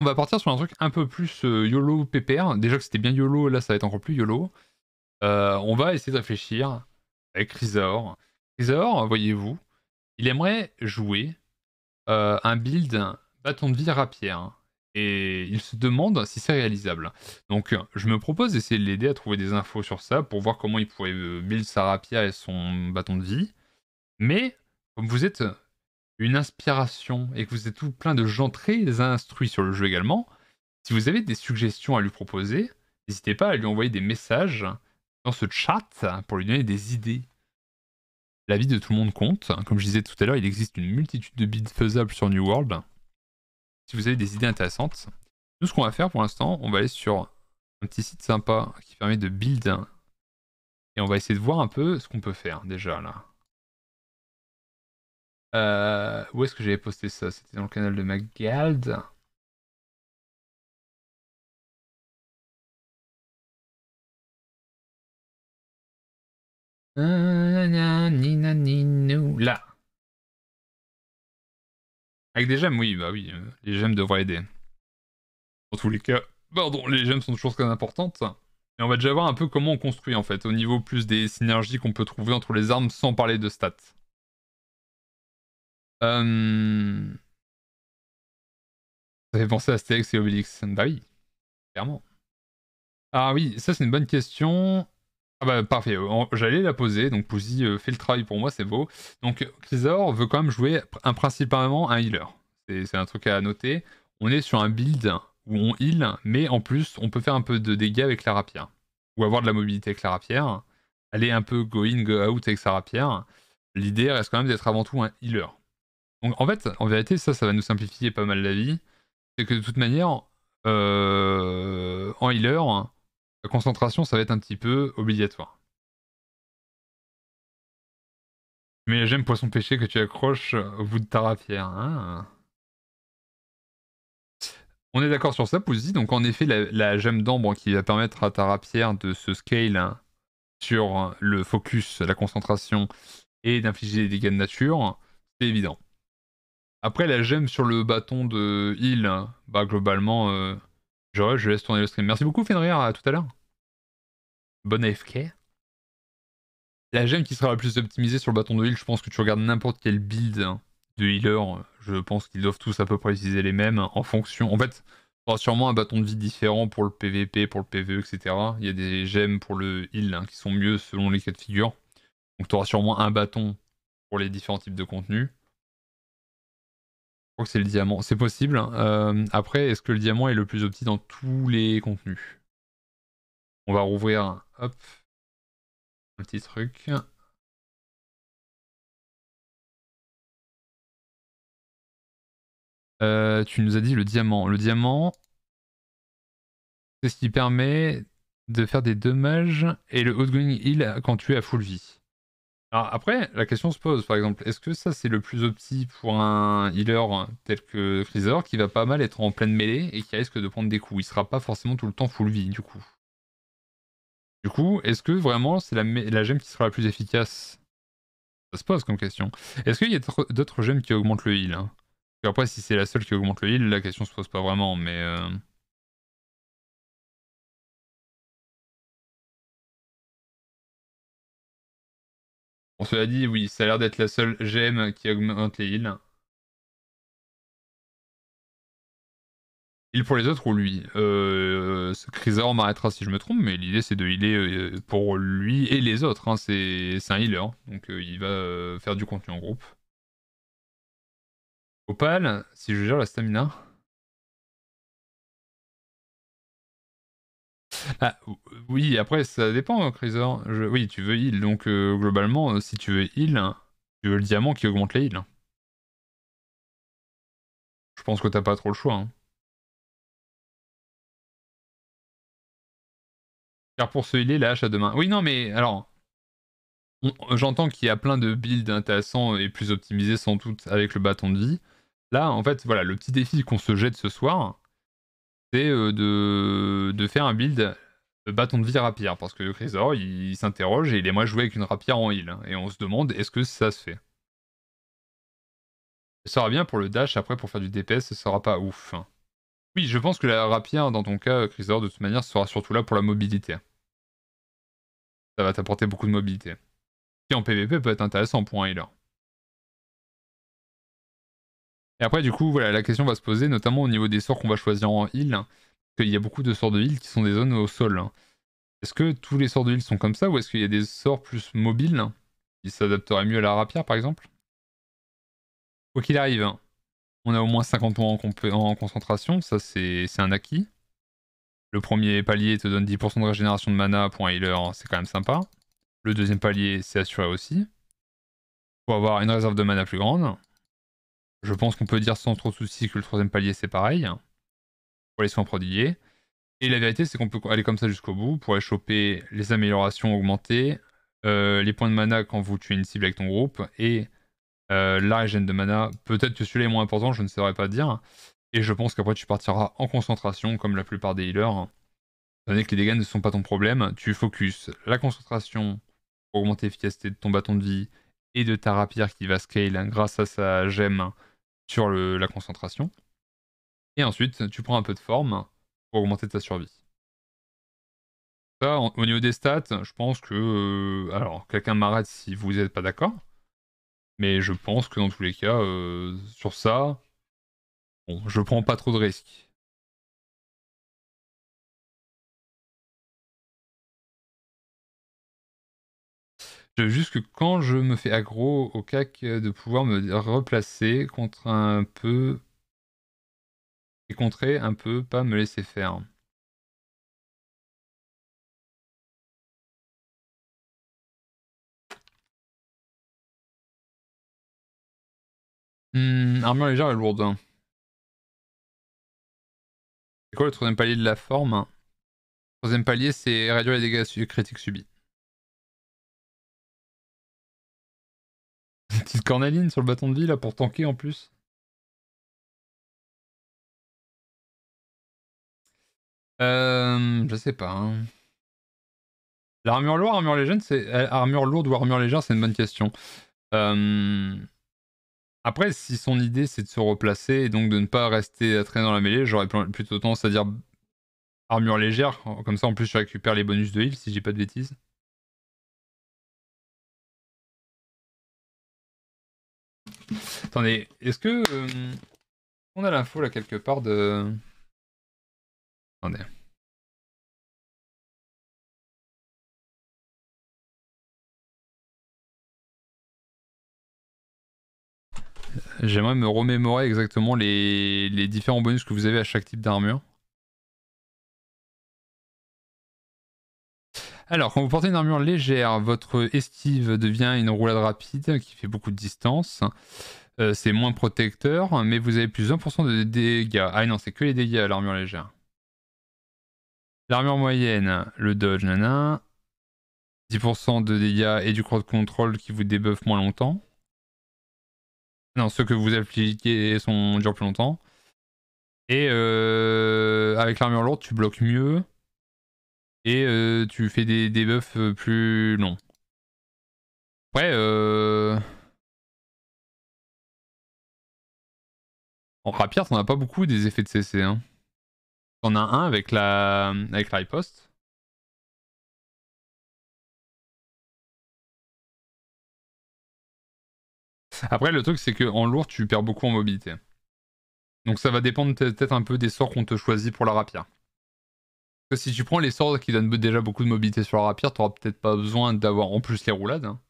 On va partir sur un truc un peu plus euh, YOLO pépère. Déjà que c'était bien YOLO, là ça va être encore plus YOLO. Euh, on va essayer de réfléchir avec Rizor. Rizor, voyez-vous, il aimerait jouer euh, un build bâton de vie rapière. Et il se demande si c'est réalisable. Donc je me propose d'essayer de l'aider à trouver des infos sur ça pour voir comment il pourrait build sa rapière et son bâton de vie. Mais comme vous êtes une inspiration et que vous êtes tout plein de gens très instruits sur le jeu également, si vous avez des suggestions à lui proposer, n'hésitez pas à lui envoyer des messages dans ce chat pour lui donner des idées. La vie de tout le monde compte. Comme je disais tout à l'heure, il existe une multitude de builds faisables sur New World. Si vous avez des idées intéressantes, nous ce qu'on va faire pour l'instant, on va aller sur un petit site sympa qui permet de build et on va essayer de voir un peu ce qu'on peut faire déjà là. Euh, où est-ce que j'avais posté ça C'était dans le canal de McGald. Là. Avec des gemmes, oui, bah oui, euh, les gemmes devraient aider. En tous les cas, pardon, les gemmes sont toujours très importantes. Et on va déjà voir un peu comment on construit en fait, au niveau plus des synergies qu'on peut trouver entre les armes sans parler de stats. Euh, ça fait à et Obelix Bah oui, clairement. Ah oui, ça c'est une bonne question. Ah bah parfait, euh, j'allais la poser, donc Pouzy euh, fait le travail pour moi, c'est beau. Donc Chrysor veut quand même jouer un, principalement un healer. C'est un truc à noter. On est sur un build où on heal, mais en plus on peut faire un peu de dégâts avec la rapière. Ou avoir de la mobilité avec la rapière. Aller un peu go in, go out avec sa rapière. L'idée reste quand même d'être avant tout un healer. Donc, en fait, en vérité, ça, ça va nous simplifier pas mal la vie. C'est que de toute manière, euh, en healer, la concentration, ça va être un petit peu obligatoire. Mais la gemme poisson pêché que tu accroches au bout de ta rapière. Hein. on est d'accord sur ça, Pouzi. Donc en effet, la, la gemme d'ambre qui va permettre à ta rapière de se scale hein, sur le focus, la concentration et d'infliger des dégâts de nature, c'est évident. Après, la gemme sur le bâton de heal, hein. bah globalement, euh, je, laisse tourner le stream. Merci beaucoup, Fenrir, à tout à l'heure. Bonne AFK. La gemme qui sera la plus optimisée sur le bâton de heal, je pense que tu regardes n'importe quel build hein, de healer, je pense qu'ils doivent tous à peu près utiliser les mêmes hein, en fonction. En fait, tu auras sûrement un bâton de vie différent pour le PVP, pour le PVE, etc. Il y a des gemmes pour le heal qui sont mieux selon les cas de figure. Donc tu auras sûrement un bâton pour les différents types de contenus crois que c'est le diamant. C'est possible. Hein. Euh, après, est-ce que le diamant est le plus opti dans tous les contenus On va rouvrir hop, un petit truc. Euh, tu nous as dit le diamant. Le diamant, c'est ce qui permet de faire des dommages et le outgoing heal quand tu es à full vie. Alors après, la question se pose, par exemple, est-ce que ça c'est le plus opti pour un healer euh, tel que Freezer qui va pas mal être en pleine mêlée et qui risque de prendre des coups Il sera pas forcément tout le temps full vie du coup. Du coup, est-ce que vraiment c'est la, gemme qui sera la plus efficace Ça se pose comme question. Est-ce qu'il y a d'autres gemmes qui augmentent le heal hein? Après, si c'est la seule qui augmente le heal, la question se pose pas vraiment, mais. Euh, On se l'a dit, oui, ça a l'air d'être la seule GM qui augmente les heals. Il pour les autres ou lui euh, m'arrêtera si je me trompe, mais l'idée c'est de healer euh, pour lui et les autres. Hein. C'est un healer, donc euh, il va euh, faire du contenu en groupe. Opal, si je gère la stamina. Ah, oui, après, ça dépend, Chrysor. Oui, tu veux heal, donc euh, globalement, euh, si tu veux heal, hein, tu veux le diamant qui augmente les heals. Je pense que t'as pas trop le choix. Hein. Car pour ce healer, la hache à demain. Oui, non, mais alors, J'entends qu'il y a plein de builds intéressants et plus optimisés sans doute avec le bâton de vie. Là, en fait, voilà, le petit défi qu'on se jette ce soir, c'est euh, de, faire un build bâton de vie rapière, parce que le Chrysor, il, s'interroge et il aimerait jouer avec une rapière en heal, et on se demande est-ce que ça se fait. Ça sera bien pour le dash, après pour faire du DPS, ce sera pas ouf. Hein. Oui, je pense que la rapière, dans ton cas, Chrysor, de toute manière, sera surtout là pour la mobilité. Ça va t'apporter beaucoup de mobilité. Qui en PvP peut être intéressant pour un healer. Et après, du coup, voilà, la question va se poser, notamment au niveau des sorts qu'on va choisir en heal, Il qu'il y a beaucoup de sorts de heal qui sont des zones au sol. Est-ce que tous les sorts de heal sont comme ça, ou est-ce qu'il y a des sorts plus mobiles qui s'adapteraient mieux à la rapière, par exemple Quoi qu'il arrive, on a au moins 50 points en, en concentration, ça c'est un acquis. Le premier palier te donne 10% de régénération de mana pour un healer, c'est quand même sympa. Le deuxième palier, c'est assuré aussi. Pour avoir une réserve de mana plus grande. Je pense qu'on peut dire sans trop de soucis que le troisième palier c'est pareil, hein, pour les soins prodigués. Et la vérité c'est qu'on peut aller comme ça jusqu'au bout pour aller choper les améliorations augmentées, euh, les points de mana quand vous tuez une cible avec ton groupe, et euh, la régène de mana. Peut-être que celui-là est moins important, je ne saurais pas dire. Et je pense qu'après tu partiras en concentration comme la plupart des healers. Hein. Donné que les dégâts ne sont pas ton problème, tu focuses la concentration pour augmenter l'efficacité de ton bâton de vie et de ta rapière qui va scale hein, grâce à sa gemme sur la concentration. Et ensuite, tu prends un peu de forme pour augmenter ta survie. Ça, au niveau des stats, je pense que... Euh, alors, quelqu'un m'arrête si vous n'êtes pas d'accord. Mais je pense que dans tous les cas, euh, sur ça, bon, je prends pas trop de risques. Euh, juste que quand je me fais aggro au cac, euh, de pouvoir me replacer contre un peu. Et contrer un peu, pas me laisser faire. Hmm, armure légère et lourde. C'est quoi le troisième palier de la forme Troisième palier, c'est réduire les dégâts critiques subis. petite cornaline sur le bâton de vie là pour tanker en plus. Euh, je sais pas. Hein. L'armure lourde, armure légère, euh, armure lourde ou armure légère, c'est une bonne question. Euh, après, si son idée c'est de se replacer et donc de ne pas rester à traîner dans la mêlée, j'aurais plutôt tendance à dire armure légère. Comme ça, en plus, je récupère les bonus de heal si j'ai pas de bêtises. Attendez, est-ce que. Euh, on a l'info là quelque part de. Attendez. J'aimerais me remémorer exactement les, les différents bonus que vous avez à chaque type d'armure. Alors, quand vous portez une armure légère, votre estive devient une roulade rapide qui fait beaucoup de distance. Euh, c'est moins protecteur, mais vous avez plus 1% de dégâts. Ah non, c'est que les dégâts à l'armure légère. L'armure moyenne, le dodge, nana. 10% de dégâts et du crowd control qui vous débuffe moins longtemps. Non, ceux que vous appliquez sont durent plus longtemps. Et euh, avec l'armure lourde, tu bloques mieux. Et euh, tu fais des debuffs plus longs. Ouais, euh... En rapier, t'en as pas beaucoup des effets de CC. Hein. T'en as un avec la avec la riposte. Après, le truc, c'est qu'en lourd, tu perds beaucoup en mobilité. Donc ça va dépendre peut-être un peu des sorts qu'on te choisit pour la rapier. Parce que si tu prends les sorts qui donnent déjà beaucoup de mobilité sur la tu t'auras peut-être pas besoin d'avoir en plus les roulades. Et hein.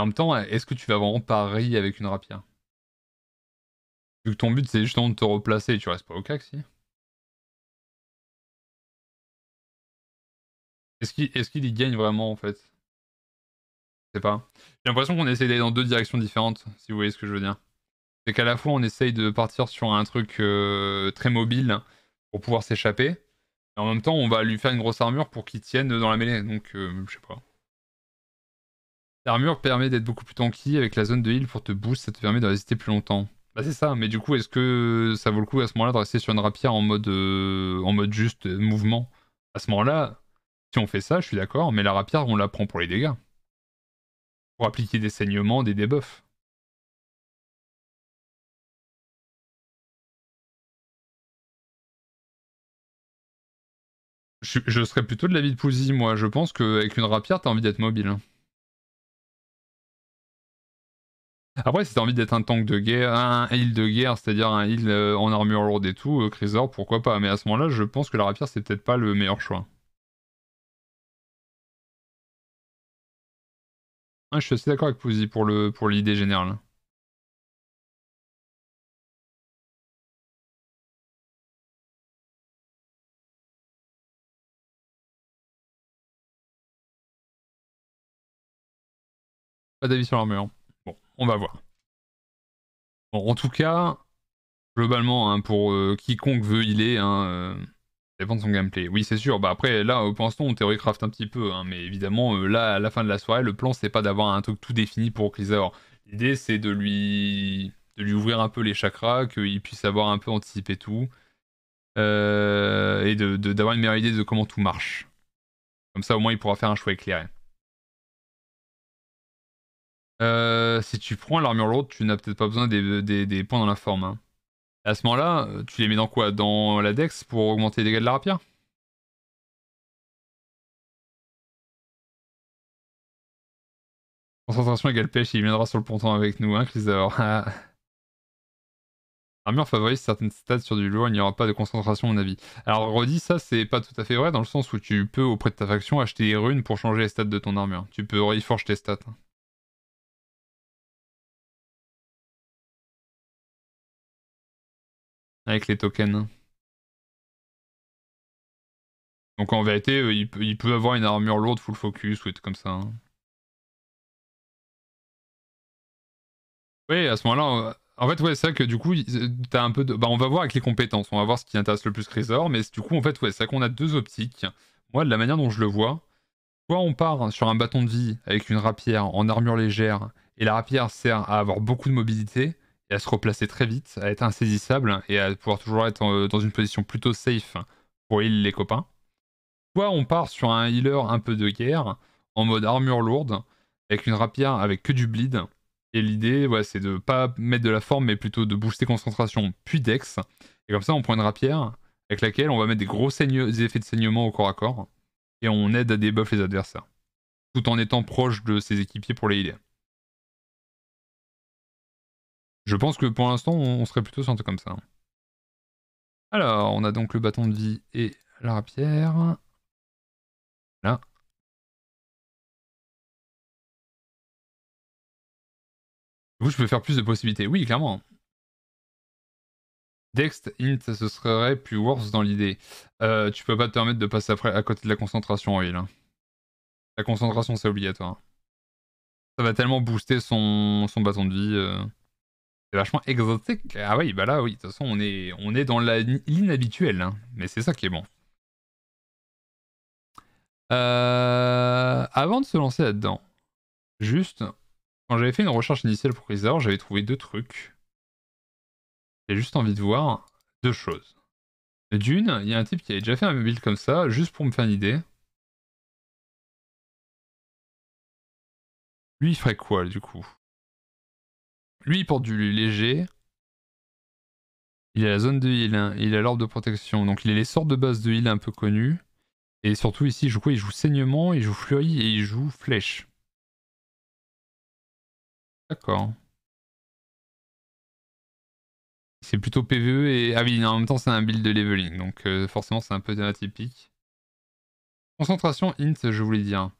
en même temps, est-ce que tu vas vraiment parier avec une rapière Vu que ton but c'est justement de te replacer, et tu restes pas au CAC si Est-ce qu'il y gagne vraiment en fait Je sais pas. J'ai l'impression qu'on essaye d'aller dans deux directions différentes, si vous voyez ce que je veux dire. C'est qu'à la fois on essaye de partir sur un truc euh, très mobile pour pouvoir s'échapper, et en même temps on va lui faire une grosse armure pour qu'il tienne dans la mêlée, donc euh, je sais pas. L'armure permet d'être beaucoup plus tanky avec la zone de heal pour te boost, ça te permet de résister plus longtemps. Bah c'est ça, mais du coup, est-ce que ça vaut le coup à ce moment-là de rester sur une rapière en mode, euh, en mode juste mouvement À ce moment-là, si on fait ça, je suis d'accord, mais la rapière, on la prend pour les dégâts. Pour appliquer des saignements, des debuffs. Je, je serais plutôt de la vie de Pouzy, moi. Je pense qu'avec une rapière, t'as envie d'être mobile. Hein. Après, si t'as envie d'être un tank de guerre, un heal de guerre, c'est-à-dire un heal euh, en armure lourde et tout, Chrysor, euh, pourquoi pas. Mais à ce moment-là, je pense que la rapière, c'est peut-être pas le meilleur choix. Ah, je suis assez d'accord avec Pouzy pour l'idée générale. Pas d'avis sur l'armure on va voir. en tout cas, globalement, hein, pour euh, quiconque veut il est, ça dépend de son gameplay. Oui, c'est sûr. Bah après, là, au euh, l'instant on craft un petit peu, hein, mais évidemment, euh, là, à la fin de la soirée, le plan, c'est pas d'avoir un truc tout défini pour Chrysaor. L'idée, c'est de lui... de lui ouvrir un peu les chakras, qu'il puisse avoir un peu anticipé tout, et d'avoir une meilleure idée de comment tout marche. Comme ça, au moins, il pourra faire un choix éclairé. Euh, si tu prends l'armure lourde, tu n'as peut-être pas besoin des, points dans la forme. Hein. À ce moment-là, euh, tu les mets dans quoi Dans la dex pour augmenter les dégâts de la rapière Concentration égale pêche, il viendra sur le ponton avec nous, hein, ah. Armure favorise certaines stats sur du lourd, il n'y aura pas de concentration à mon avis. Alors redis, ça c'est pas tout à fait vrai dans le sens où tu peux auprès de ta faction acheter des runes pour changer les stats de ton armure. Tu peux reforger tes stats. Hein. avec les tokens. Hein. Donc en vérité, euh, il peut, avoir une armure lourde full focus ou être comme ça. Hein. Oui, à ce moment-là, en fait, ouais, c'est ça que du coup, euh, un peu Bah, on va voir avec les compétences, on va voir ce qui intéresse le plus Crisor. mais du coup, en fait, ouais, c'est ça qu'on a deux optiques. Moi, de la manière dont je le vois, soit on part sur un bâton de vie avec une rapière en armure légère, et la rapière sert à avoir beaucoup de mobilité, et à se replacer très vite, à être insaisissable et à pouvoir toujours être euh, dans une position plutôt safe pour heal les copains. Soit on part sur un healer un peu de guerre, en mode armure lourde, avec une rapière avec que du bleed. Et l'idée, c'est de pas mettre de la forme, mais plutôt de booster concentration, puis dex. Et comme ça, on prend une rapière avec laquelle on va mettre des gros effets de saignement au corps à corps. Et on aide à débuff les adversaires. Tout en étant proche de ses équipiers pour les healer. Je pense que pour l'instant, on serait plutôt sur un truc comme ça. Hein. Alors, on a donc le bâton de vie et la rapière. Là. Vous je peux faire plus de possibilités. Oui, clairement. Dext, int, ce serait plus worse dans l'idée. Euh, tu peux pas te permettre de passer après à côté de la concentration, oui, hein. La concentration, c'est obligatoire. Ça va tellement booster son, son bâton de vie. Euh. C'est vachement exotique. Ah oui, bah là, oui, de toute façon, on est, on est dans l'inhabituel, hein. mais c'est ça qui est bon. Euh, avant de se lancer là-dedans, juste, quand j'avais fait une recherche initiale pour Crisor, j'avais trouvé deux trucs. J'ai juste envie de voir deux choses. D'une, il y a un type qui avait déjà fait un mobile comme ça, juste pour me faire une idée. Lui, il ferait quoi, du coup lui, pour du léger, il a la zone de heal, hein. il a l'ordre de protection. Donc il a les sortes de base de heal un peu connues. Et surtout ici, je joue Il joue saignement, il joue fleurie et il joue flèche. D'accord. C'est plutôt PVE et... Ah oui, en même temps c'est un build de leveling, donc euh, forcément c'est un peu atypique. Concentration int, je voulais dire.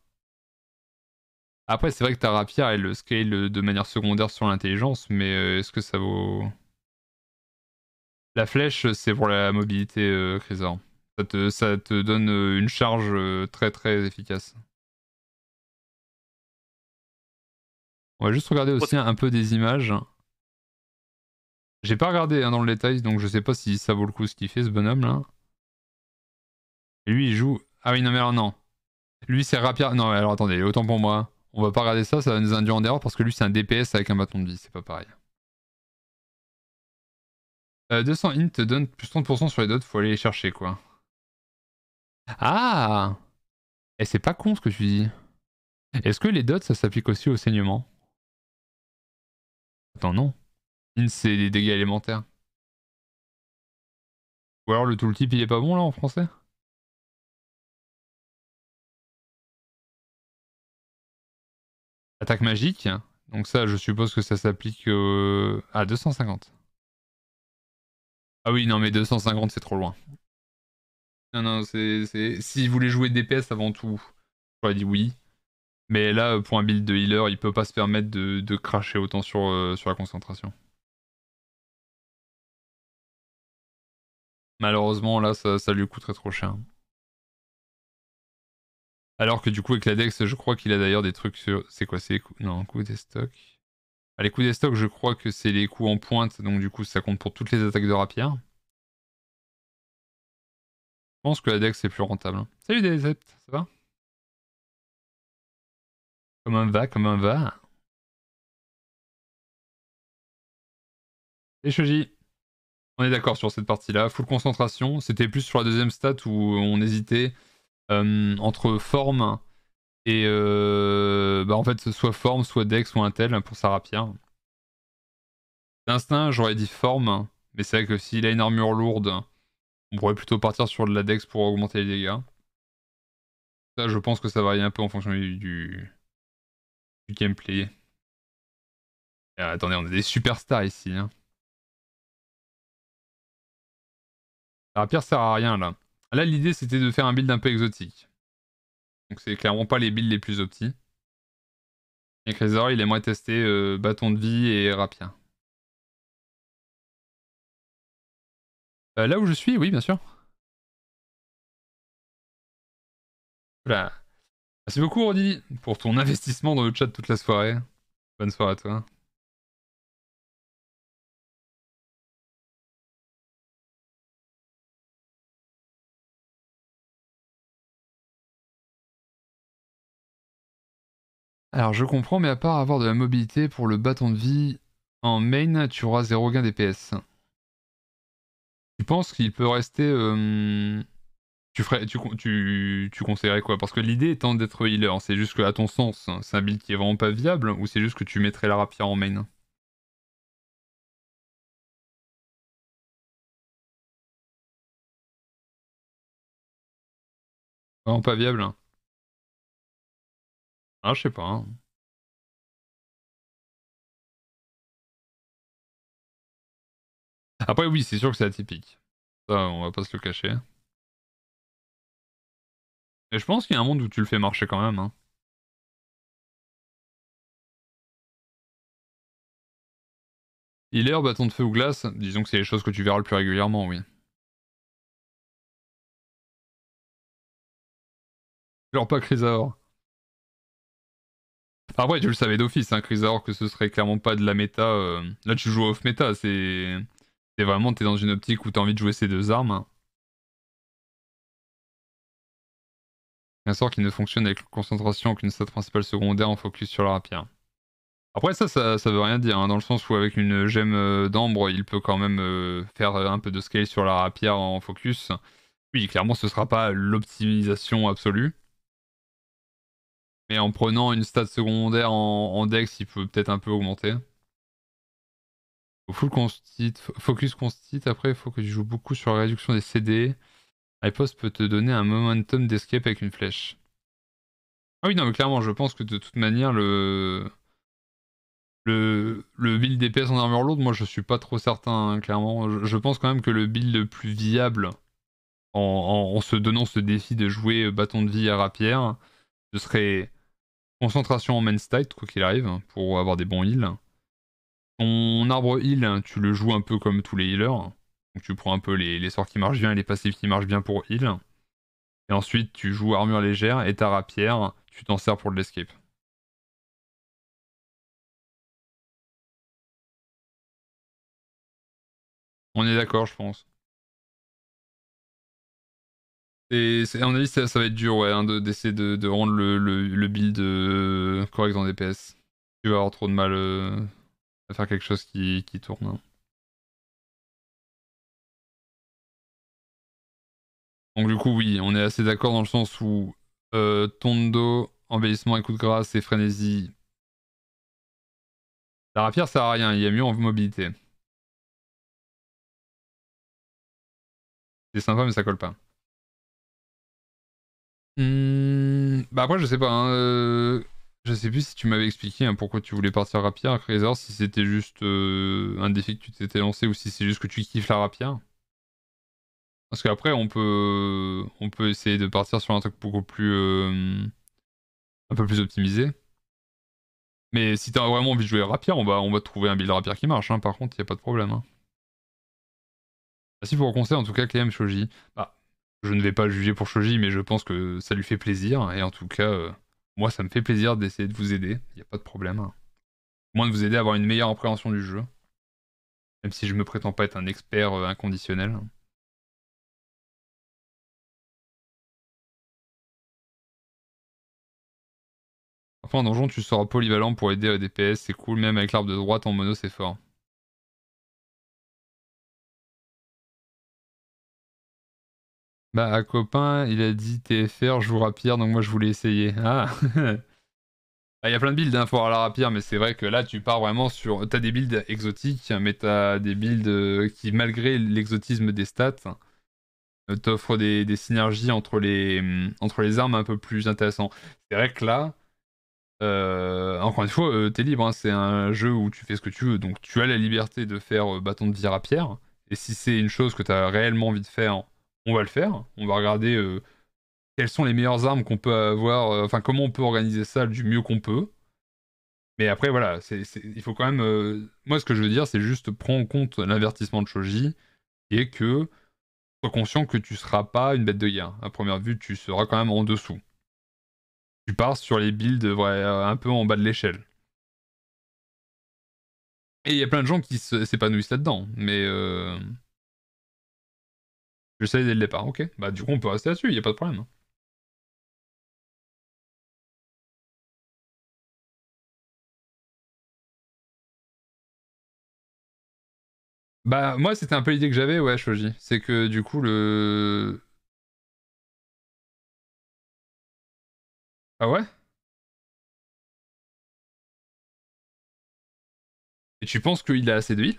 Après, c'est vrai que ta rapière, elle scale de manière secondaire sur l'intelligence, mais euh, est-ce que ça vaut. La flèche, c'est pour la mobilité, euh, Ça te, donne euh, une charge euh, très très efficace. On va juste regarder aussi un peu des images. J'ai pas regardé hein, dans le détail, donc je sais pas si ça vaut le coup ce qu'il fait, ce bonhomme là. lui, il joue. Ah oui, non, mais alors non. Lui, c'est rapière. Non, mais alors attendez, autant pour moi. On va pas regarder ça, ça va nous induire en erreur parce que lui c'est un DPS avec un bâton de vie, c'est pas pareil. 200 euh, int te donne plus 30% sur les dots, faut aller les chercher quoi. Ah Et eh, c'est pas con ce que tu dis. Est-ce que les dots ça s'applique aussi au saignement Attends non. Int c'est des dégâts élémentaires. Ou alors le tooltip il est pas bon là en français Attaque magique. Hein. Donc ça, je suppose que ça s'applique euh, à 250. Ah oui, non, mais 250, c'est trop loin. Non, non, c'est... vous voulait jouer DPS avant tout, j'aurais dit oui. Mais là, pour un build de healer, il peut pas se permettre de, cracher autant sur, euh, sur la concentration. Malheureusement, là, ça, ça lui coûterait trop cher. Alors que du coup, avec l'Adex je crois qu'il a d'ailleurs des trucs sur. C'est quoi C'est coups Non, coups des stocks. Ah, les coups des stocks, je crois que c'est les coups en pointe, donc du coup, ça compte pour toutes les attaques de rapière. Je pense que l'Adex est plus rentable. Hein. Salut des ça va Comme un va, comme un va. Et Shoji, on est d'accord sur cette partie-là. Full concentration, c'était plus sur la deuxième stat où on hésitait. Euh, entre forme et euh, bah, en fait soit forme, soit dex Ou intel pour sa Pierre. D'instinct, j'aurais dit forme, mais c'est vrai que s'il a une armure lourde, on pourrait plutôt partir sur de la dex pour augmenter les dégâts. Ça, je pense que ça varie un peu en fonction du, du, gameplay. Euh, attendez, on a des superstars ici. Hein. La sert à rien là. Là, l'idée, c'était de faire un build un peu exotique. Donc, c'est clairement pas les builds les plus optis. Et Cresor, il aimerait tester euh, Bâton de Vie et rapien. Euh, là où je suis, oui, bien sûr. Voilà. Merci beaucoup, Rodi pour ton investissement dans le chat toute la soirée. Bonne soirée à toi. Alors je comprends, mais à part avoir de la mobilité pour le bâton de vie en main, tu auras zéro gain DPS. Tu penses qu'il peut rester... Euh, tu, ferais, tu, tu, tu conseillerais quoi Parce que l'idée étant d'être healer, c'est juste que à ton sens, c'est un build qui est vraiment pas viable, ou c'est juste que tu mettrais la rapière en main Vraiment pas viable. Hein. Ah, je sais pas. Hein. Après, oui, c'est sûr que c'est atypique. Ça, on va pas se le cacher. Mais je pense qu'il y a un monde où tu le fais marcher quand même. hein. Healer, bâton de feu ou glace, disons que c'est les choses que tu verras le plus régulièrement, oui. Genre pas Aor après, ah je le savais d'office, hein, Chris que ce serait clairement pas de la méta. Euh. Là, tu joues off-méta, c'est. C'est vraiment, t'es dans une optique où t'as envie de jouer ces deux armes. Un sort qui ne fonctionne avec concentration, qu'une stat principale secondaire en focus sur la rapière. Après ça, ça, veut rien dire, hein, dans le sens où avec une gemme euh, d'ambre, il peut quand même euh, faire un peu de scale sur la rapière en focus. Oui, clairement, ce sera pas l'optimisation absolue. Mais en prenant une stat secondaire en, dex, il peut peut-être un peu augmenter. Full focus constite. après il faut que tu joues beaucoup sur la réduction des CD. Riposte peut te donner un momentum d'escape avec une flèche. Ah oui, non, mais clairement, je pense que de toute manière, le. Le, le build DPS en armure lourde, moi je suis pas trop certain, hein, clairement. Je, pense quand même que le build le plus viable en, se donnant ce défi de jouer bâton de vie à rapier, ce serait Concentration en main state, quoi qu'il arrive, hein, pour avoir des bons heals. Ton arbre heal, hein, tu le joues un peu comme tous les healers. Donc tu prends un peu les, les sorts qui marchent bien et les passifs qui marchent bien pour heal. Et ensuite, tu joues armure légère et ta rapière, tu t'en sers pour de l'escape. On est d'accord, je pense. Et à mon avis, ça, va être dur, hein, d'essayer de, rendre le, build euh, correct en DPS. Tu vas avoir trop de mal euh, à faire quelque chose qui, tourne. Hein. Donc du coup, oui, on est assez d'accord dans le sens où euh, Tondo, embellissement, et de Grâce et Frénésie... La rapière sert à rien, il y a mieux en mobilité. C'est sympa, mais ça colle pas. Hmm, bah après, je sais pas. Hein, euh, je sais plus si tu m'avais expliqué hein, pourquoi tu voulais partir rapier à Razor, si c'était juste euh, un défi que tu t'étais lancé ou si c'est juste que tu kiffes la rapier. Parce qu'après, on peut, on peut essayer de partir sur un truc beaucoup plus. Euh, un peu plus optimisé. Mais si t'as vraiment envie de jouer rapier, on va, on va trouver un build rapier qui marche. Hein. par contre, il a pas de problème. Merci pour le conseil, en tout cas, Clément Shoji. Bah, je ne vais pas juger pour Shoji, mais je pense que ça lui fait plaisir. Et en tout cas, euh, moi, ça me fait plaisir d'essayer de vous aider. Il n'y a pas de problème. Au moins de vous aider à avoir une meilleure appréhension du jeu. Même si je me prétends pas être un expert euh, inconditionnel. Enfin en donjon, tu seras polyvalent pour aider les DPS, c'est cool, même avec l'arbre de droite en mono, c'est fort. Bah, à copain, il a dit TFR, je vous pierre, donc moi je voulais essayer. Ah. ah Il y a plein de builds, hein, faut avoir la rapière, mais c'est vrai que là, tu pars vraiment sur. T'as des builds exotiques, mais t'as des builds euh, qui, malgré l'exotisme des stats, hein, euh, t'offrent des, synergies entre les, hum, entre les armes un peu plus intéressantes. C'est vrai que là, euh, encore une fois, t'es libre, hein, c'est un jeu où tu fais ce que tu veux, donc tu as la liberté de faire bâton de vie à pierre. Et si c'est une chose que t'as réellement envie de faire, on va le faire. On va regarder euh, quelles sont les meilleures armes qu'on peut avoir, euh, enfin comment on peut organiser ça du mieux qu'on peut. Mais après, voilà, il faut quand même. Euh, moi, ce que je veux dire, c'est juste prendre en compte l'avertissement de Shoji et que sois conscient que tu ne seras pas une bête de guerre. À première vue, tu seras quand même en dessous. Tu pars sur les builds un peu en bas de l'échelle. Et il y a plein de gens qui s'épanouissent là-dedans. Mais je savais dès le départ, ok. Bah du coup on peut rester là-dessus, il a pas de problème. Hein. Bah moi c'était un peu l'idée que j'avais, ouais, Shoji. C'est que du coup le... Ah ouais Et tu penses qu'il a assez de villes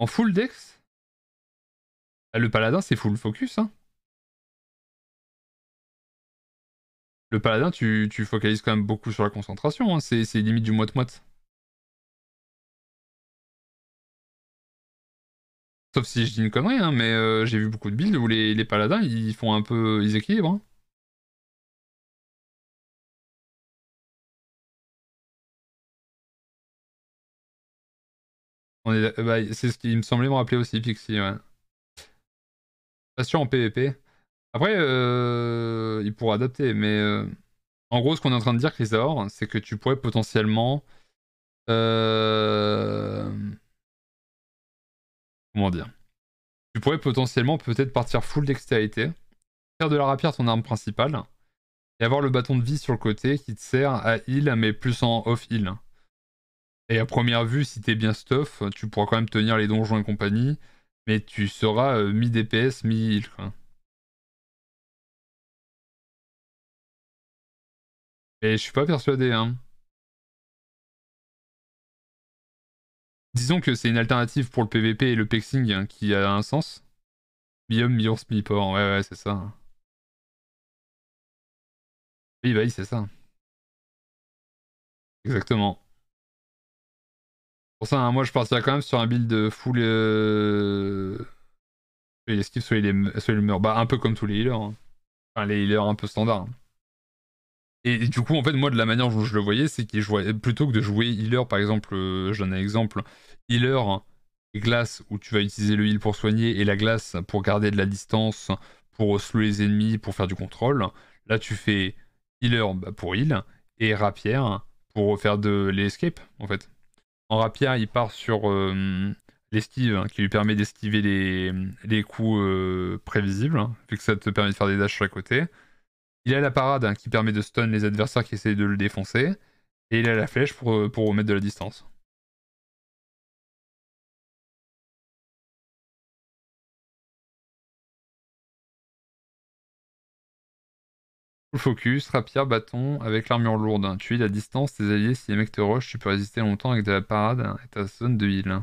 En full dex ah, Le paladin, c'est full focus. Hein. Le paladin, tu, tu, focalises quand même beaucoup sur la concentration. Hein. C'est limite du moite-moite. Sauf si je dis une connerie, hein, mais euh, j'ai vu beaucoup de builds où les, les paladins, ils font un peu... Ils équilibrent. Euh, bah, c'est ce qui me semblait me rappeler aussi, Pixie. Ouais. Pas sûr en PvP. Après, euh, il pourra adapter, mais euh, en gros, ce qu'on est en train de dire, Chrysaor, c'est que tu pourrais potentiellement. comment dire Tu pourrais potentiellement peut-être partir full dextérité, faire de la rapière ton arme principale, et avoir le bâton de vie sur le côté qui te sert à heal, mais plus en off-heal. Et à première vue, si t'es bien stuff, tu pourras quand même tenir les donjons et compagnie, mais tu seras euh, mi-DPS, mi-heal. Et je suis pas persuadé, hein. Disons que c'est une alternative pour le PVP et le pexing hein, qui a un sens. Biome, homme mi-ours, mi ouais, ouais, c'est ça. Oui, bah oui, c'est ça. Exactement pour ça, hein, moi je partirais quand même sur un build full. Euh... Soit il esquive, soit il, meurt. Bah, un peu comme tous les healers. Hein. Enfin, les healers un peu standard. Hein. Et, du coup, en fait, moi, de la manière dont je le voyais, c'est qu'il jouait. Plutôt que de jouer healer, par exemple, j'en euh, je donne un exemple, healer glace, où tu vas utiliser le heal pour soigner et la glace pour garder de la distance, pour slow les ennemis, pour faire du contrôle. Là, tu fais healer bah, pour heal et rapière pour faire de l'escape, en fait. En il part sur euh, l'esquive, hein, qui lui permet d'esquiver les, coups euh, prévisibles, hein, vu que ça te permet de faire des dashs sur les côtés. Il a la parade, hein, qui permet de stun les adversaires qui essaient de le défoncer. Et il a la flèche pour, euh, pour remettre de la distance. focus, rapière, bâton, avec l'armure lourde. Tu es à distance, tes alliés, si les mecs te rushent, tu peux résister longtemps avec de la parade et ta zone de heal.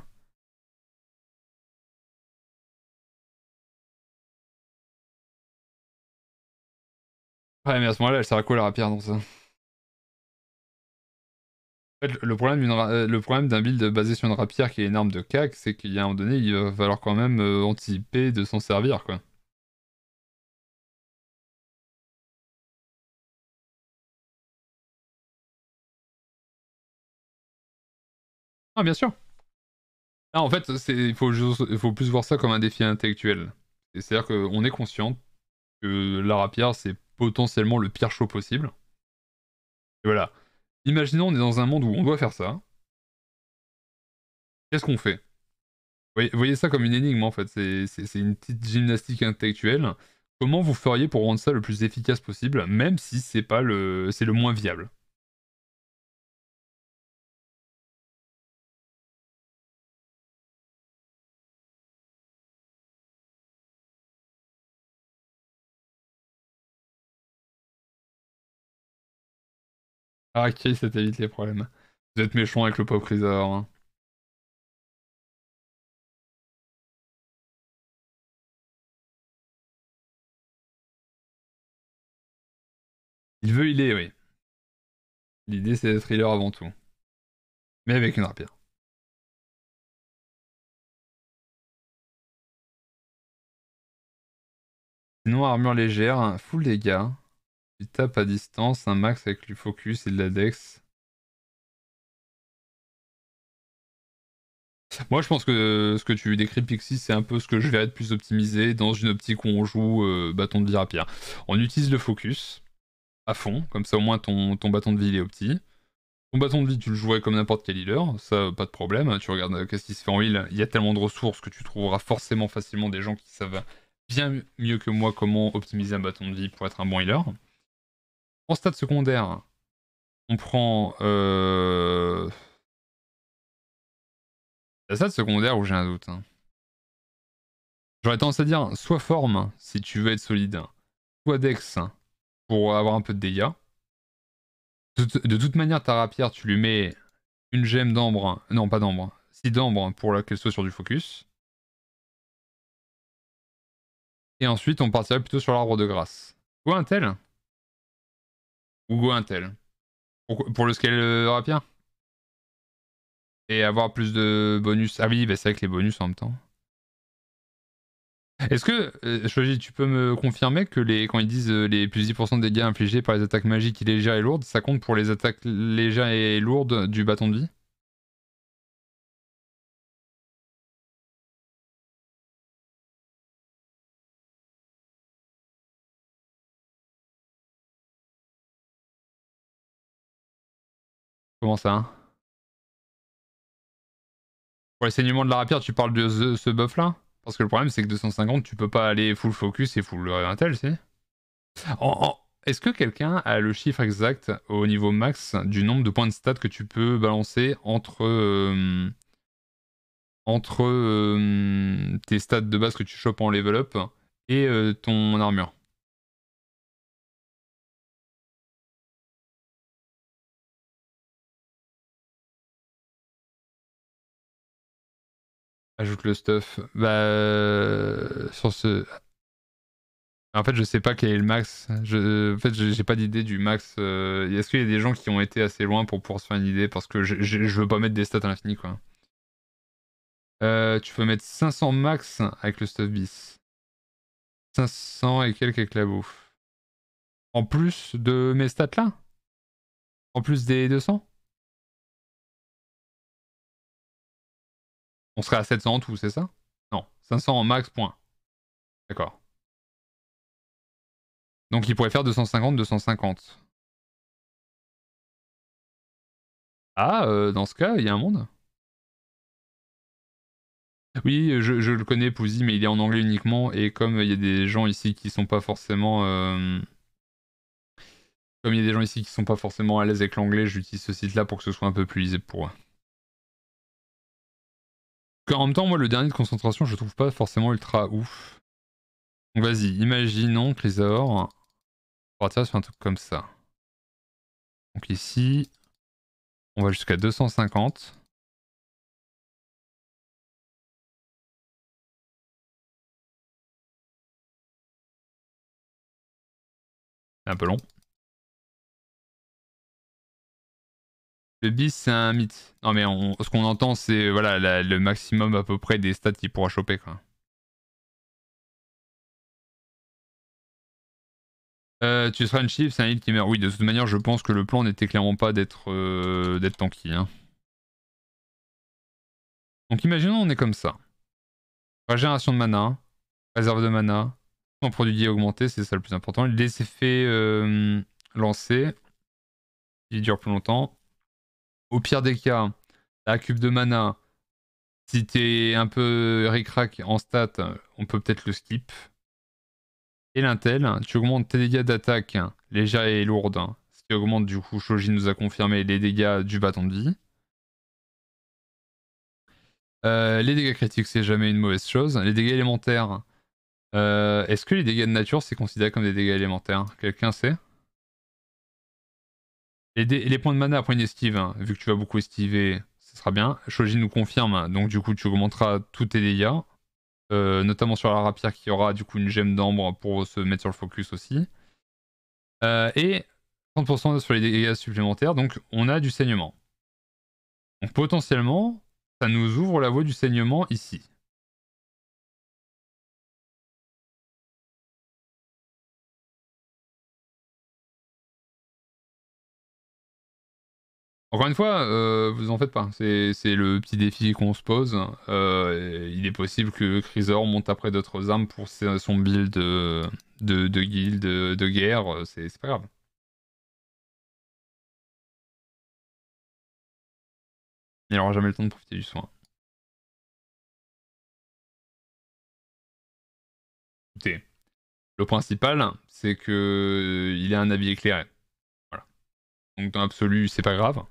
Ouais, mais à ce moment-là, elle sert à quoi la rapière dans ça le problème, euh, le problème d'un build basé sur une rapière qui est une arme de cac, c'est qu'il y a un moment donné, il va falloir quand même euh, anticiper de s'en servir, quoi. Ah, bien sûr. Ah, en fait, il faut, plus voir ça comme un défi intellectuel. C'est-à-dire qu'on est conscient que la rapière, c'est potentiellement le pire show possible. Et voilà. Imaginons, on est dans un monde où on doit faire ça. Qu'est-ce qu'on fait voyez, ça comme une énigme, en fait. C'est une petite gymnastique intellectuelle. Comment vous feriez pour rendre ça le plus efficace possible, même si c'est pas le, le moins viable Ah, ok, ça t'évite les problèmes. Vous êtes méchant avec le pop freezer. Hein. Il veut healer oui. L'idée c'est d'être healer avant tout. Mais avec une rapière. Sinon armure légère, hein. full dégâts tape à distance un max avec le focus et de la Moi, je pense que euh, ce que tu décris, Pixie, c'est un peu ce que je vais être plus optimisé dans une optique où on joue euh, bâton de vie à pierre. On utilise le focus à fond, comme ça au moins ton, bâton de vie il est opti. Ton bâton de vie, tu le jouerais comme n'importe quel healer, ça, pas de problème. Tu regardes euh, qu'est-ce qui se fait en heal, il y a tellement de ressources que tu trouveras forcément facilement des gens qui savent bien mieux que moi comment optimiser un bâton de vie pour être un bon healer stade secondaire, on prend... Euh... La stade secondaire où j'ai un doute. Hein. J'aurais tendance à dire soit forme si tu veux être solide, soit dex pour avoir un peu de dégâts. De, toute manière, ta rapière, tu lui mets une gemme d'ambre, non pas d'ambre, si d'ambre pour qu'elle soit sur du focus. Et ensuite, on partirait plutôt sur l'arbre de grâce. Ou un tel ou go Intel. Pour, le scale euh, Rapier Et avoir plus de bonus. Ah oui, bah c'est avec les bonus en même temps. Est-ce que, Choji, euh, tu peux me confirmer que les, quand ils disent euh, les plus 10% de dégâts infligés par les attaques magiques légères et lourdes, ça compte pour les attaques légères et lourdes du bâton de vie Comment ça hein Pour les de la rapière, tu parles de ce, buff là Parce que le problème c'est que 250, tu peux pas aller full focus et full euh, intel, c'est... Est-ce que quelqu'un a le chiffre exact au niveau max du nombre de points de stats que tu peux balancer entre, euh, entre euh, tes stats de base que tu chopes en level up et ton armure Ajoute le stuff. Bah, euh, sur ce. En fait, je sais pas quel est le max. en fait, j'ai pas d'idée du max. Euh, est-ce qu'il y a des gens qui ont été assez loin pour pouvoir se faire une idée Parce que je, veux pas mettre des stats à l'infini, quoi. Euh, tu peux mettre 500 max avec le stuff bis. 500 et quelques avec la bouffe. En plus de mes stats là En plus des 200 On serait à 700 en tout, c'est ça Non, 500 en max, point. D'accord. Donc il pourrait faire 250, 250. Ah, euh, dans ce cas, il y a un monde Oui, je, le connais, Pouzy, mais il est en anglais uniquement. Et comme il y a des gens ici qui sont pas forcément... Euh, comme il y a des gens ici qui sont pas forcément à l'aise avec l'anglais, j'utilise ce site-là pour que ce soit un peu plus lisible pour eux en même temps, moi, le dernier de concentration, je trouve pas forcément ultra ouf. Donc vas-y, imaginons que on va partir sur un truc comme ça. Donc ici, on va jusqu'à 250. Un peu long. Le bis, c'est un mythe. Non, mais ce qu'on entend, c'est voilà, le maximum à peu près des stats qu'il pourra choper. Quoi. Euh, tu seras une chief, c'est un heal qui meurt. Oui, de toute manière, je pense que le plan n'était clairement pas euh, d'être tanky. Hein. Donc imaginons, on est comme ça. Régénération de mana, réserve de mana, son produit augmenté, c'est ça le plus important. Les effets euh, lancés, ils durent plus longtemps au pire des cas, la cube de mana, si t'es un peu ricrac en stat, on peut peut-être le skip. Et l'intel, tu augmentes tes dégâts d'attaque légère et lourde, ce qui augmente du coup, Shoji nous a confirmé les dégâts du bâton de vie. Euh, les dégâts critiques, c'est jamais une mauvaise chose. Les dégâts élémentaires, euh, est-ce que les dégâts de nature, c'est considéré comme des dégâts élémentaires Quelqu'un sait les, points de mana après une hein. vu que tu vas beaucoup estiver, ce sera bien. Shoji nous confirme, hein. donc du coup tu augmenteras tous tes dégâts. Euh, notamment sur la rapière qui aura du coup une gemme d'ambre pour se mettre sur le focus aussi. Euh, et 30% sur les dégâts supplémentaires, donc on a du saignement. Donc potentiellement, ça nous ouvre la voie du saignement ici. Encore une fois, euh, vous en faites pas. C'est le petit défi qu'on se pose. Euh, il est possible que Chrysor monte après d'autres armes pour son build de, de, de guild de guerre. C'est pas grave. Il n'aura jamais le temps de profiter du soin. Écoutez, le principal, c'est que euh, il a un avis éclairé. Donc dans l'absolu, c'est pas grave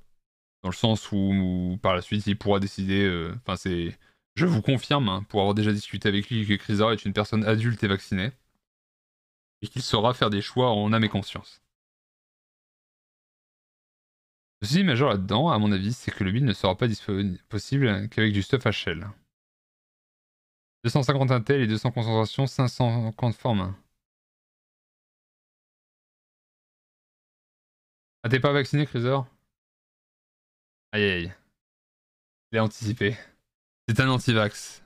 dans le sens où, par la suite il pourra décider. Euh, enfin, c'est, je vous confirme, hein, pour avoir déjà discuté avec lui, que Chrysor est une personne adulte et vaccinée, et qu'il saura faire des choix en âme et conscience. Le souci majeur là-dedans, à mon avis, c'est que le build ne sera pas possible qu'avec du stuff HL. 250 intel et 200 concentrations, 550 formes. Ah, t'es pas vacciné, Chrysor Aïe aïe. Il est anticipé. C'est un anti-vax.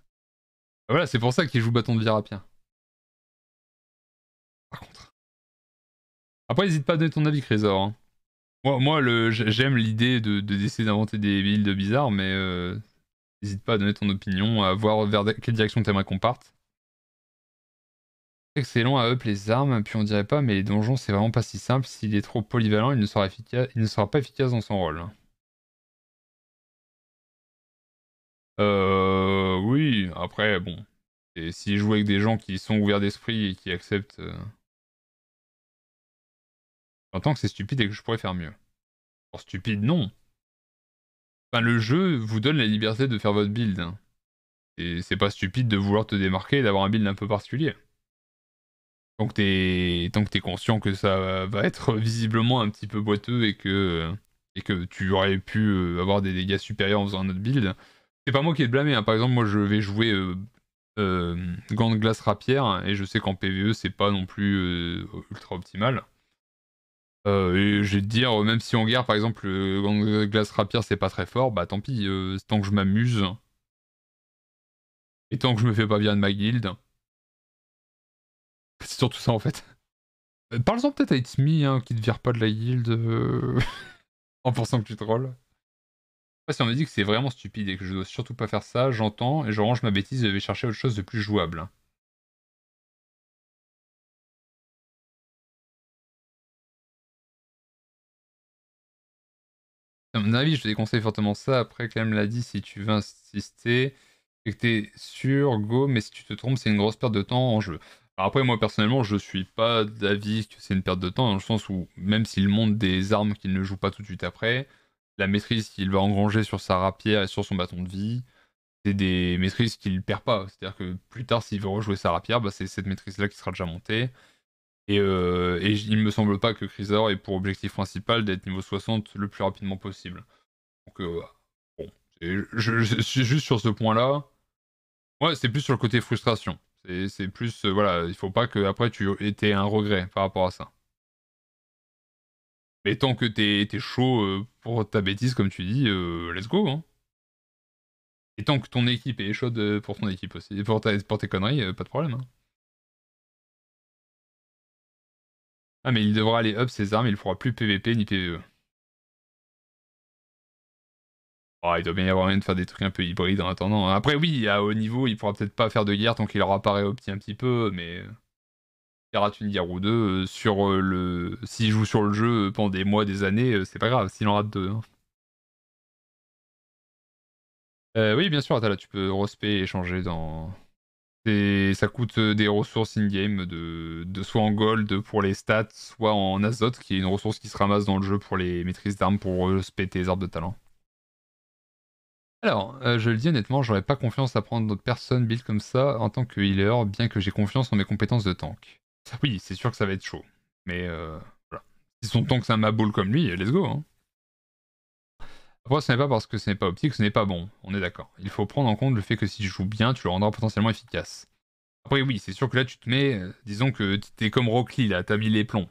Ah, voilà, c'est pour ça qu'il joue bâton de virapien. Par contre. Après, n'hésite pas à donner ton avis, Crésor. Hein. Moi, j'aime l'idée de d'essayer d'inventer des builds bizarres, mais euh, n'hésite pas à donner ton opinion, à voir vers quelle direction aimerais qu'on parte. Excellent à up les armes, puis on dirait pas, mais les donjons c'est vraiment pas si simple. S'il est trop polyvalent, il ne sera pas efficace dans son rôle. Euh, oui, après, bon. Et je joue avec des gens qui sont ouverts d'esprit et qui acceptent. J'entends euh, que c'est stupide et que je pourrais faire mieux. Alors stupide, non. Enfin, le jeu vous donne la liberté de faire votre build. Hein. Et c'est pas stupide de vouloir te démarquer et d'avoir un build un peu particulier. Tant que t'es, tant que t'es conscient que ça va être visiblement un petit peu boiteux et que, et que tu aurais pu euh, avoir des dégâts supérieurs en faisant un autre build, c'est pas moi qui ai de blâmé. Hein. Par exemple, moi, je vais jouer euh, euh, gant hein, et je sais qu'en PVE, c'est pas non plus euh, ultra optimal. Euh, et je vais te dire, même si en guerre, par exemple, gang euh, gant c'est pas très fort, bah tant pis, tant que je m'amuse et tant que je me fais pas bien de ma guilde. C'est surtout ça en fait. Parle-en peut-être à It's Me, hein, qui te vire pas de la guilde. en pensant que tu trolls si on me dit que c'est vraiment stupide et que je dois surtout pas faire ça, j'entends et je range ma bêtise et vais chercher autre chose de plus jouable. A mon avis, je te déconseille fortement ça. Après, Clem l'a dit, si tu veux insister et que es sûr, go, mais si tu te trompes, c'est une grosse perte de temps en jeu. après, moi personnellement, je suis pas d'avis que c'est une perte de temps, dans le sens où même s'il monte des armes qu'il ne joue pas tout de suite après, la maîtrise qu'il va engranger sur sa rapière et sur son bâton de vie, c'est des maîtrises qu'il perd pas. C'est-à-dire que plus tard, s'il veut rejouer sa rapière, bah, c'est cette maîtrise-là qui sera déjà montée. Et, euh, et il me semble pas que Chrysor ait pour objectif principal d'être niveau 60 le plus rapidement possible. Donc, euh, bon, je, suis juste sur ce point-là. Ouais, c'est plus sur le côté frustration. C'est plus, euh, voilà, il faut pas que après tu aies un regret par rapport à ça. Mais tant que t'es chaud euh, pour ta bêtise, comme tu dis, euh, let's go. Hein. Et tant que ton équipe est chaude euh, pour ton équipe aussi, pour, pour tes conneries, pas de problème. Hein. Ah, mais il devra aller up ses armes, il ne fera plus PVP ni PVE. Ah, il doit bien y avoir moyen de faire des trucs un peu hybrides en attendant. Hein. Après, oui, à haut niveau, il pourra peut-être pas faire de guerre tant qu'il aura pas réopti un petit peu, mais rate une guerre ou deux euh, sur euh, le. S'il joue sur le jeu euh, pendant des mois, des années, c'est pas grave, s'il en rate deux. Hein. oui, bien sûr, là, tu peux respect et changer dans. Ça coûte des ressources in-game, de... soit en gold pour les stats, soit en azote, qui est une ressource qui se ramasse dans le jeu pour les maîtrises d'armes pour respecter tes arbres de talent. Alors, je le dis honnêtement, j'aurais pas confiance à prendre d'autres personnes build comme ça en tant que healer, bien que j'ai confiance en mes compétences de tank. Oui, c'est sûr que ça va être chaud. Mais euh, voilà. Si son temps que c'est un maboule comme lui, let's go. Hein. Après, ce n'est pas parce que ce n'est pas optique que ce n'est pas bon. On est d'accord. Il faut prendre en compte le fait que si tu joues bien, tu le rendras potentiellement efficace. Après, oui, c'est sûr que là, tu te mets. Euh, disons que tu t'es comme Rock Lee, là, t'as mis les plombs.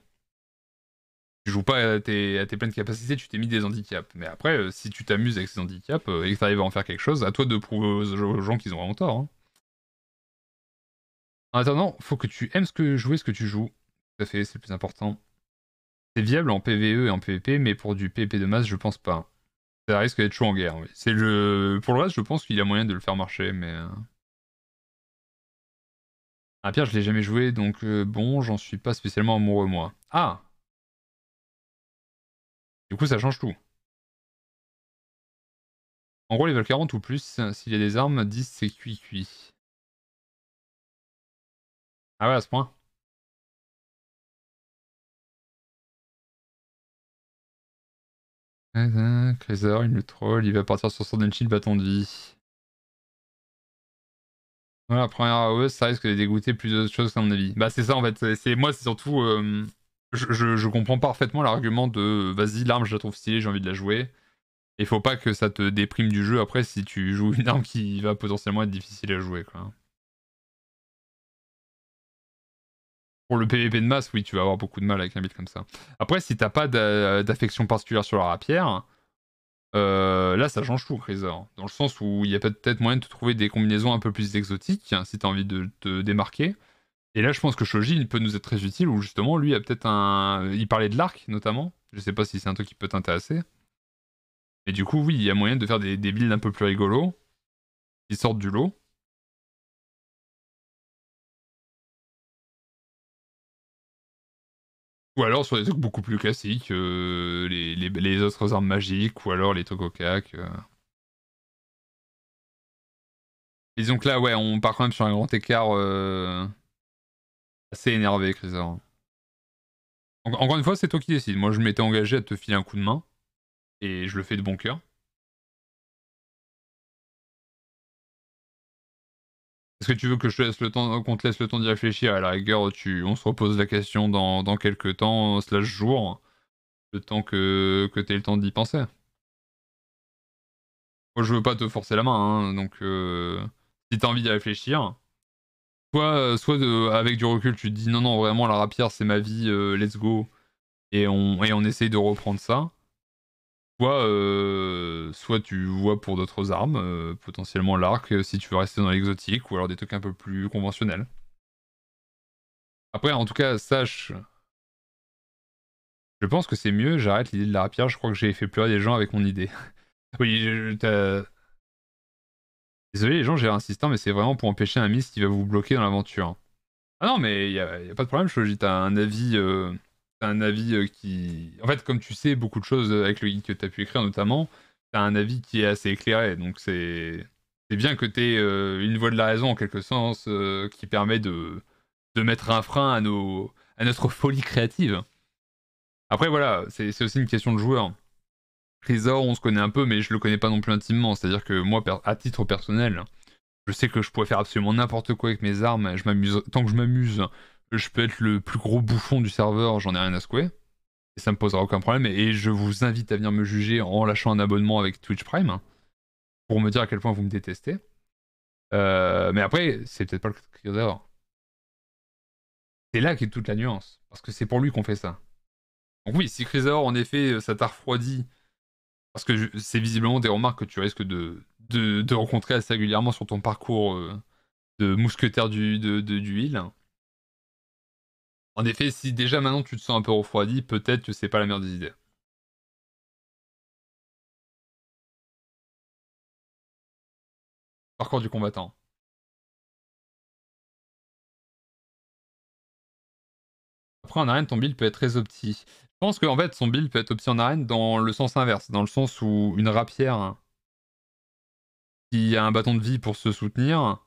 Tu joues pas à tes, pleines capacités, tu t'es mis des handicaps. Mais après, euh, si tu t'amuses avec ces handicaps euh, et que tu arrives à en faire quelque chose, à toi de prouver aux gens qu'ils ont vraiment tort. Hein. En attendant, faut que tu aimes ce que jouer ce que tu joues. Tout à fait, c'est le plus important. C'est viable en PVE et en PVP, mais pour du PVP de masse, je pense pas. Ça risque d'être chaud en guerre. Oui. C'est le... Pour le reste, je pense qu'il y a moyen de le faire marcher, mais. Euh. Ah, Pierre, je l'ai jamais joué, donc euh, bon, j'en suis pas spécialement amoureux, moi. Ah Du coup, ça change tout. En gros, les 40 ou plus, s'il y a des armes, 10 c'est cuit cuit. Ah ouais, à ce point. Ah, ah, il le troll, il va partir sur son Shield, bâton de vie. Ouais, la première AOE, ça risque de dégoûter plus de choses, qu'à mon avis. Bah, c'est ça en fait. C'est, moi, c'est surtout. Euh, je, comprends parfaitement l'argument de vas-y, l'arme, je la trouve stylée, j'ai envie de la jouer. Et faut pas que ça te déprime du jeu après si tu joues une arme qui va potentiellement être difficile à jouer, quoi. Pour le PVP de masse, oui, tu vas avoir beaucoup de mal avec un build comme ça. Après, si t'as pas d'affection particulière sur la rapière, euh, là, ça change tout, Crisor. Dans le sens où il y a peut-être moyen de te trouver des combinaisons un peu plus exotiques, hein, si t'as envie de te démarquer. Et là, je pense que Shoji, il peut nous être très utile, ou justement, lui, a peut-être un. Il parlait de l'arc, notamment. Je sais pas si c'est un truc qui peut t'intéresser. Mais du coup, oui, il y a moyen de faire des, des builds un peu plus rigolos, qui sortent du lot. Ou alors sur des trucs beaucoup plus classiques, euh, les, autres armes magiques, ou alors les Tokokak. Euh... Disons que là, ouais, on part quand même sur un grand écart euh, assez énervé, Chris. encore une fois, c'est toi qui décides. Moi, je m'étais engagé à te filer un coup de main, et je le fais de bon cœur. Est-ce que tu veux que je laisse le qu'on te laisse le temps d'y réfléchir À la rigueur, tu, on se repose la question dans, dans quelques temps, slash jour, le temps que, que tu aies le temps d'y penser. Moi, je veux pas te forcer la main, hein, donc euh, si si as envie d'y réfléchir, soit, soit avec du recul, tu te dis non, non, vraiment, la rapière, c'est ma vie, euh, let's go, et on, et on essaye de reprendre ça. Euh, soit, tu vois pour d'autres armes, euh, potentiellement l'arc, euh, si tu veux rester dans l'exotique, ou alors des trucs un peu plus conventionnels. Après, en tout cas, sache. Je pense que c'est mieux, j'arrête l'idée de la rapière, je crois que j'ai fait pleurer des gens avec mon idée. oui, t'as... Désolé les gens, j'ai insisté, mais c'est vraiment pour empêcher un miss qui va vous bloquer dans l'aventure. Ah non, mais il a, pas de problème, je t'as un avis un avis euh, qui. En fait, comme tu sais, beaucoup de choses euh, avec le guide que t'as pu écrire, notamment, t'as un avis qui est assez éclairé. Donc, c'est. bien que t'aies euh, une voix de la raison, en quelque sens, qui permet de, de mettre un frein à, nos, à notre folie créative. Après, voilà, c'est aussi une question de joueur. Trésor, on se connaît un peu, mais je le connais pas non plus intimement. C'est-à-dire que moi, à titre personnel, je sais que je pourrais faire absolument n'importe quoi avec mes armes. Je m'amuse tant que je m'amuse, je peux être le plus gros bouffon du serveur, j'en ai rien à secouer. Et ça me posera aucun problème. Et, je vous invite à venir me juger en lâchant un abonnement avec Twitch Prime hein, pour me dire à quel point vous me détestez. Euh, mais après, c'est peut-être pas le créateur. C'est là qu'est toute la nuance. Parce que c'est pour lui qu'on fait ça. Donc oui, si Crisor, en effet, euh, ça t'a refroidi, parce que c'est visiblement des remarques que tu risques de, rencontrer assez régulièrement sur ton parcours euh, de mousquetaire du, de, en effet, si déjà maintenant tu te sens un peu refroidi, peut-être que c'est pas la meilleure des idées. Parcours du combattant. Après, en arène, ton build peut être très opti. Je pense qu'en fait, son build peut être opti en arène dans le sens inverse, dans le sens où une rapière qui a un bâton de vie pour se soutenir,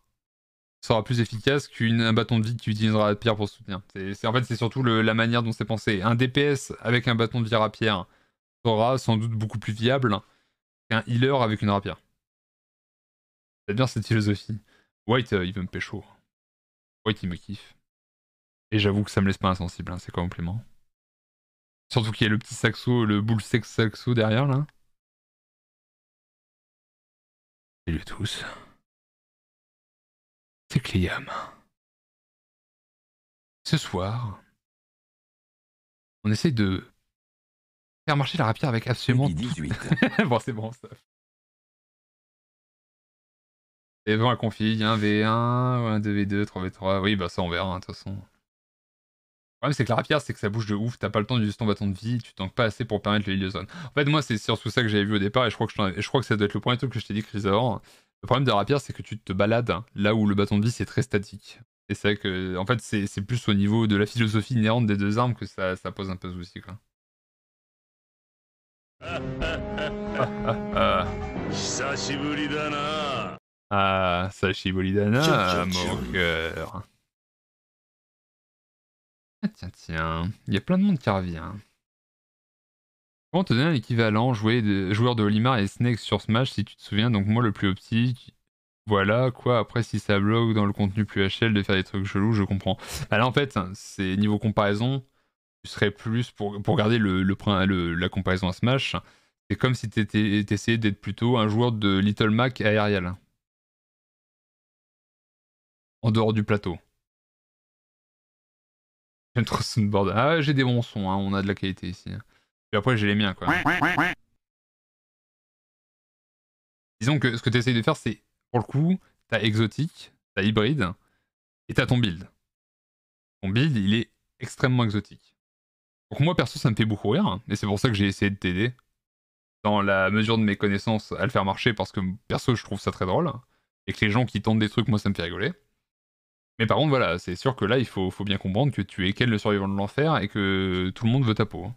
sera plus efficace qu'un bâton de vie qui utilisera la pierre pour soutenir. C'est, en fait, c'est surtout la manière dont c'est pensé. Un DPS avec un bâton de vie rapier sera sans doute beaucoup plus viable qu'un healer avec une rapière. c'est bien cette philosophie. White, euh, il veut me pécho. White, il me kiffe. Et j'avoue que ça me laisse pas insensible, hein, c'est complément. Surtout qu'il y a le petit saxo, le boule sex saxo derrière là. Salut tous. C'est Cléam. Ce soir, on essaie de faire marcher la rapière avec absolument 18. bon, c'est bon, ça. Et bon, la config, 1v1, 2 v 2 3v3. Oui, bah ça, on verra, hein, de toute façon. Le problème, c'est que la rapière, c'est que ça bouge de ouf. T'as pas le temps d'utiliser ton bâton de vie, tu tankes pas assez pour permettre le heal zone. En fait, moi, c'est surtout ça que j'avais vu au départ, et je crois que, je, crois que ça doit être le premier truc que je t'ai dit, Chris, le problème de rapiers, c'est que tu te balades là où le bâton de vis c'est très statique. Et c'est vrai que, en fait, c'est plus au niveau de la philosophie inhérente des deux armes que ça, ça pose un peu de souci, quoi. ah, Sashibulidana mon cœur. Ah, tiens, tiens, il y a plein de monde qui revient. Comment te donner un équivalent de, joueur de Olimar et Snake sur Smash si tu te souviens Donc moi le plus optique, voilà quoi. Après si ça bloque dans le contenu plus HL de faire des trucs chelous, je comprends. Alors bah, en fait, hein, c'est niveau comparaison, tu serais plus pour, garder le, la comparaison à Smash. C'est comme si tu essayais d'être plutôt un joueur de Little Mac aérial. En dehors du plateau. J'aime trop Soundboard. Ah, j'ai des bons sons, hein, on a de la qualité ici. Hein après, j'ai les miens, quoi. Disons que ce que tu essayes de faire, c'est, pour le coup, t'as exotique, t'as hybride, et t'as ton build. Ton build, il est extrêmement exotique. Donc moi, perso, ça me fait beaucoup rire, et c'est pour ça que j'ai essayé de t'aider, dans la mesure de mes connaissances, à le faire marcher, parce que, perso, je trouve ça très drôle, et que les gens qui tentent des trucs, moi, ça me fait rigoler. Mais par contre, voilà, c'est sûr que là, il faut, bien comprendre que tu es quel le survivant de l'enfer et que tout le monde veut ta peau. Hein.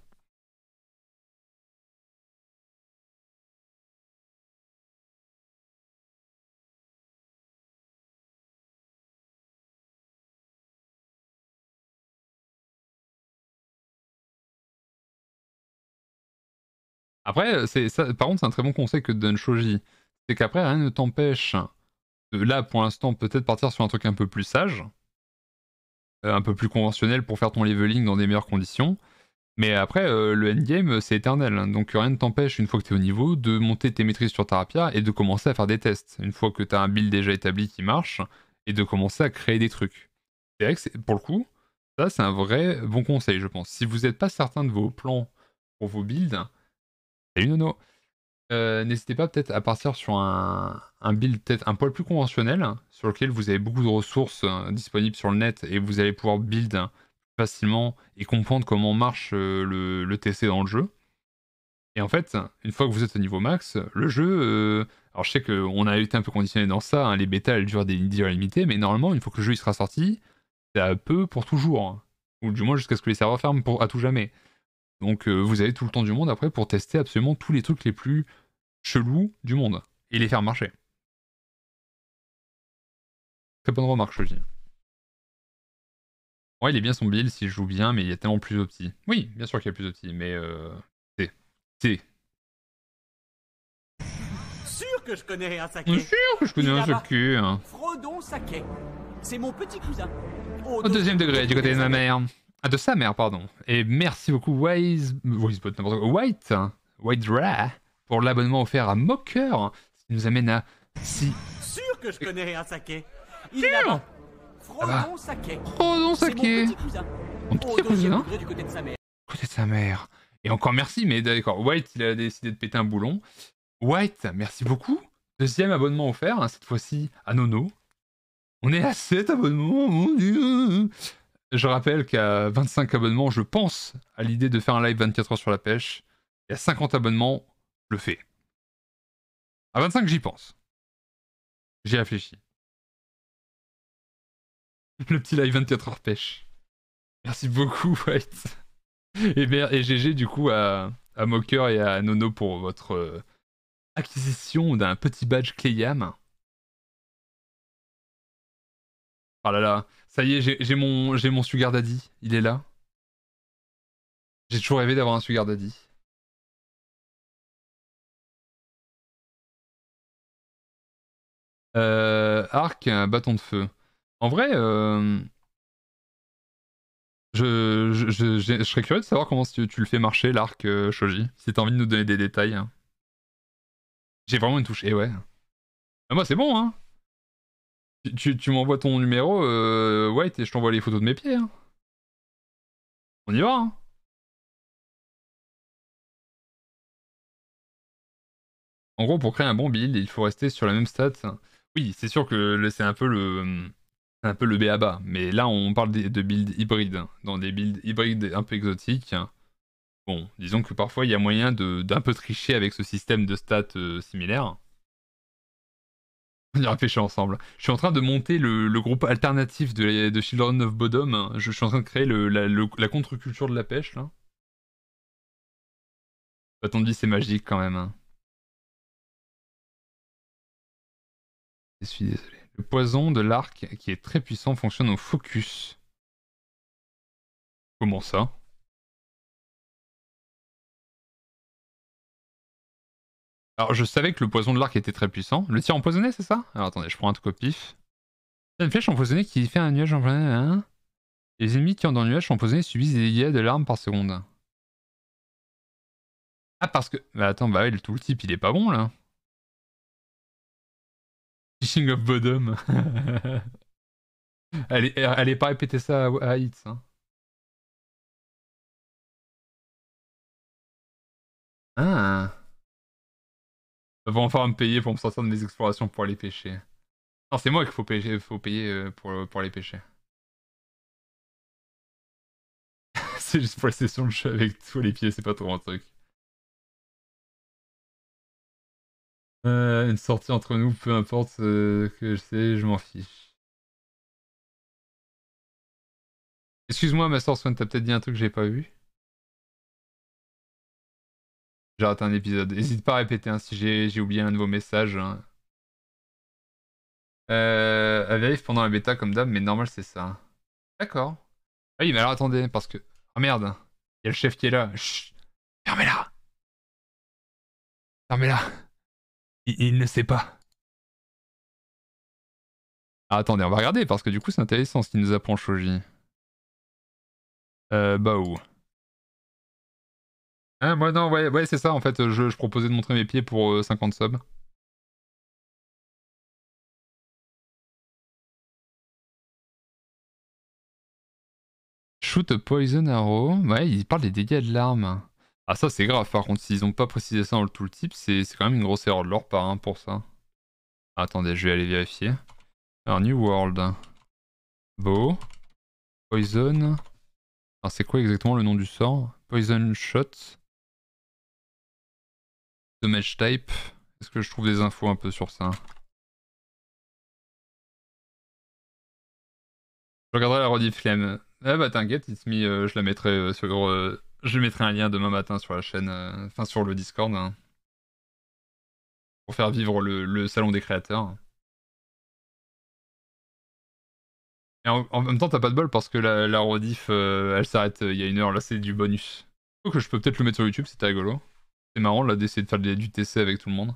Après, ça, par contre, c'est un très bon conseil que donne Shoji. C'est qu'après, rien ne t'empêche de là, pour l'instant, peut-être partir sur un truc un peu plus sage, euh, un peu plus conventionnel pour faire ton leveling dans des meilleures conditions. Mais après, euh, le endgame, c'est éternel. Hein. donc rien ne t'empêche, une fois que tu es au niveau, de monter tes maîtrises sur ta et de commencer à faire des tests. Une fois que tu as un build déjà établi qui marche, et de commencer à créer des trucs. C'est vrai que pour le coup, ça c'est un vrai bon conseil, je pense. Si vous n'êtes pas certain de vos plans pour vos builds, Salut Nono. Euh, n'hésitez pas peut-être à partir sur un, build peut-être un poil plus conventionnel, sur lequel vous avez beaucoup de ressources euh, disponibles sur le net et vous allez pouvoir build hein, facilement et comprendre comment marche euh, le, TC dans le jeu. Et en fait, une fois que vous êtes au niveau max, le jeu. alors je sais qu'on a été un peu conditionné dans ça, hein, les bêta, elles durent des durées limitées, mais normalement, une fois que le jeu il sera sorti, c'est à peu pour toujours. Hein. ou du moins jusqu'à ce que les serveurs ferment pour, à tout jamais. Donc euh, vous avez tout le temps du monde après pour tester absolument tous les trucs les plus chelous du monde et les faire marcher. Très bonne remarque, je dis. Ouais, il est bien son build s'il joue bien, mais il y a tellement plus opti. Oui, bien sûr qu'il y a plus opti, mais euh. C'est. C'est. Sûr que je connais un saké. Sûr que je connais un hein. C'est mon petit cousin. Au deuxième degré, du côté de ma mère. Ah, de sa mère, pardon. Et merci beaucoup, Wise... quoi. White, hein, White Ra, pour l'abonnement offert à Mocker, ce qui nous amène à si. Sûr que je connais un saké. Il ah bah. Saké. Frodon Saké. Mon petit cousin. Mon petit cousin. Du côté de sa mère. Côté de sa mère. Et encore merci, mais d'accord. White, il a décidé de péter un boulon. White, merci beaucoup. Deuxième abonnement offert, hein, cette fois-ci à Nono. On est à 7 abonnements, mon dieu je rappelle qu'à 25 abonnements, je pense à l'idée de faire un live 24 heures sur la pêche. Et à 50 abonnements, je le fais. À 25, j'y pense. J'y réfléchis. Le petit live 24 heures pêche. Merci beaucoup, White. Et, et GG, du coup, à, à et à Nono pour votre euh, acquisition d'un petit badge Clayam. E oh ah là là. Ça y est, j'ai mon, mon Sugar Daddy. Il est là. J'ai toujours rêvé d'avoir un Sugar Daddy. Euh, arc, bâton de feu. En vrai, euh, je, je, serais curieux de savoir comment tu, le fais marcher, l'arc euh, Shoji, si t'as envie de nous donner des détails. Hein. J'ai vraiment une touche. Et eh ouais. Ah, moi, c'est bon, hein tu, m'envoies ton numéro, White, euh, et je t'envoie les photos de mes pieds. Hein. On y va. Hein. En gros, pour créer un bon build, il faut rester sur la même stat. Oui, c'est sûr que c'est un peu le un peu le B mais là on parle de, builds hybrides. Hein, dans des builds hybrides un peu exotiques, bon, disons que parfois il y a moyen d'un peu tricher avec ce système de stats similaires. Euh, similaire. On ira pêcher ensemble. Je suis en train de monter le, groupe alternatif de, Children of Bodom. Je, suis en train de créer la, la contre-culture de la pêche, là. Bâton de c'est magique quand même. Hein. Je suis désolé. Le poison de l'arc, qui est très puissant, fonctionne au focus. Comment ça Alors, je savais que le poison de l'arc était très puissant. Le tir empoisonné, c'est ça Alors, attendez, je prends un truc au pif. une flèche empoisonnée qui fait un nuage empoisonné. Hein, hein les ennemis qui ont dans le nuage empoisonné subissent des dégâts de l'arme par seconde. Ah, parce que... Bah attends, bah tout le type, il est pas bon, là. Fishing of Bodom. allez, est euh, pas répéter ça à, hits, Hein. Ah vont enfin me payer pour me sortir de mes explorations pour aller pêcher. Non, c'est moi qu'il faut payer, euh, pour, euh, pour aller pêcher. c'est juste pour la session le jeu avec tous les pieds, c'est pas trop un truc. Euh, une sortie entre nous, peu importe que je sais, je m'en fiche. Excuse-moi, ma soeur Swan, t'as peut-être dit un truc que j'ai pas vu. J'ai raté un épisode. N'hésite pas à répéter hein, si j'ai oublié un de vos messages. Hein. Euh, pendant la bêta comme d'hab, mais normal c'est ça. D'accord. Ah oui, mais alors attendez, parce que... Oh merde, il y a le chef qui est là. Chut, fermez-la. Fermez-la. Il, ne sait pas. Ah, attendez, on va regarder, parce que du coup c'est intéressant ce qu'il nous apprend Shoji. Euh, bah où ah, non, ouais, ouais c'est ça en fait, je, proposais de montrer mes pieds pour 50 euh, subs. Shoot a poison arrow. Ouais, il parle des dégâts de l'arme. Ah ça c'est grave par contre, s'ils n'ont pas précisé ça dans le tooltip, c'est quand même une grosse erreur de leur part hein, pour ça. Attendez, je vais aller vérifier. Alors New World. Bow. Poison. Alors c'est quoi exactement le nom du sort Poison Shot de type. Est-ce que je trouve des infos un peu sur ça Je regarderai la rediff flemme. Ah bah t'inquiète, it's me, euh, je la mettrai euh, sur. Euh, je mettrai un lien demain matin sur la chaîne, enfin sur le Discord. Hein. pour faire vivre le, salon des créateurs. Et en, même temps, t'as pas de bol parce que la, la rediff, elle s'arrête il y a une heure. Là, c'est du bonus. que je peux peut-être le mettre sur YouTube, c'était rigolo. C'est marrant là d'essayer de faire du TC avec tout le monde.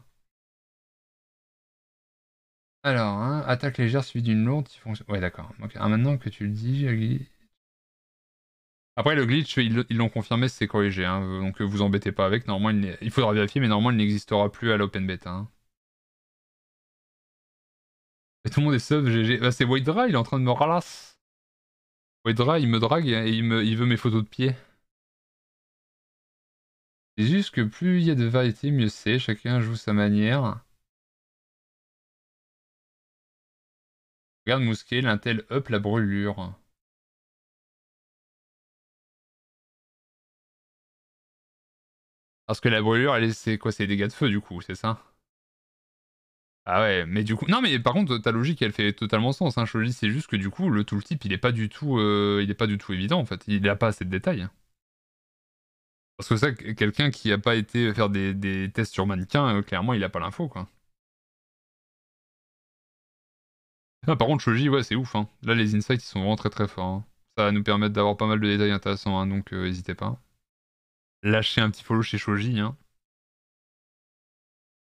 Alors, hein, attaque légère suivie d'une lourde, fonctionne... Ouais, d'accord. Ah, maintenant que tu le dis, Après, le glitch, ils l'ont confirmé, c'est corrigé. Hein, donc, euh, vous embêtez pas avec. Normalement, il, faudra vérifier, mais normalement, il n'existera plus à l'open beta. Et hein. tout le monde est sub, GG. Bah, c'est White il est en train de me ralasse. White il me drague et il, me... il veut mes photos de pied. C'est juste que plus il y a de variétés, mieux c'est. Chacun joue sa manière. Regarde Mousquet, l'intel up la brûlure. Parce que la brûlure, elle c'est quoi C'est des dégâts de feu du coup, c'est ça Ah ouais, mais du coup... Non mais par contre, ta logique, elle fait totalement sens. Hein, c'est juste que du coup, le tooltip, il est pas du tout, euh, il est pas du tout évident en fait. Il n'a pas assez de détails. Hein. Parce que ça, quelqu'un qui n'a pas été faire des, tests sur mannequin, euh, clairement, il n'a pas l'info, quoi. Ah, par contre, Shoji, ouais, c'est ouf. Hein. Là, les insights, ils sont vraiment très très forts. Hein. Ça va nous permettre d'avoir pas mal de détails intéressants, hein, donc euh, n'hésitez pas. Lâchez un petit follow chez Shoji.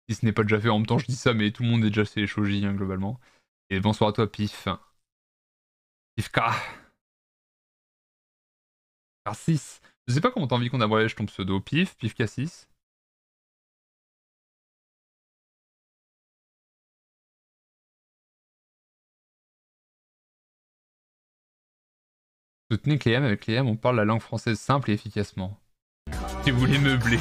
Si ce n'est pas déjà fait, en même temps, je dis ça, mais tout le monde est déjà chez Shoji, globalement. Et bonsoir à toi, Pif. Pifka. R6. Je sais pas comment t'as envie qu'on abrège ton pseudo. Pif, Pif Cassis. Soutenez Cléam, avec Cléam on parle la langue française simple et efficacement. Si vous voulez meubler.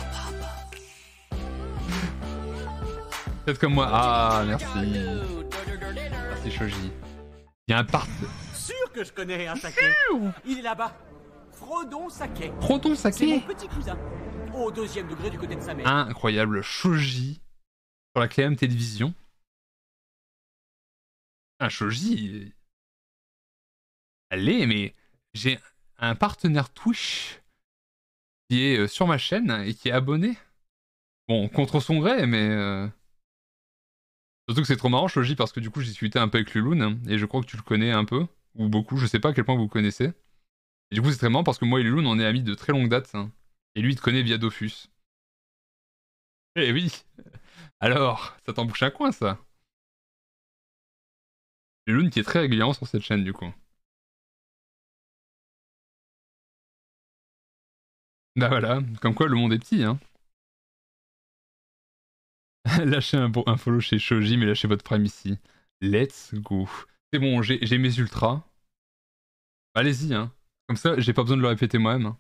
Peut-être comme moi. Ah, merci. Merci Choji. Il y a un part. Sûr que je connais un Il est là-bas. Frodon C'est sa mère. Incroyable. Shoji sur la KM Télévision. Un Shoji. Allez, mais j'ai un partenaire Twitch qui est euh, sur ma chaîne et qui est abonné. Bon, contre son gré, mais. Euh, surtout que c'est trop marrant, Shoji, parce que du coup, j'ai discuté un peu avec Lulun hein, et je crois que tu le connais un peu, ou beaucoup, je sais pas à quel point vous connaissez. Et du coup, c'est très marrant parce que moi et Loun on est amis de très longue date. Hein. Et lui, il te connaît via Dofus. Eh oui Alors, ça t'embouche un coin, ça Loun qui est très régulièrement sur cette chaîne, du coup. Bah voilà, comme quoi le monde est petit, hein. lâchez un, un, follow chez Shoji, mais lâchez votre prime ici. Let's go. C'est bon, j'ai mes ultras. Allez-y, hein. Comme ça, j'ai pas besoin de le répéter moi-même. Hein.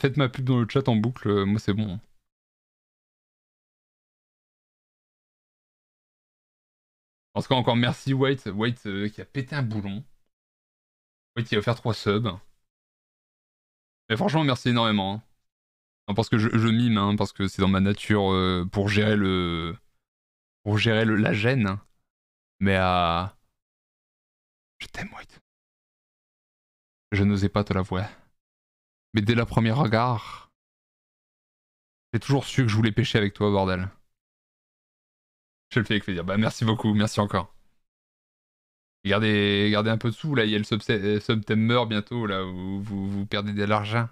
Faites ma pub dans le chat en boucle, euh, moi c'est bon. En tout cas, encore merci White, White euh, qui a pété un boulon. White qui a offert 3 subs. Mais franchement, merci énormément. Hein. parce que je, mime, hein, parce que c'est dans ma nature euh, pour gérer le. pour gérer la gêne. Mais à. Je t'aime, White. Je n'osais pas te l'avouer. Mais dès le premier regard, j'ai toujours su que je voulais pêcher avec toi, bordel. Je le fais avec plaisir. Bah merci beaucoup, merci encore. Gardez gardez un peu de sous, là, il y a le sub meurt bientôt, là, où vous, vous perdez de l'argent.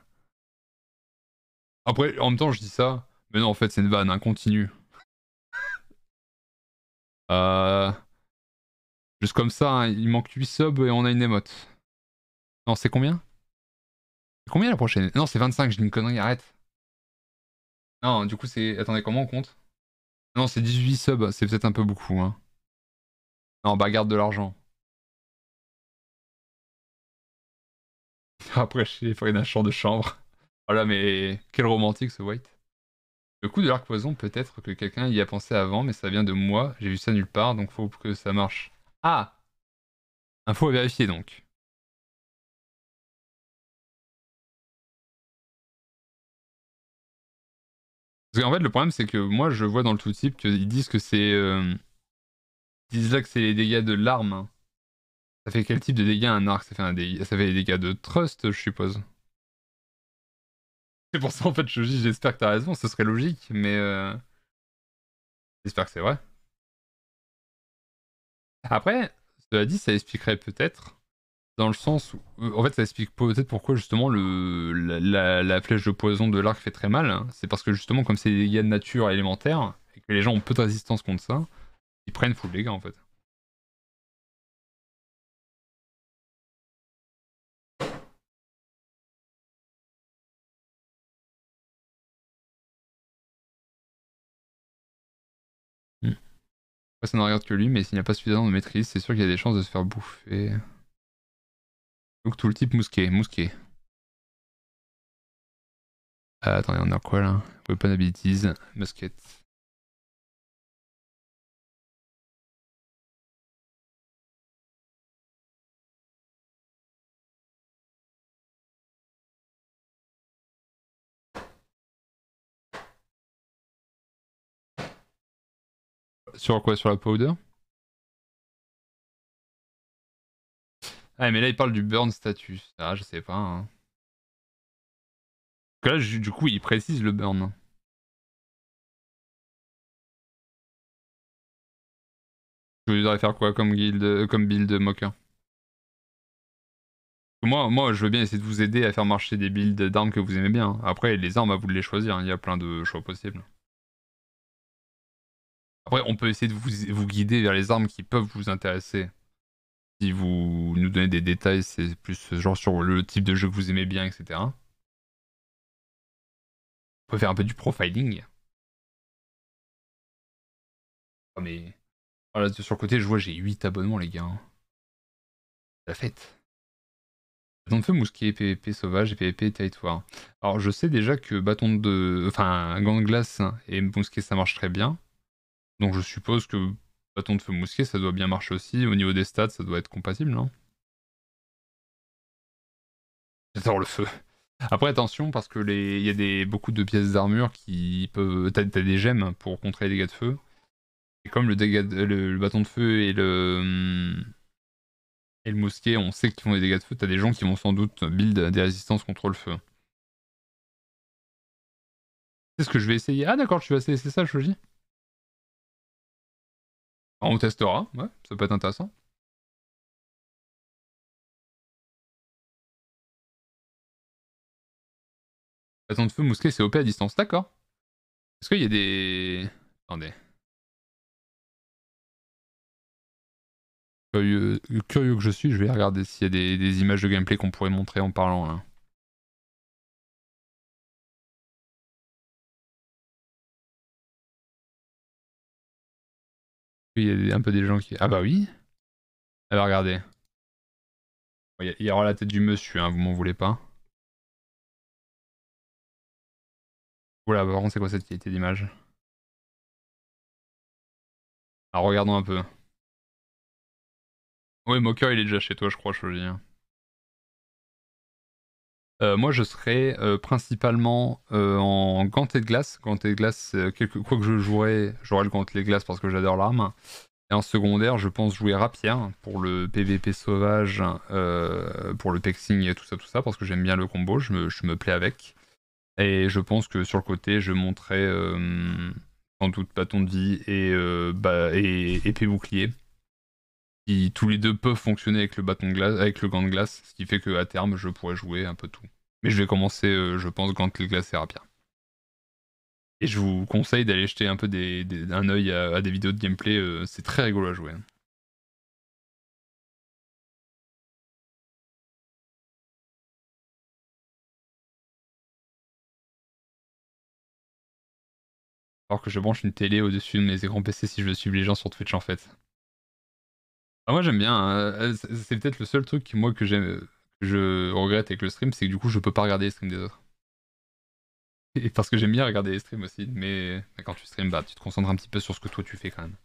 Après, en même temps, je dis ça, mais non, en fait, c'est une vanne, hein, continue. euh... Juste comme ça, hein, il manque 8 subs et on a une émote. Non, c'est combien C'est combien la prochaine Non, c'est 25, j'ai une connerie, arrête. Non, du coup, c'est. Attendez, comment on compte Non, c'est 18 subs, c'est peut-être un peu beaucoup. Hein. Non, bah, garde de l'argent. Après, chez d'un champ de chambre. Voilà, mais quel romantique ce White. Le coup de l'arc poison, peut-être que quelqu'un y a pensé avant, mais ça vient de moi, j'ai vu ça nulle part, donc faut que ça marche. Ah Info à vérifier donc. Parce qu'en fait, le problème, c'est que moi, je vois dans le tout type qu'ils disent que c'est. Euh, ils disent là que c'est les dégâts de l'arme. Ça fait quel type de dégâts un arc ça fait, un ça fait les dégâts de trust, je suppose. C'est pour ça, en fait, je j'espère que t'as raison, ce serait logique, mais. Euh, j'espère que c'est vrai. Après, cela dit, ça expliquerait peut-être dans le sens où, euh, en fait, ça explique peut-être pourquoi justement le, la, flèche de poison de l'arc fait très mal. Hein. C'est parce que justement, comme c'est des dégâts de nature élémentaire, et que les gens ont peu de résistance contre ça, ils prennent full dégâts en fait. Hmm. Ça n'en regarde que lui, mais s'il n'y a pas suffisamment de maîtrise, c'est sûr qu'il y a des chances de se faire bouffer. Donc tout le type mousquet, mousquet. Attends, ah, attendez, on a quoi là Weapon abilities, musket. Sur quoi Sur la powder Ah, mais là, il parle du burn status. Ah, je sais pas. Hein. Parce que là, du coup, il précise le burn. Je voudrais faire quoi comme, guild, comme build moqueur moi, moi, je veux bien essayer de vous aider à faire marcher des builds d'armes que vous aimez bien. Après, les armes, à vous de les choisir. Hein. Il y a plein de choix possibles. Après, on peut essayer de vous guider vers les armes qui peuvent vous intéresser si vous nous donnez des détails, c'est plus genre sur le type de jeu que vous aimez bien, etc. On peut faire un peu du profiling. Ah, mais voilà, ah, sur le côté, je vois j'ai 8 abonnements, les gars. La fête. Bâton de feu, mousquet, PVP sauvage et PVP territoire. Alors, je sais déjà que bâton de. Enfin, gant de glace et mousquet, ça marche très bien. Donc, je suppose que bâton de feu mousquet, ça doit bien marcher aussi. Au niveau des stats, ça doit être compatible, non J'adore le feu. Après, attention, parce que les... y a des... beaucoup de pièces d'armure qui peuvent. T'as des gemmes pour contrer les dégâts de feu. Et comme le, dégât le... bâton de feu et le. Et le mousquet, on sait qu'ils font des dégâts de feu. T'as des gens qui vont sans doute build des résistances contre le feu. C'est ce que je vais essayer. Ah, d'accord, tu vas essayer ça, je dis on testera, ouais, ça peut être intéressant. Bâton de feu mousquet, c'est OP à distance, d'accord. Est-ce qu'il y a des... Attendez. Curieux, que je suis, je vais regarder s'il y a des, des images de gameplay qu'on pourrait montrer en parlant là. Hein. Il y a un peu des gens qui. Ah bah oui bah regardez. Il y, aura la tête du monsieur, hein, vous m'en voulez pas. Voilà, par contre, c'est quoi cette qualité d'image Alors ah, regardons un peu. Oui, Mocker, il est déjà chez toi, je crois, je veux dire. Hein. Euh, moi, je serais euh, principalement euh, en ganté de glace. de glace, quoi que je jouerais, j'aurai le ganté de glace parce que j'adore l'arme. Et en secondaire, je pense jouer rapier hein, pour le PVP sauvage, pour le pexing et tout ça, tout ça, parce que j'aime bien le combo, je me, plais avec. Et je pense que sur le côté, je monterai sans doute bâton de vie et, bah, et épée bouclier tous les deux peuvent fonctionner avec le bâton de glace, avec le gant de glace, ce qui fait que à terme je pourrais jouer un peu tout. Mais je vais commencer, euh, je pense, gant de glace et rapier. Et je vous conseille d'aller jeter un peu des, un œil à, des vidéos de gameplay, euh, c'est très rigolo à jouer. Hein. Alors que je branche une télé au-dessus de mes écrans PC si je veux suivre les gens sur Twitch en fait. Ah, moi j'aime bien. Hein. Euh, c'est peut-être le seul truc que moi que j'aime, que je regrette avec le stream, c'est que du coup je peux pas regarder les streams des autres. Et parce que j'aime bien regarder les streams aussi, mais quand tu streams, bah, tu te concentres un petit peu sur ce que toi tu fais quand même.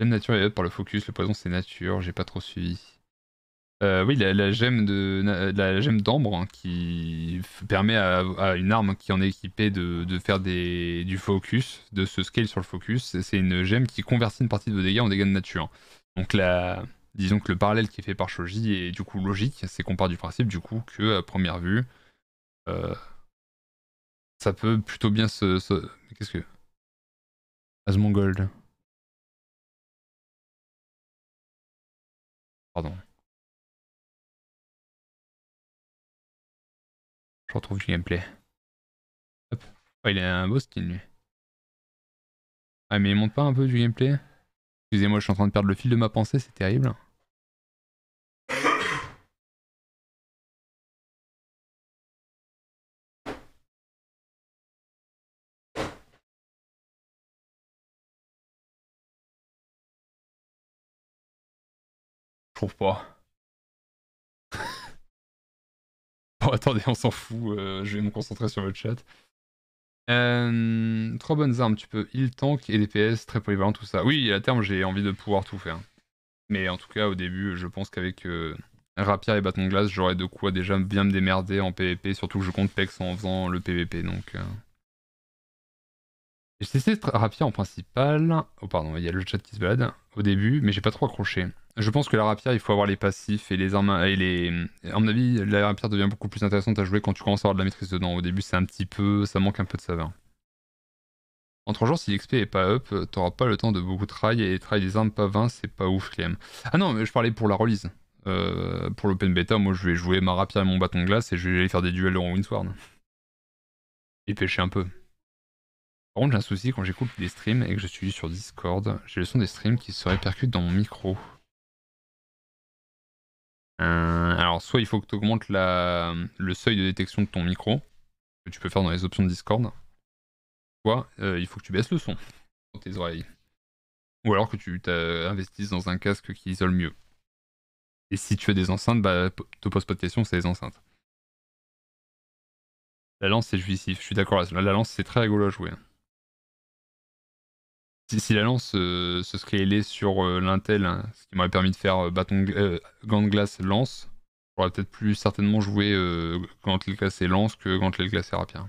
J'aime nature et par le focus, le poison c'est nature, j'ai pas trop suivi. Euh, oui, la, gemme de la gemme d'ambre hein, qui permet à, une arme qui en est équipée de, faire des, du focus, de se scale sur le focus. C'est une gemme qui convertit une partie de vos dégâts en dégâts de nature. Donc la, disons que le parallèle qui est fait par Shoji est du coup logique, c'est qu'on part du principe du coup que à première vue, euh, ça peut plutôt bien se. se... Qu'est-ce que Asmongold. Pardon. Je retrouve du gameplay. Hop. Oh, il a un beau skin lui. Ah mais il monte pas un peu du gameplay Excusez-moi, je suis en train de perdre le fil de ma pensée, c'est terrible. Je trouve pas. Bon, attendez, on s'en fout, euh, je vais me concentrer sur le chat. Euh, trois bonnes armes, tu peux heal, tank et DPS, très polyvalent, tout ça. Oui, à terme, j'ai envie de pouvoir tout faire. Mais en tout cas, au début, je pense qu'avec euh, Rapier et Bâton de Glace, j'aurais de quoi déjà bien me démerder en PvP, surtout que je compte Pex en faisant le PvP, donc... J'ai Rapier en principal. Oh pardon, il y a le chat qui se balade au début, mais j'ai pas trop accroché. Je pense que la rapière, il faut avoir les passifs et les armes. Et les... mon avis, la rapière devient beaucoup plus intéressante à jouer quand tu commences à avoir de la maîtrise dedans. Au début, c'est un petit peu. Ça manque un peu de saveur. En 3 jours, si l'XP est pas up, t'auras pas le temps de beaucoup try et travailler des armes pas 20, c'est pas ouf, Clem. Ah non, mais je parlais pour la release. Euh, pour l'open beta, moi je vais jouer ma rapière et mon bâton de glace et je vais aller faire des duels en Windsward. Et pêcher un peu. Par contre, j'ai un souci quand j'écoute des streams et que je suis sur Discord, j'ai le son des streams qui se répercutent dans mon micro. Euh, alors, soit il faut que tu augmentes le seuil de détection de ton micro, que tu peux faire dans les options de Discord, soit euh, il faut que tu baisses le son dans tes oreilles. Ou alors que tu t'investisses dans un casque qui isole mieux. Et si tu as des enceintes, bah, te pose pas de question, c'est les enceintes. La lance, c'est jouissif, je suis d'accord. La lance, c'est très rigolo à jouer. Hein si, la lance euh, se serait sur euh, l'intel, hein, ce qui m'aurait permis de faire euh, bâton, gant de glace, lance, j'aurais peut-être plus certainement joué glace et lance que glace et rapier.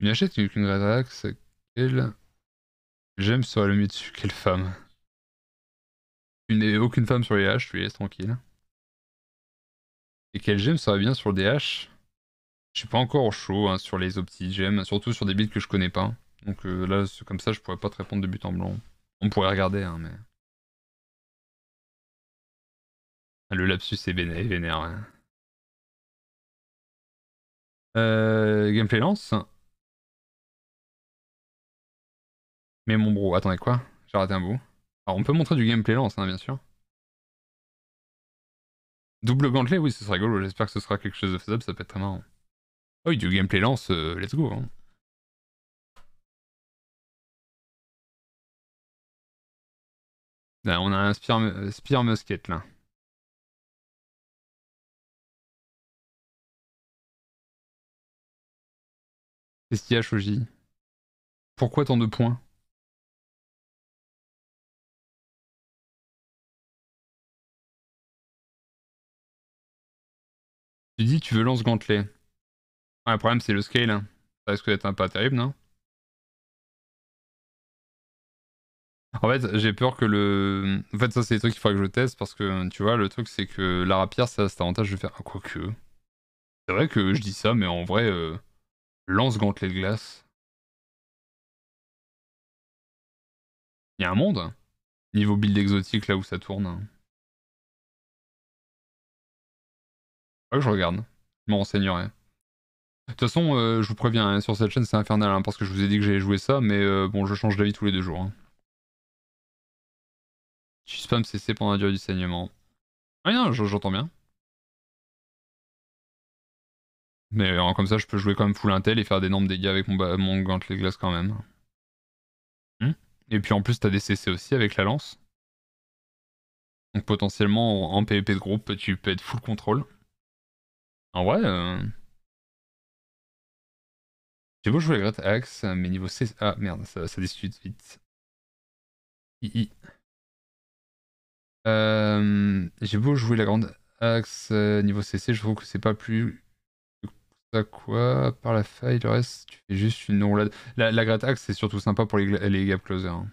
Une hachette qui une attaque, quelle j'aime serait le mieux dessus, quelle femme. Une, aucune femme sur les haches, tu les laisses tranquille. Et quelle gemme serait bien sur des haches Je suis pas encore au chaud hein, sur les optiques gemmes, surtout sur des builds que je connais pas. Donc euh, là, comme ça, je pourrais pas te répondre de but en blanc. On pourrait regarder, hein, mais. Ah, le lapsus est vénère. vénère euh, gameplay lance. Mais mon bro, attendez quoi J'ai raté un bout. Alors on peut montrer du gameplay lance, hein, bien sûr. Double gantelet, oui, ce serait rigolo. J'espère que ce sera quelque chose de faisable, ça peut être très marrant. Oh, oui, du gameplay lance, euh, let's go. Hein. Ben, on a un euh, spear, musket là. Qu'est-ce qu'il y a, choisi Pourquoi tant de points Tu dis tu veux lance gantelet. le problème c'est le scale. Hein. Ça risque d'être un pas terrible, non En fait, j'ai peur que le. En fait, ça, c'est des trucs qu'il faudrait que je teste parce que, tu vois, le truc, c'est que la rapière, ça a cet avantage de faire. Ah, quoique. C'est vrai que je dis ça, mais en vrai, euh, lance gantelet de glace. Il y a un monde niveau build exotique là où ça tourne. que je regarde. Je m'en renseignerai. De toute façon, euh, je vous préviens, hein, sur cette chaîne, c'est infernal, hein, parce que je vous ai dit que j'allais jouer ça, mais euh, bon, je change d'avis tous les deux jours. Hein. Tu spam CC pendant la du saignement. Ah non, j'entends bien. Mais euh, comme ça, je peux jouer quand même full intel et faire des d'énormes dégâts avec mon, mon de glace quand même. Hmm. et puis en plus, t'as des CC aussi avec la lance. Donc potentiellement, en PvP de groupe, tu peux être full contrôle. En vrai, euh... j'ai beau jouer avec Red Axe, mais niveau C... Ah merde, ça, ça vite. Hi euh, j'ai beau jouer la grande axe euh, niveau CC, je trouve que c'est pas plus à quoi par la faille. Le reste, tu fais juste une roulade. La, grande axe, c'est surtout sympa pour les, gap closer, hein.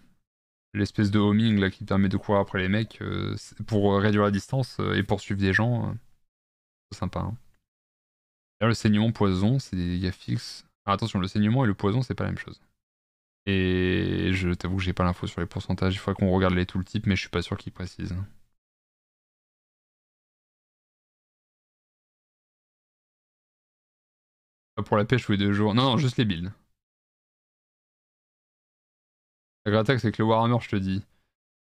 L'espèce de homing là, qui permet de courir après les mecs euh, pour réduire la distance et poursuivre des gens. c'est sympa. Hein. le saignement poison, c'est des dégâts fixes. Ah, attention, le saignement et le poison, c'est pas la même chose. Et je t'avoue que j'ai pas l'info sur les pourcentages. Il faudrait qu'on regarde les tout le type mais je suis pas sûr qu'ils précise. Ah, pour la pêche je deux jours. Non, non, juste les builds. La grattaque, c'est le Warhammer, je te dis.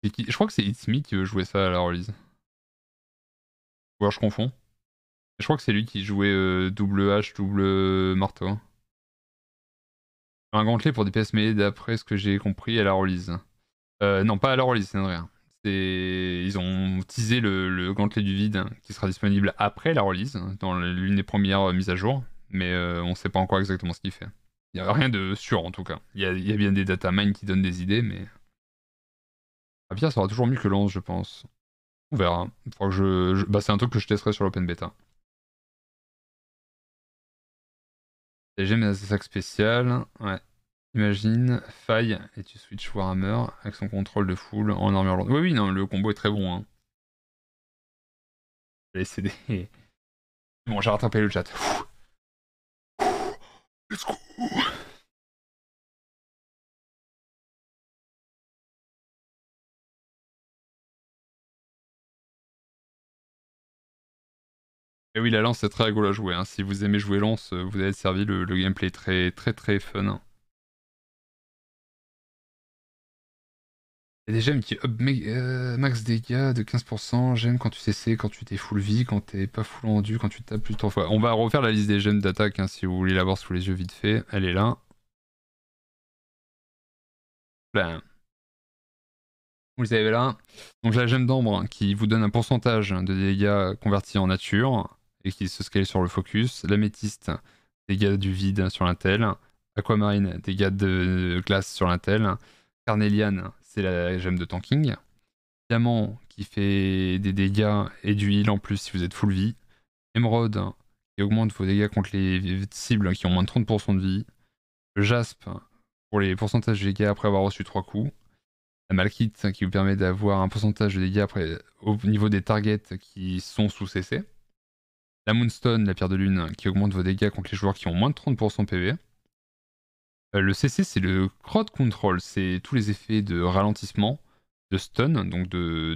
Je crois que c'est It's Me qui jouer ça à la release. Ou alors je confonds. Je crois que c'est lui qui jouait double euh, H, double marteau un gantelet pour des pièces d'après ce que j'ai compris à la release. Euh, non, pas à la release, c'est rien. Ils ont teasé le, grand gantelet du vide qui sera disponible après la release, dans l'une des premières euh, mises à jour, mais euh, on sait pas encore exactement ce qu'il fait. Il n'y a rien de sûr en tout cas. Il y, a, bien des data mines qui donnent des idées, mais. À ah, pire, ça sera toujours mieux que l'11, je pense. On verra. Bah, c'est un truc que je testerai sur l'open beta. J'ai mes sac spéciales. Ouais. Imagine, faille et tu switches Warhammer avec son contrôle de foule en armure lourde. Oui, oui, non, le combo est très bon. Hein. Les CD. Bon, j'ai rattrapé le chat. Let's go Et oui, la lance est très rigolo à jouer. Hein. Si vous aimez jouer lance, euh, vous avez servi le, gameplay très très très fun. Il y a des gemmes qui up euh, max dégâts de 15%, j'aime quand tu t'essaies, quand tu t'es full vie, quand t'es pas full rendu, quand tu tapes plus de fois. On va refaire la liste des gemmes d'attaque hein, si vous voulez l'avoir sous les yeux vite fait. Elle est là. Vous Vous avez là. Donc la gemme d'ambre hein, qui vous donne un pourcentage de dégâts convertis en nature et qui se scale sur le focus. L'améthyste, dégâts du vide sur l'intel. Aquamarine, dégâts de glace sur l'intel. Carnelian, c'est la gemme de tanking. Diamant, qui fait des dégâts et du heal en plus si vous êtes full vie. Emerald, qui augmente vos dégâts contre les cibles qui ont moins de 30% de vie. Jasp, pour les pourcentages de dégâts après avoir reçu 3 coups. La Malkit qui vous permet d'avoir un pourcentage de dégâts après, au niveau des targets qui sont sous CC la Moonstone, la pierre de lune, hein, qui augmente vos dégâts contre les joueurs qui ont moins de 30% PV. Euh, le CC, c'est le crowd control, c'est tous les effets de ralentissement, de stun, donc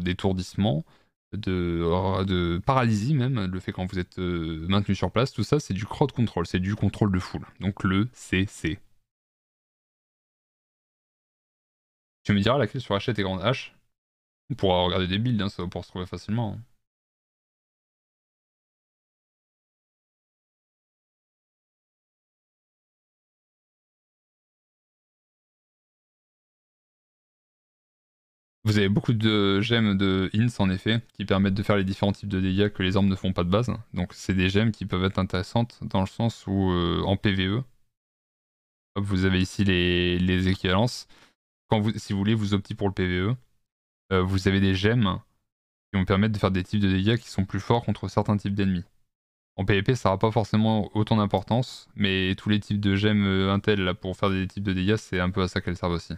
d'étourdissement, de, de, paralysie même, le fait quand vous êtes euh, maintenu sur place, tout ça, c'est du crowd control, c'est du contrôle de foule. Donc le CC. Tu me diras la clé sur Hachette et Grande H On pourra regarder des builds, hein, ça va pouvoir se trouver facilement. Hein. Vous avez beaucoup de gemmes de ins en effet, qui permettent de faire les différents types de dégâts que les armes ne font pas de base. Donc c'est des gemmes qui peuvent être intéressantes dans le sens où euh, en PVE, vous avez ici les, équivalences. si vous voulez, vous optez pour le PVE. Euh, vous avez des gemmes qui vont permettre de faire des types de dégâts qui sont plus forts contre certains types d'ennemis. En PvP, ça n'aura pas forcément autant d'importance, mais tous les types de gemmes euh, Intel là, pour faire des types de dégâts, c'est un peu à ça qu'elles servent aussi.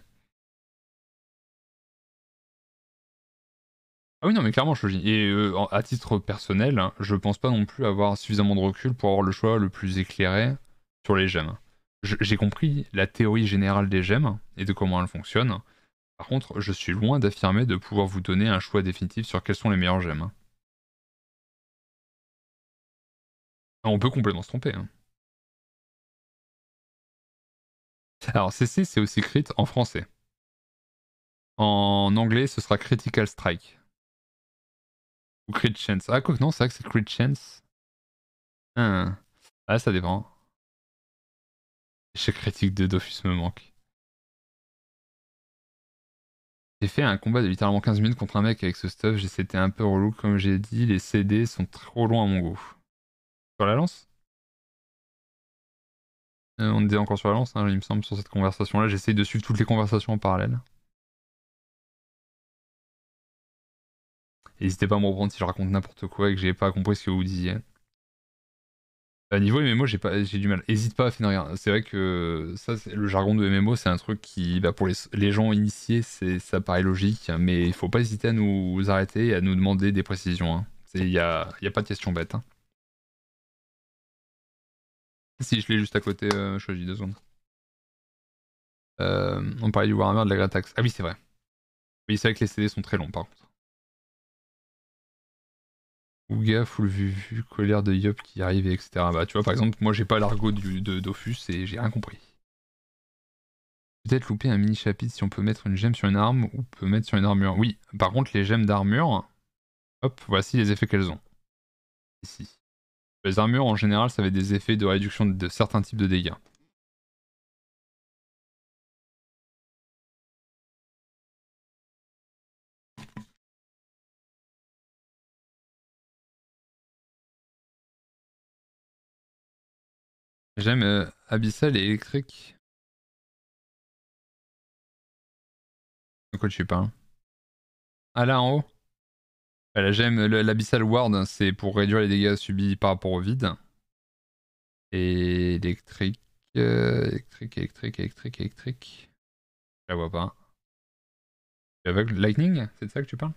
Ah oui, non, mais clairement, je Et euh, à titre personnel, hein, je pense pas non plus avoir suffisamment de recul pour avoir le choix le plus éclairé sur les gemmes. J'ai compris la théorie générale des gemmes et de comment elles fonctionnent. Par contre, je suis loin d'affirmer de pouvoir vous donner un choix définitif sur quelles sont les meilleures gemmes. Ah, on peut complètement se tromper. Hein. Alors, CC, c'est aussi crit en français. En anglais, ce sera Critical Strike. Crit Chance. Ah, quoi non, c'est vrai que c'est Crit Chance. Hein. Ah, ça dépend. Chaque critique de Dofus me manque. J'ai fait un combat de littéralement 15 minutes contre un mec avec ce stuff, j'ai c'était un peu relou. Comme j'ai dit, les CD sont trop loin à mon goût. Sur la lance euh, On était encore sur la lance, hein, il me semble, sur cette conversation-là. J'essaye de suivre toutes les conversations en parallèle. N'hésitez pas à me reprendre si je raconte n'importe quoi et que j'ai pas compris ce que vous disiez. À niveau MMO, j'ai du mal. Hésite pas à finir. C'est vrai que ça, le jargon de MMO, c'est un truc qui, bah, pour les, gens initiés, ça paraît logique, mais il faut pas hésiter à nous arrêter et à nous demander des précisions. Hein. Il n'y a, pas de question bête. Hein. Si je l'ai juste à côté, euh, je choisis deux secondes. Euh, on parlait du Warhammer, de la Gratax. Ah oui, c'est vrai. Oui, c'est vrai que les CD sont très longs, par contre. Ouga, full vu, colère de Yop qui arrive, etc. Bah, tu vois, par exemple, moi j'ai pas l'argot de Dofus et j'ai rien compris. Peut-être louper un mini chapitre si on peut mettre une gemme sur une arme ou peut mettre sur une armure. Oui, par contre, les gemmes d'armure, hop, voici les effets qu'elles ont. Ici. Les armures, en général, ça avait des effets de réduction de certains types de dégâts. J'aime euh, Abyssal et électrique. De quoi tu parles Ah là en haut J'aime l'Abyssal Ward, c'est pour réduire les dégâts subis par rapport au vide. Et électrique, euh, électrique, électrique, électrique, électrique. Je la vois pas. Avec Lightning C'est de ça que tu parles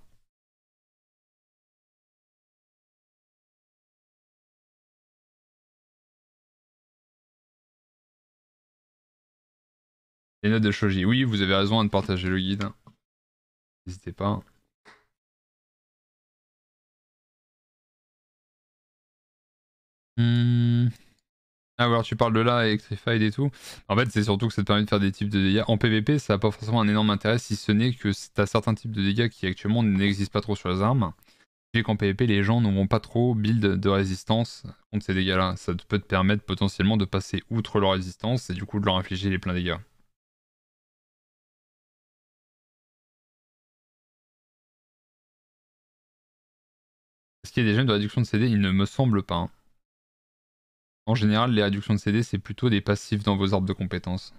Les notes de Shoji. Oui, vous avez raison de partager le guide. N'hésitez pas. Hmm. Ah, alors tu parles de là, Electrified et tout. En fait, c'est surtout que ça te permet de faire des types de dégâts. En PvP, ça n'a pas forcément un énorme intérêt si ce n'est que tu as certains types de dégâts qui actuellement n'existent pas trop sur les armes. Et qu'en PvP, les gens n'auront pas trop build de résistance contre ces dégâts-là. Ça peut te permettre potentiellement de passer outre leur résistance et du coup de leur infliger les pleins dégâts. a des gemmes de réduction de CD, il ne me semble pas. Hein. En général, les réductions de CD, c'est plutôt des passifs dans vos arbres de compétences.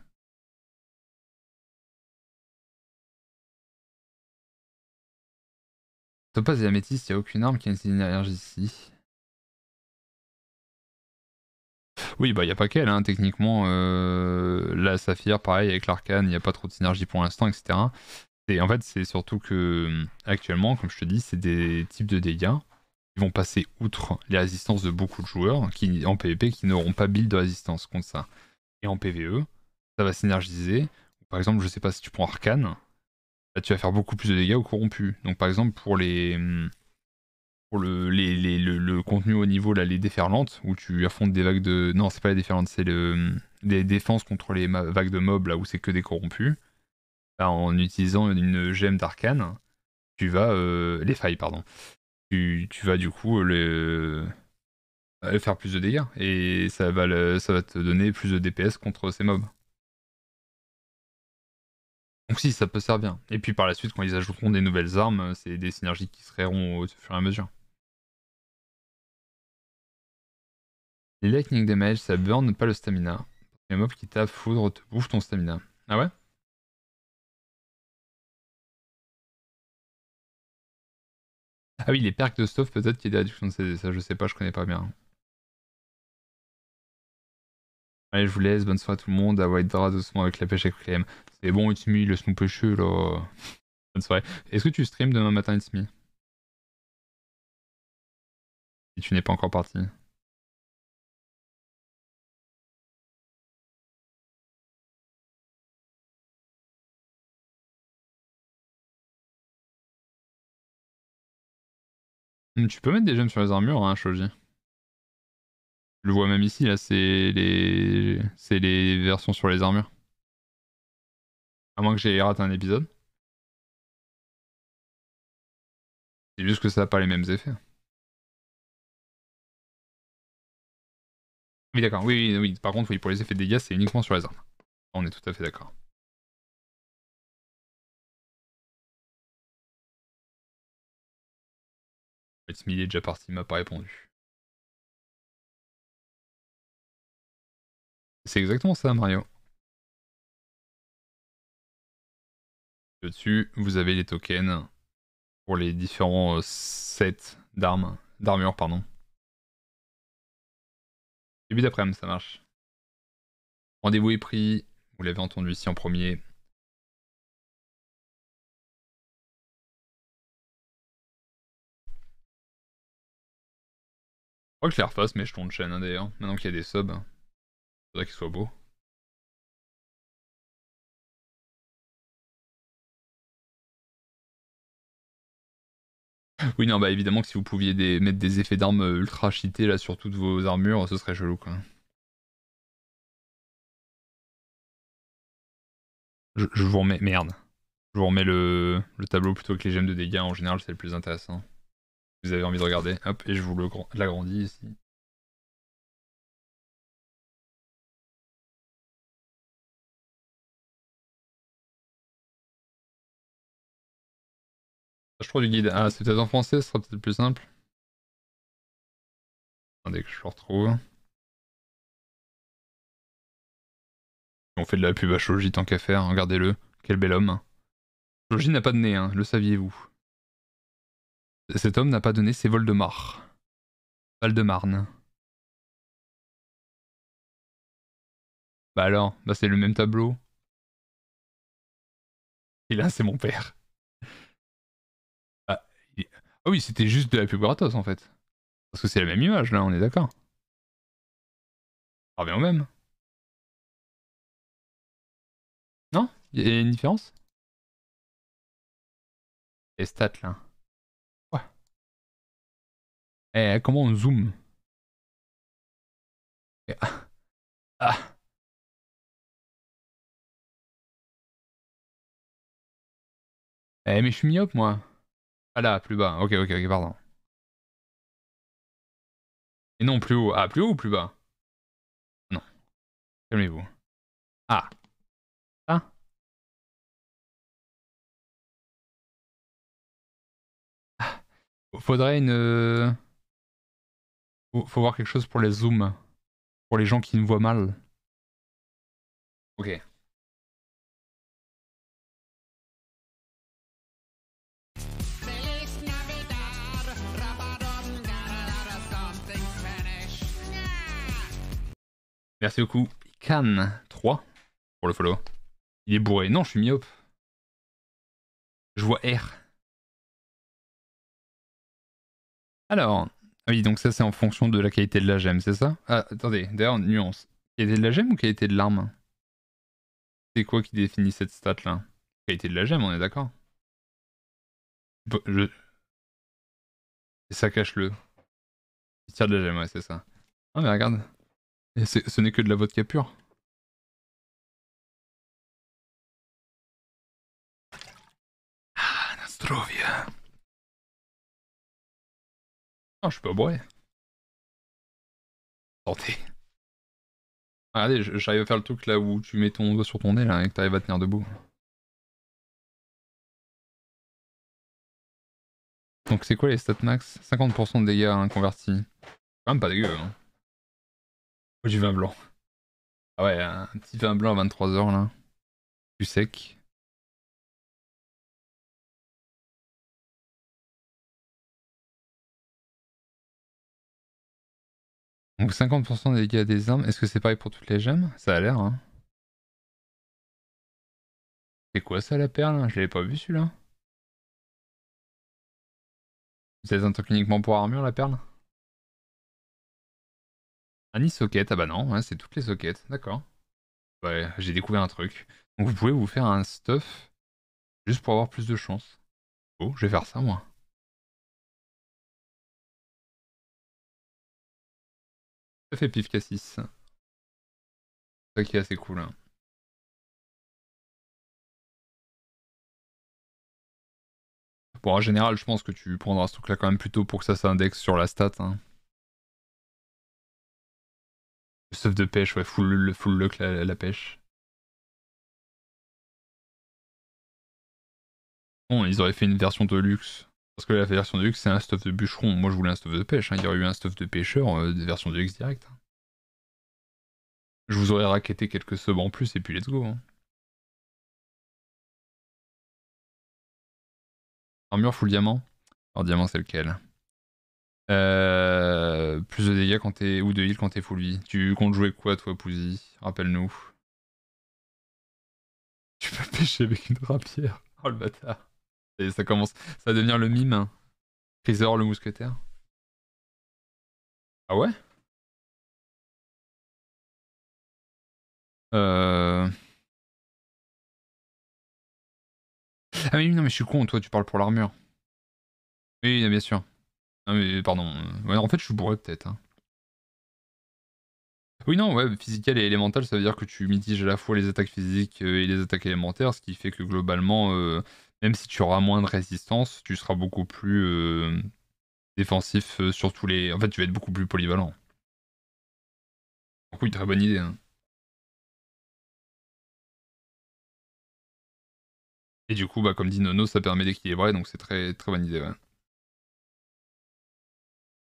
Topaz et Améthyste, il n'y a aucune arme qui a une synergie ici. Oui, bah il n'y a pas qu'elle, hein, techniquement. Euh, la Saphir, pareil, avec l'arcane, il n'y a pas trop de synergie pour l'instant, etc. Et en fait, c'est surtout que, actuellement, comme je te dis, c'est des types de dégâts ils vont passer outre les résistances de beaucoup de joueurs qui, en PvP qui n'auront pas build de résistance contre ça. Et en PvE, ça va synergiser. Par exemple, je sais pas si tu prends Arcane, bah, tu vas faire beaucoup plus de dégâts aux corrompus. Donc par exemple pour les hmm, pour le, les, les, le, contenu au niveau là, les déferlantes, où tu affrontes des vagues de. Non, c'est pas les déferlantes, c'est le, hmm, des défenses contre les vagues de mobs là où c'est que des corrompus. Bah, en utilisant une gemme d'arcane, tu vas. Euh, les failles, pardon tu, vas du coup le, faire plus de dégâts et ça va, te donner plus de DPS contre ces mobs. Donc si, ça peut servir. Et puis par la suite, quand ils ajouteront des nouvelles armes, c'est des synergies qui seront au fur et à mesure. Les lightning damage, ça burn pas le stamina. Les mobs qui tapent foudre te bouffent ton stamina. Ah ouais Ah oui, les perks de stuff, peut-être qu'il y a des réductions de CD. Ça, je sais pas, je connais pas bien. Allez, je vous laisse. Bonne soirée à tout le monde. À White Dra doucement avec la pêche avec Clem. C'est bon, it's me, le nous là. Bonne soirée. Est-ce que tu streams demain matin, it's me Si tu n'es pas encore parti. Hmm, tu peux mettre des gemmes sur les armures, hein, Shoji. Je le vois même ici, là, c'est les... c'est les versions sur les armures. À moins que j'ai raté un épisode. C'est juste que ça n'a pas les mêmes effets. Oui, d'accord. Oui, oui, oui, Par contre, pour les effets de dégâts, c'est uniquement sur les armes. On est tout à fait d'accord. Smith est déjà parti, il m'a pas répondu. C'est exactement ça, Mario. Dessus, vous avez les tokens pour les différents euh, sets d'armes, d'armure, pardon. Début daprès ça marche. Rendez-vous est pris, vous l'avez entendu ici en premier. Je crois que je les refasse mes jetons de chaîne hein, d'ailleurs, maintenant qu'il y a des subs. il Faudrait qu'il soit beau. Oui, non, bah évidemment que si vous pouviez mettre des effets d'armes euh, ultra cheatés là sur toutes vos armures, ce serait chelou quoi. Je, vous remets, merde. Je vous remets le, le tableau plutôt que les gemmes de dégâts, en général c'est le plus intéressant vous avez envie de regarder. Hop, et je vous l'agrandis ici. Je trouve du guide. Ah, c'est peut-être en français, ce sera peut-être plus simple. Attendez que je le retrouve. On fait de la pub à Shoji tant qu'à faire, hein, regardez-le. Quel bel homme. Hein. Shoji n'a pas de nez, hein, le saviez-vous cet homme n'a pas donné, ses de mort. Val-de-Marne. Bah alors, bah c'est le même tableau. Et là, c'est mon père. Ah, ah, oui, c'était juste de la pub gratos en fait. Parce que c'est la même image là, on est d'accord. Ah revient au même. Non Il y a une différence Les stats là. Eh, comment on zoom eh, ah. ah. Eh, mais je suis myope, moi. Ah là, plus bas. Ok, ok, ok, pardon. Et non, plus haut. Ah, plus haut ou plus bas Non. Calmez-vous. Ah. Ah. ah. Faudrait une... Euh, faut, voir quelque chose pour les zooms. Pour les gens qui me voient mal. Ok. Merci beaucoup. Can 3 pour le follow. Il est bourré. Non, je suis myope. Je vois R. Alors, ah oui, donc ça c'est en fonction de la qualité de la gemme, c'est ça Ah, attendez, d'ailleurs, nuance. Qualité de la gemme ou qualité de l'arme C'est quoi qui définit cette stat là Qualité de la gemme, on est d'accord Et ça cache le. Il tire de la gemme, ouais, c'est ça. Ah, mais regarde. Et ce n'est que de la vodka pure. Ah, Nostrovi. Je ah, je peux boire. Sortez. Ah, Regardez, j'arrive à faire le truc là où tu mets ton doigt sur ton nez là, et que t'arrives à tenir debout. Donc c'est quoi les stats max 50% de dégâts convertis. Quand même pas dégueu. Hein. Du vin blanc. Ah ouais, un petit vin blanc à 23h là. Du sec. Donc 50% des dégâts des armes, est-ce que c'est pareil pour toutes les gemmes Ça a l'air, hein. C'est quoi ça la perle Je l'avais pas vu celui-là. Vous un truc uniquement pour armure la perle Annie ah, socket, ah bah non, c'est toutes les sockets, d'accord. Ouais, j'ai découvert un truc. Donc vous pouvez vous faire un stuff juste pour avoir plus de chance. Oh, je vais faire ça moi. fait pif 6 Ça qui est assez cool. Hein. Bon, en général, je pense que tu prendras ce truc-là quand même plutôt pour que ça s'indexe sur la stat. Hein. Le stuff de pêche, ouais, full, full luck la, la pêche. Bon, ils auraient fait une version de luxe. Parce que la version de x c'est un stuff de bûcheron. Moi, je voulais un stuff de pêche. Hein. Il y aurait eu un stuff de pêcheur, euh, des versions de x direct. Hein. Je vous aurais raquetté quelques subs en plus, et puis let's go. Hein. Armure full diamant Alors, diamant, c'est lequel euh, Plus de dégâts quand t'es... ou de heal quand t'es full vie. Tu comptes jouer quoi, toi, Pouzy Rappelle-nous. Tu peux pêcher avec une rapière. Oh, le bâtard. Et ça commence, ça va devenir le mime. trésor, hein. le mousquetaire. Ah ouais Euh... Ah mais non mais je suis con, toi tu parles pour l'armure. Oui, bien sûr. Non mais pardon. en fait je suis bourré peut-être. Hein. Oui non, ouais, physique et élémental, ça veut dire que tu mitiges à la fois les attaques physiques euh, et les attaques élémentaires, ce qui fait que globalement, euh, même si tu auras moins de résistance, tu seras beaucoup plus euh, défensif euh, sur tous les. En fait, tu vas être beaucoup plus polyvalent. Du coup, une très bonne idée. Hein. Et du coup, bah, comme dit Nono, ça permet d'équilibrer, donc c'est très, très bonne idée. Ouais.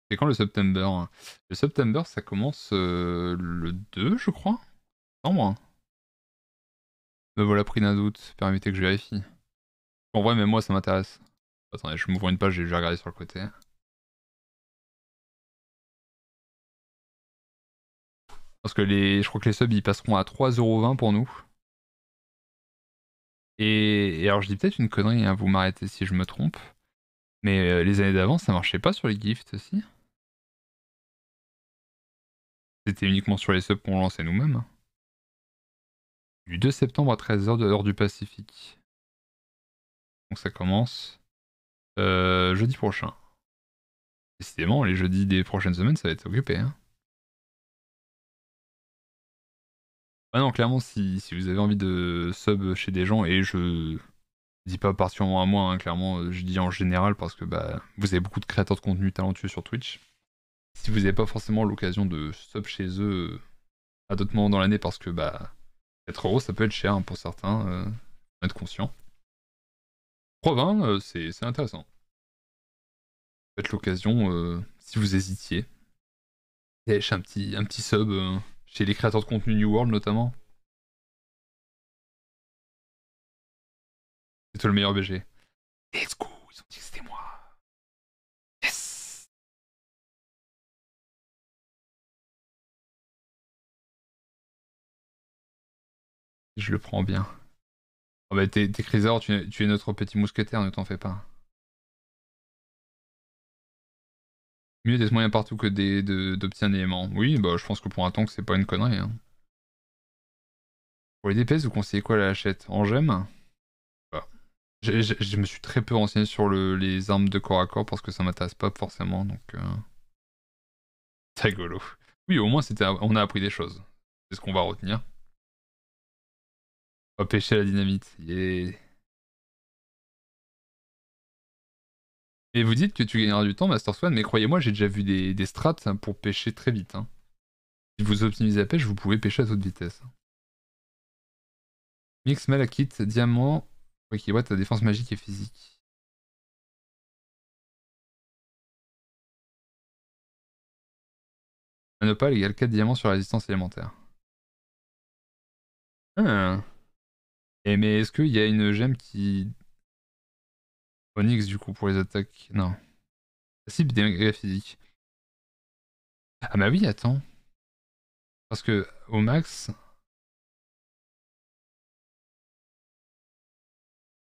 C'est quand le September hein Le September, ça commence euh, le 2, je crois. Septembre. Me voilà pris d'un doute, permettez que je vérifie. En vrai, même moi, ça m'intéresse. Attendez, je m'ouvre une page j'ai déjà regardé sur le côté. Parce que les, je crois que les subs, ils passeront à 3,20€ pour nous. Et, alors, je dis peut-être une connerie, hein, vous m'arrêtez si je me trompe. Mais euh, les années d'avant, ça marchait pas sur les gifts aussi. C'était uniquement sur les subs qu'on lançait nous-mêmes. Hein. Du 2 septembre à 13h de l'heure du Pacifique. Donc ça commence euh, jeudi prochain. Décidément, les jeudis des prochaines semaines, ça va être occupé. Hein. Ah non, clairement, si, vous avez envie de sub chez des gens, et je dis pas particulièrement à moi, hein, clairement, je dis en général parce que bah, vous avez beaucoup de créateurs de contenu talentueux sur Twitch. Si vous n'avez pas forcément l'occasion de sub chez eux euh, à d'autres moments dans l'année parce que bah, 4 euros, ça peut être cher hein, pour certains, euh, être conscient provins, hein, euh, c'est intéressant. Faites l'occasion, euh, si vous hésitiez, Dèche un petit, un petit sub euh, chez les créateurs de contenu New World notamment. C'est toi le meilleur BG. Let's go, ils ont dit c'était moi. Yes. Je le prends bien. Oh, bah, t'es Chrysor, tu, es, notre petit mousquetaire, ne t'en fais pas. Mieux des moyens partout que d'obtenir un élément. Oui, bah je pense que pour un tank, c'est pas une connerie. Hein. Pour les DPS, vous conseillez quoi à la hachette En gemme bah, Je me suis très peu renseigné sur les armes de corps à corps parce que ça m'intéresse pas forcément, donc... Euh, oui, au moins, on a appris des choses. C'est ce qu'on va retenir. On va pêcher la dynamite. Et vous dites que tu gagneras du temps, Master Swan, mais croyez-moi, j'ai déjà vu des, strats hein, pour pêcher très vite. Hein. Si vous optimisez la pêche, vous pouvez pêcher à toute vitesse. Hein. Mix kit, Diamant, Ok, ouais, ta défense magique et physique. Un opale égale 4 diamants sur la résistance élémentaire. Ah mais est-ce qu'il y a une gemme qui. Onyx du coup pour les attaques Non. des dégâts physiques. Ah bah oui, attends. Parce que au max.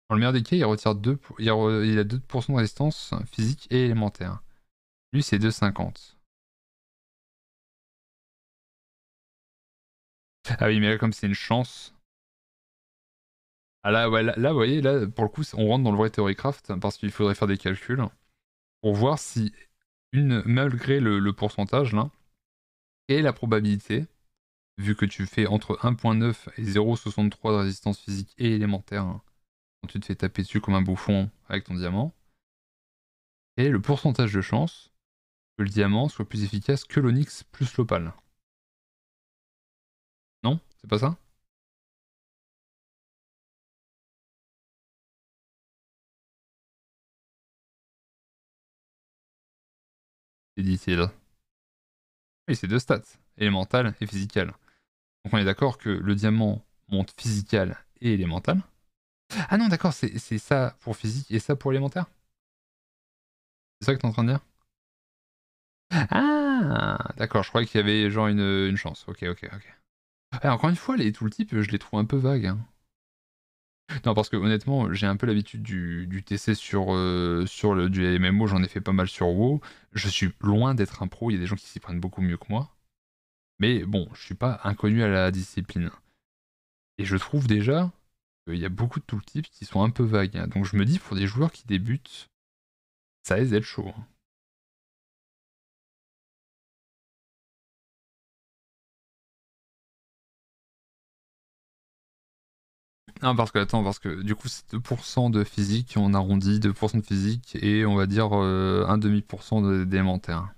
Dans le meilleur des cas, il retire 2 il, il a 2% de résistance physique et élémentaire. Lui, c'est 2,50. Ah oui, mais là, comme c'est une chance, ah là, vous voyez, là, pour le coup, on rentre dans le vrai Theorycraft hein, parce qu'il faudrait faire des calculs pour voir si, une, malgré le, pourcentage, là, et la probabilité, vu que tu fais entre 1.9 et 0.63 de résistance physique et élémentaire hein, quand tu te fais taper dessus comme un bouffon avec ton diamant, et le pourcentage de chance que le diamant soit plus efficace que l'onyx plus l'opale. Non C'est pas ça dit-il. Et c'est deux stats, élémental et physique. Donc on est d'accord que le diamant monte physique et élémental. Ah non, d'accord, c'est ça pour physique et ça pour élémentaire C'est ça que t'es en train de dire Ah D'accord, je croyais qu'il y avait genre une, chance. Ok, ok, ok. Ah, encore une fois, les, tout le type, je les trouve un peu vagues. Hein. Non, parce que honnêtement, j'ai un peu l'habitude du, du, TC sur, euh, sur le, du MMO, j'en ai fait pas mal sur WoW. Je suis loin d'être un pro, il y a des gens qui s'y prennent beaucoup mieux que moi. Mais bon, je suis pas inconnu à la discipline. Et je trouve déjà qu'il y a beaucoup de tooltips qui sont un peu vagues. Hein. Donc je me dis, pour des joueurs qui débutent, ça aise d'être chaud. Hein. Non, parce que attends, parce que du coup, c'est 2% de physique, on arrondit 2% de physique et on va dire euh, 1,5% d'élémentaire.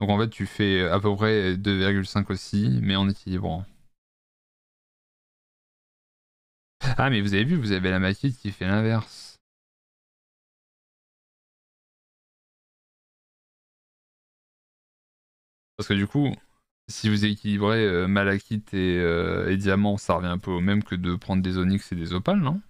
Donc en fait, tu fais à peu près 2,5 aussi, mais en équilibrant. Ah, mais vous avez vu, vous avez la maquille qui fait l'inverse. Parce que du coup, si vous équilibrez euh, malachite euh, et, diamant, ça revient un peu au même que de prendre des onyx et des opales, non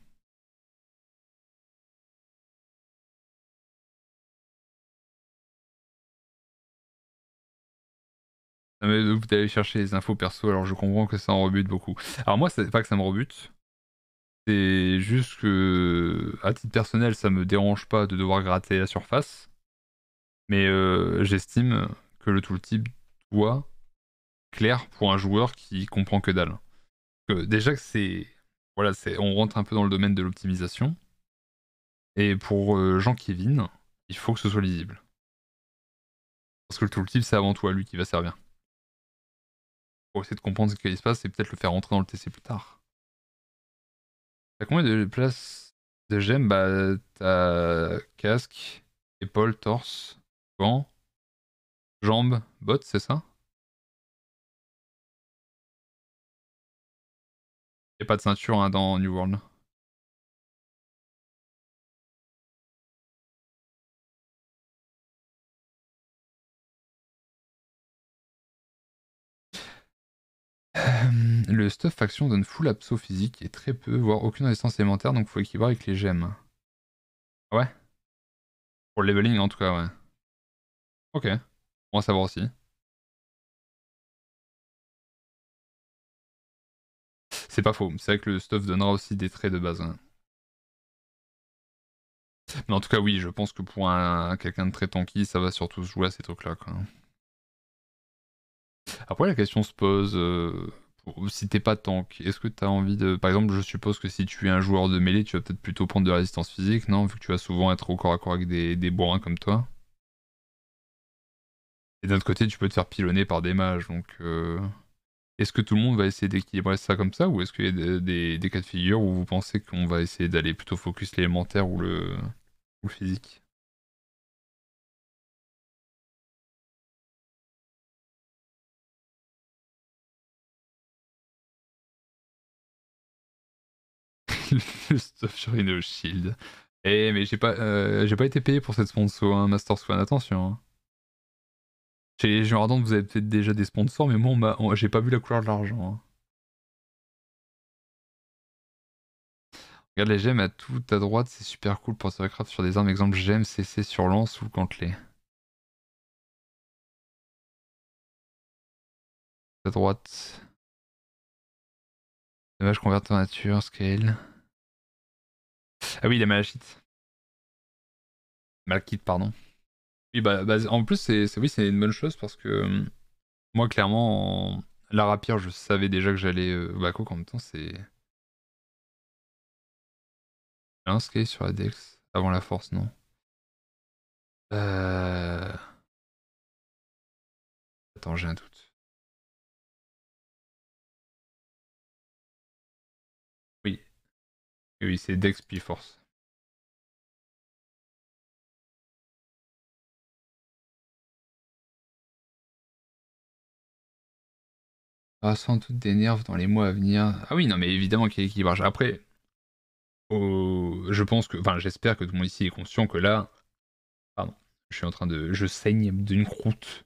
vous allez chercher les infos perso, alors je comprends que ça en rebute beaucoup. Alors moi, c'est pas que ça me rebute, c'est juste que, à titre personnel, ça me dérange pas de devoir gratter la surface, mais euh, j'estime que le tooltip doit clair pour un joueur qui comprend que dalle. Que déjà que c'est voilà, c'est on rentre un peu dans le domaine de l'optimisation. Et pour euh, Jean Kevin, il faut que ce soit lisible. Parce que le type c'est avant tout à lui qui va servir. Pour essayer de comprendre ce qui se passe et peut-être le faire rentrer dans le TC plus tard. T'as combien de places de gemmes Bah t'as casque, épaule, torse, vent jambes, bottes, c'est ça pas de ceinture hein, dans New World. le stuff faction donne full abso physique et très peu, voire aucune résistance élémentaire, donc faut équilibrer avec les gemmes. Ouais. Pour le leveling en tout cas, ouais. Ok. On va savoir aussi. C'est pas faux. C'est vrai que le stuff donnera aussi des traits de base. Hein. Mais en tout cas, oui, je pense que pour un, quelqu'un de très tanky, ça va surtout se jouer à ces trucs-là. Après, la question se pose euh, si t'es pas tank, est-ce que t'as envie de. Par exemple, je suppose que si tu es un joueur de mêlée, tu vas peut-être plutôt prendre de la résistance physique, non Vu que tu vas souvent être au corps à corps avec des, des bourrins comme toi. Et d'un autre côté, tu peux te faire pilonner par des mages, donc. Euh, est-ce que tout le monde va essayer d'équilibrer ça comme ça, ou est-ce qu'il y a des, cas de figure où vous pensez qu'on va essayer d'aller plutôt focus l'élémentaire ou le, ou le physique le stuff sur Shield. Eh, mais j'ai pas, euh, j'ai pas été payé pour cette sponsor, hein, Master Swan, attention. Hein. Chez les gens vous avez peut-être déjà des sponsors, mais moi, j'ai pas vu la couleur de l'argent. Hein. Regarde les gemmes à tout à droite, c'est super cool pour Starcraft sur des armes. Exemple, gemme CC sur lance ou gantelet. À droite. Dommage, en nature, scale. Ah oui, il la malachite. Malkite, pardon. Oui, bah, bah, en plus, c'est oui, c'est une bonne chose parce que euh, moi, clairement, la rapière, je savais déjà que j'allais bah au en même temps, c'est. inscrit sur la Dex avant la force, non euh... Attends, j'ai un doute. Oui. Oui, c'est Dex puis force. Ah sans doute des nerfs dans les mois à venir. Ah oui, non, mais évidemment qu'il y a équilibrage Après, je pense que, enfin, j'espère que tout le monde ici est conscient que là, pardon, je suis en train de, je saigne d'une croûte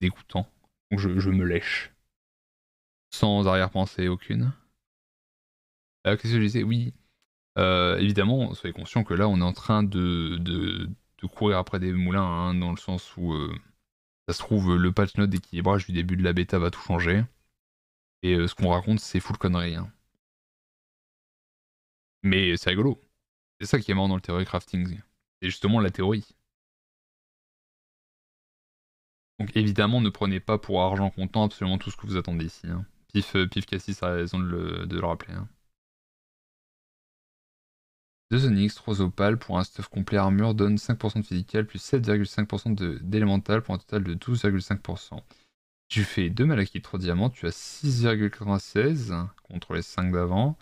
dégoûtant. je, me lèche. Sans arrière-pensée aucune. Ah, Qu'est-ce que je disais Oui, euh, évidemment, soyez conscient que là, on est en train de, de, de courir après des moulins, hein, dans le sens où, euh, ça se trouve, le patch note d'équilibrage du début de la bêta va tout changer. Et euh, ce qu'on raconte, c'est full connerie. Hein. Mais c'est rigolo. C'est ça qui est marrant dans le théorie crafting. C'est justement la théorie. Donc évidemment, ne prenez pas pour argent comptant absolument tout ce que vous attendez ici. Hein. Pif, euh, Pif Cassis a raison de le, rappeler. Hein. Deux onyx, 3 opales pour un stuff complet armure donne 5% de physical plus 7,5% d'élémental pour un total de 12,5%. Tu fais 2 malachites, 3 diamants, tu as 6,96 contre les 5 d'avant.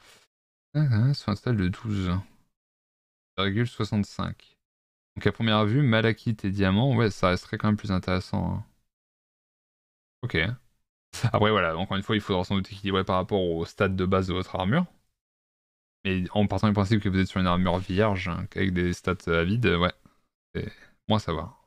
Ah, ah, sur un stade de 12,65. Donc à première vue, malachite et diamant, ouais, ça resterait quand même plus intéressant. Hein. Ok. Après voilà, encore une fois, il faudra sans doute équilibrer par rapport au stade de base de votre armure. Mais en partant du principe que vous êtes sur une armure vierge, hein, avec des stats à euh, vide, ouais, c'est moins savoir.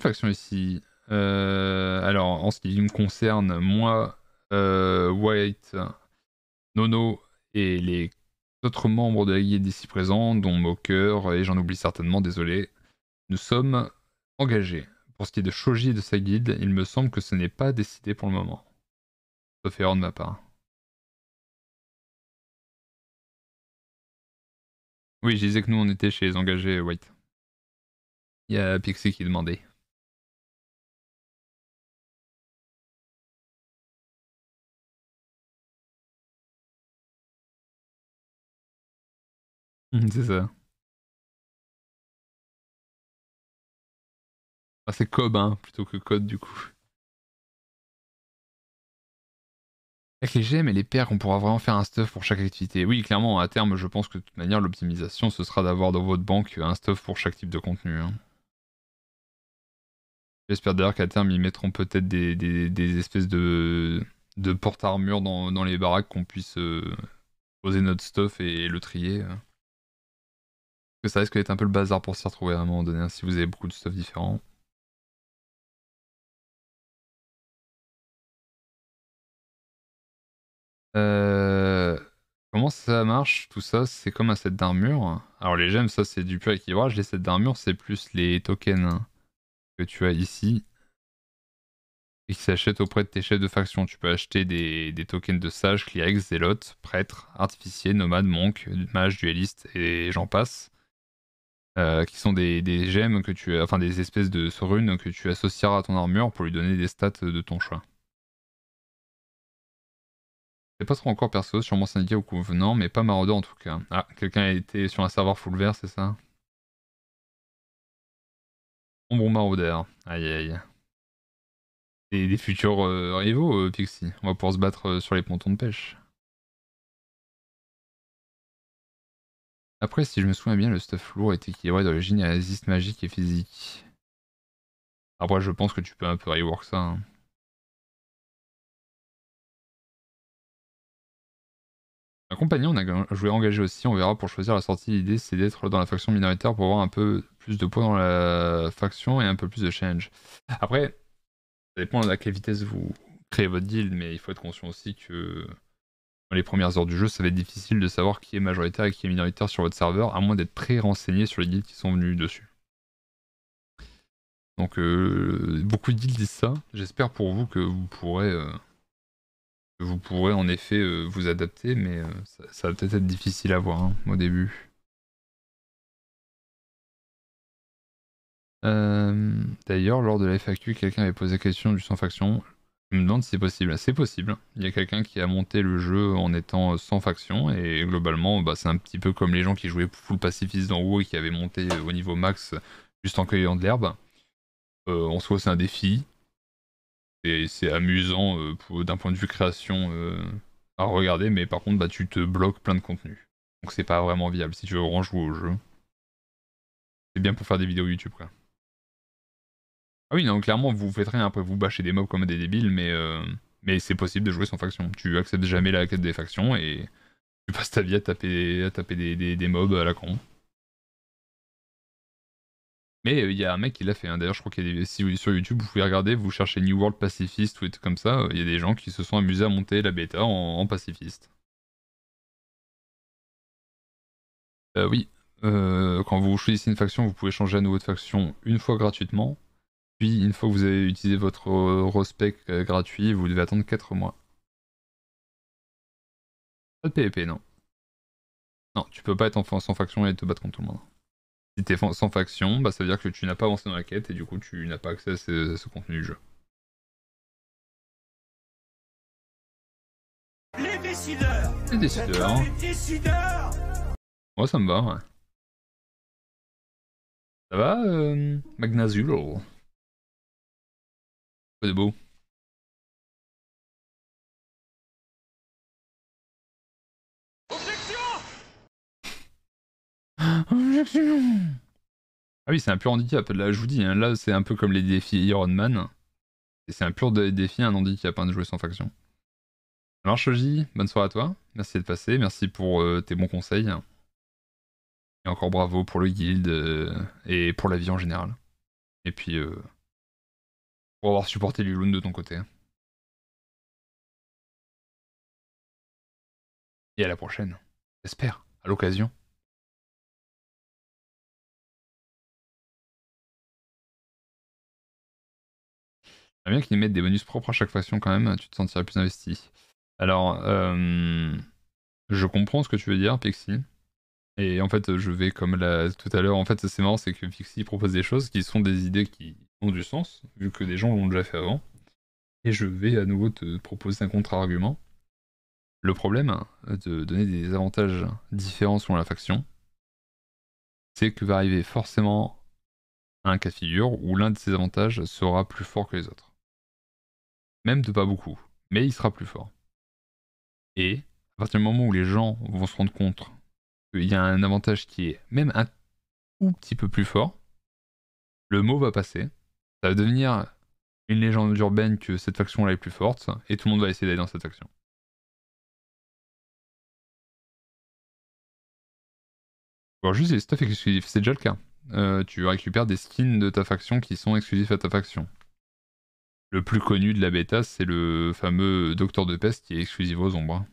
faction ici. Euh, alors, en ce qui me concerne, moi, euh, White, Nono et les autres membres de la guilde ici présents, dont Moqueur, et j'en oublie certainement, désolé, nous sommes engagés. Pour ce qui est de Shoji et de sa guilde, il me semble que ce n'est pas décidé pour le moment. Sauf erreur de ma part. Oui, je disais que nous on était chez les engagés White. Il y a Pixie qui demandait. C'est ça. Ah, c'est Cob hein, plutôt que Code du coup. Avec les gemmes et les paires, on pourra vraiment faire un stuff pour chaque activité. Oui, clairement, à terme, je pense que de toute manière, l'optimisation, ce sera d'avoir dans votre banque un stuff pour chaque type de contenu. Hein. J'espère d'ailleurs qu'à terme, ils mettront peut-être des, espèces de, porte-armure dans, les baraques qu'on puisse euh, poser notre stuff et, le trier. Euh. Parce que ça risque d'être un peu le bazar pour s'y retrouver à un moment donné, hein, si vous avez beaucoup de stuff différents. Euh, comment ça marche tout ça C'est comme un set d'armure. Alors les gemmes, ça c'est du pur équilibrage. Les sets d'armure, c'est plus les tokens. Hein que tu as ici et qui s'achètent auprès de tes chefs de faction. Tu peux acheter des, tokens de sages, Cliax, zélote, prêtres, artificier, nomades, monk, mage, duellistes et j'en passe. Euh, qui sont des, gemmes que tu enfin des espèces de runes que tu associeras à ton armure pour lui donner des stats de ton choix. Je sais pas trop encore perso, sûrement syndicat ou convenant, mais pas maraudant en tout cas. Ah, quelqu'un a été sur un serveur full vert, c'est ça Bon, bon hein. Aïe aïe. Et des futurs euh, rivaux, euh, Pixie. On va pouvoir se battre euh, sur les pontons de pêche. Après, si je me souviens bien, le stuff lourd est équilibré d'origine et résiste magique et physique. Après, je pense que tu peux un peu rework ça. Hein. Un compagnon, on a joué engagé aussi, on verra pour choisir la sortie. L'idée, c'est d'être dans la faction minoritaire pour voir un peu plus de poids dans la faction et un peu plus de change. Après, ça dépend à quelle vitesse vous créez votre deal, mais il faut être conscient aussi que dans les premières heures du jeu, ça va être difficile de savoir qui est majoritaire et qui est minoritaire sur votre serveur, à moins d'être très renseigné sur les deals qui sont venus dessus. Donc euh, beaucoup de deals disent ça. J'espère pour vous que vous pourrez, euh, vous pourrez en effet euh, vous adapter, mais ça, va peut-être être difficile à voir hein, au début. Euh, d'ailleurs, lors de la FAQ, quelqu'un avait posé la question du sans faction. Je me demande si c'est possible. C'est possible. Il y a quelqu'un qui a monté le jeu en étant sans faction, et globalement, bah, c'est un petit peu comme les gens qui jouaient full pacifiste dans WoW et qui avaient monté au niveau max juste en cueillant de l'herbe. Euh, en soi, c'est un défi. Et c'est amusant euh, d'un point de vue création à regarder, mais par contre, bah, tu te bloques plein de contenu. Donc c'est pas vraiment viable si tu veux vraiment jouer au jeu. C'est bien pour faire des vidéos YouTube, quoi. Ah oui, non, clairement, vous faites rien. Après, vous bâchez des mobs comme des débiles, mais, euh, mais c'est possible de jouer sans faction. Tu acceptes jamais la quête des factions et tu passes ta vie à taper, à taper des, mobs à la con. Mais euh, il y a un mec qui l'a fait. Hein. D'ailleurs, je crois qu'il y a des... si, sur YouTube, vous pouvez regarder, vous cherchez New World Pacifist ou des trucs comme ça. Euh, il y a des gens qui se sont amusés à monter la bêta en, pacifiste. Euh, oui, quand vous choisissez une faction, vous pouvez changer à nouveau de faction une fois gratuitement. Puis, une fois que vous avez utilisé votre euh, Rospec euh, gratuit, vous devez attendre 4 mois. Pas de PvP, e non. Non, tu peux pas être en, sans faction et te battre contre tout le monde. Si t'es sans faction, bah ça veut dire que tu n'as pas avancé dans la quête et du coup tu n'as pas accès à ce, contenu du jeu. Les décideurs Les décideurs, Moi ça me va, ouais. Ça va, euh, Magnazulo de beau Objection Ah oui, c'est un pur handicap. Là, je vous dis, hein. là, c'est un peu comme les défis Iron Man. C'est un pur défi, un handicap hein, de jouer sans faction. Alors, Shoji, bonne soirée à toi. Merci de passer. Merci pour euh, tes bons conseils. Et encore bravo pour le guild euh, et pour la vie en général. Et puis. Euh, avoir supporté Lulun de ton côté. Hein. Et à la prochaine, j'espère, à l'occasion. bien qu'ils mettent des bonus propres à chaque faction quand même, tu te sentirais plus investi. Alors, euh, je comprends ce que tu veux dire, Pixie. Et en fait, je vais comme la, tout à l'heure, en fait, c'est marrant, c'est que Pixie propose des choses qui sont des idées qui ont du sens, vu que des gens l'ont déjà fait avant. Et je vais à nouveau te proposer un contre-argument. Le problème euh, de donner des avantages différents selon la faction, c'est que va arriver forcément un cas de figure où l'un de ces avantages sera plus fort que les autres. Même de pas beaucoup, mais il sera plus fort. Et à partir du moment où les gens vont se rendre compte qu'il y a un avantage qui est même un tout petit peu plus fort, le mot va passer ça va devenir une légende urbaine que cette faction-là est plus forte, et tout le monde va essayer d'aller dans cette faction. Alors juste les stuff exclusifs, c'est déjà le cas. Euh, tu récupères des skins de ta faction qui sont exclusifs à ta faction. Le plus connu de la bêta, c'est le fameux Docteur de Peste qui est exclusif aux ombres.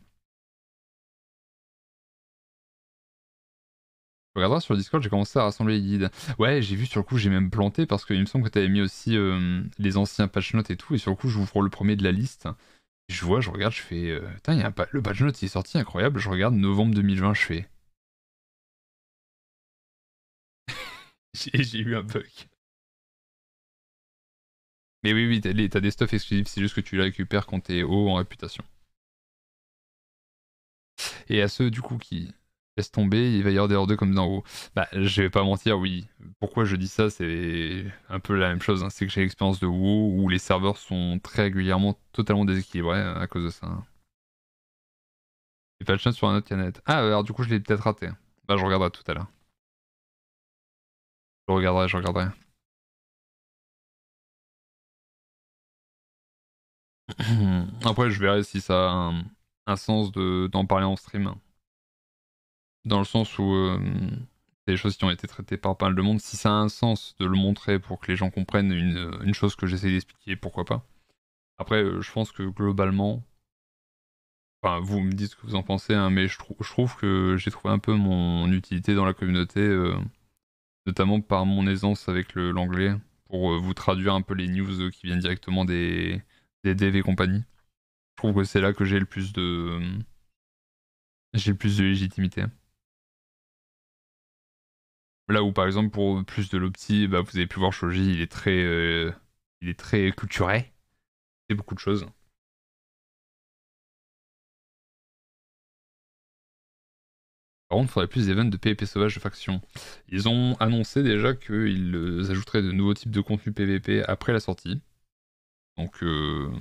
Tu sur Discord, j'ai commencé à rassembler les guides. Ouais, j'ai vu sur le coup, j'ai même planté parce qu'il me semble que tu avais mis aussi euh, les anciens patch notes et tout. Et sur le coup, j'ouvre le premier de la liste. Je vois, je regarde, je fais. Euh, putain, le patch note il est sorti, incroyable. Je regarde novembre 2020, je fais. j'ai eu un bug. Mais oui, oui, t'as des stuffs exclusifs, c'est juste que tu les récupères quand t'es haut en réputation. Et à ceux du coup qui, laisse tomber, il va y avoir des hors comme dans haut. Bah, je vais pas mentir, oui. Pourquoi je dis ça, c'est un peu la même chose. Hein. C'est que j'ai l'expérience de WoW où les serveurs sont très régulièrement totalement déséquilibrés hein, à cause de ça. Hein. J'ai Et pas le chance sur un autre canette. Ah, euh, alors du coup, je l'ai peut-être raté. Bah, je regarderai tout à l'heure. Je regarderai, je regarderai. Après, je verrai si ça a un, sens sens d'en parler en stream dans le sens où c'est euh, des choses qui ont été traitées par pas mal de monde. Si ça a un sens de le montrer pour que les gens comprennent une, chose que j'essaie d'expliquer, pourquoi pas. Après, euh, je pense que globalement, enfin, vous me dites ce que vous en pensez, hein, mais je, trouve que j'ai trouvé un peu mon utilité dans la communauté, euh, notamment par mon aisance avec l'anglais, pour vous traduire un peu les news qui viennent directement des, des devs et compagnie. Je trouve que c'est là que j'ai le plus de. J'ai le plus de légitimité. Là où, par exemple, pour plus de l'opti, bah, vous avez pu voir Shoji, il est très, euh, il est très culturé. C'est beaucoup de choses. Par contre, il faudrait plus d'événements de PvP sauvage de faction. Ils ont annoncé déjà qu'ils ajouteraient de nouveaux types de contenu PvP après la sortie. Donc, euh,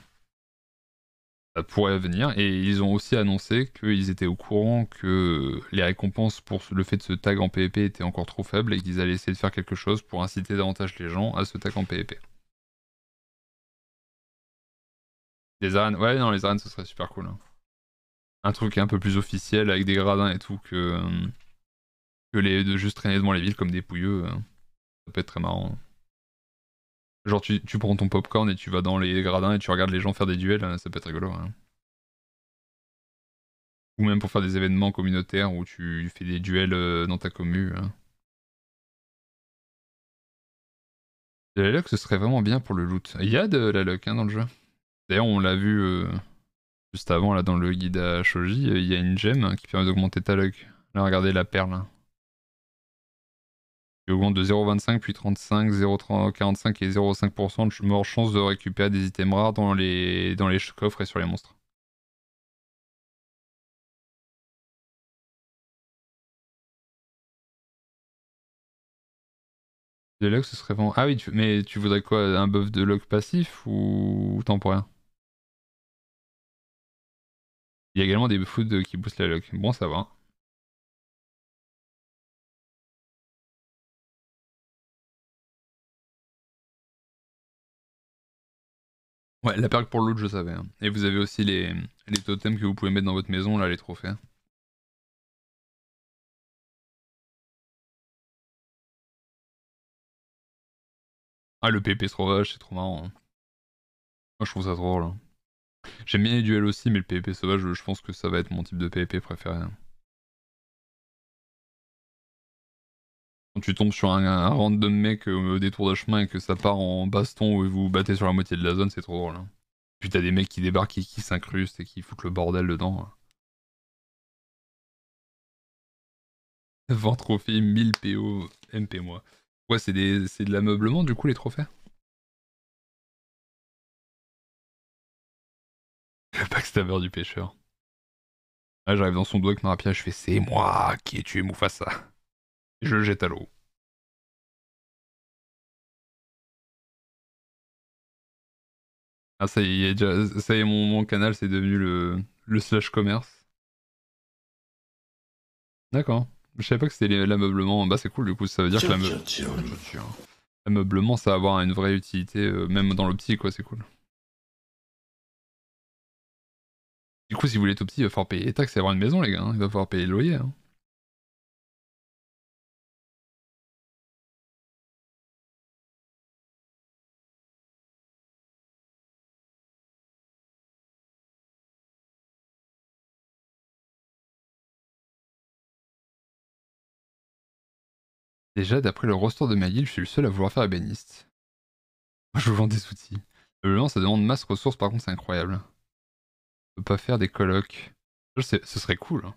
euh, pourrait venir. Et ils ont aussi annoncé qu'ils étaient au courant que les récompenses pour le fait de se tag en PvP e étaient encore trop faibles et qu'ils allaient essayer de faire quelque chose pour inciter davantage les gens à se tag en PvP. Les e arènes, ouais, non, les arènes, ce serait super cool. Hein. Un truc un peu plus officiel avec des gradins et tout que, euh, que les, de juste traîner devant les villes comme des pouilleux. Hein. Ça peut être très marrant. Hein. Genre, tu, prends ton popcorn et tu vas dans les gradins et tu regardes les gens faire des duels, euh, ça peut être rigolo. Hein. Ou même pour faire des événements communautaires où tu fais des duels euh, dans ta commu. Hein. la luck, ce serait vraiment bien pour le loot. Il y a de la luck hein, dans le jeu. D'ailleurs, on l'a vu euh, juste avant là dans le guide à Shoji, il y a une gemme qui permet d'augmenter ta luck. Là, regardez la perle augmente de 0,25 puis 35, 0,45 et 0,5% de mort chance de récupérer des items rares dans les, dans les coffres et sur les monstres. Les logs ce serait vraiment. Ah oui, mais tu voudrais quoi Un buff de lock passif ou temporaire Il y a également des foods qui boostent la lock, Bon, ça va. Ouais, la perle pour l'autre, je savais. Hein. Et vous avez aussi les, les totems que vous pouvez mettre dans votre maison, là, les trophées. Ah, le pvp sauvage, c'est trop marrant. Hein. Moi, je trouve ça trop drôle. Hein. J'aime bien les duels aussi, mais le PvP sauvage, je pense que ça va être mon type de PvP préféré. quand tu tombes sur un, random mec euh, au détour de chemin et que ça part en baston et vous battez sur la moitié de la zone, c'est trop drôle. Hein. Puis t'as des mecs qui débarquent et qui s'incrustent et qui foutent le bordel dedans. Hein. Vent 20 trophées, 1000 PO, MP moi. Ouais, c'est de l'ameublement du coup les trophées Le backstabber du pêcheur. Là, j'arrive dans son doigt avec ma rapière, je fais c'est moi qui ai tué Mufasa je le jette à l'eau. Ah ça y est, mon, canal c'est devenu le, le slash commerce. D'accord. Je savais pas que c'était l'ameublement. Bah c'est cool du coup, ça veut dire que l'ameublement... ça va avoir une vraie utilité, euh, même dans l'optique quoi, c'est cool. Du coup si vous voulez tout petit, il va falloir payer les taxes et avoir une maison les gars, hein. il va falloir payer le loyer. Hein. Déjà, d'après le roster de ma guilde, je suis le seul à vouloir faire ébéniste. Je vous vends des outils. Le lance, ça demande masse ressources, par contre, c'est incroyable. On peut pas faire des colloques. ce serait cool. Hein.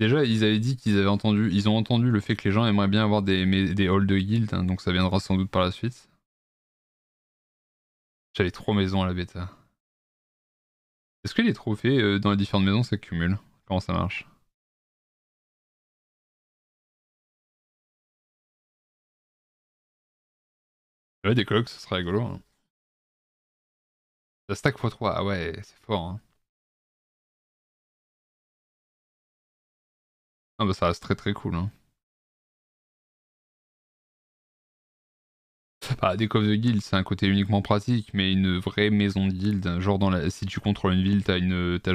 Déjà, ils avaient dit qu'ils avaient entendu, ils ont entendu le fait que les gens aimeraient bien avoir des, des halls de guild, hein, donc ça viendra sans doute par la suite. J'avais trois maisons à la bêta. Est-ce que les trophées euh, dans les différentes maisons s'accumulent Comment ça marche Ouais, des colocs, ce serait rigolo. Hein. La stack x3, ah ouais, c'est fort. Hein. Ah bah ça reste très très cool. Hein. Bah, des coffres de guild, c'est un côté uniquement pratique, mais une vraie maison de guild, hein. genre dans la... si tu contrôles une ville, t'as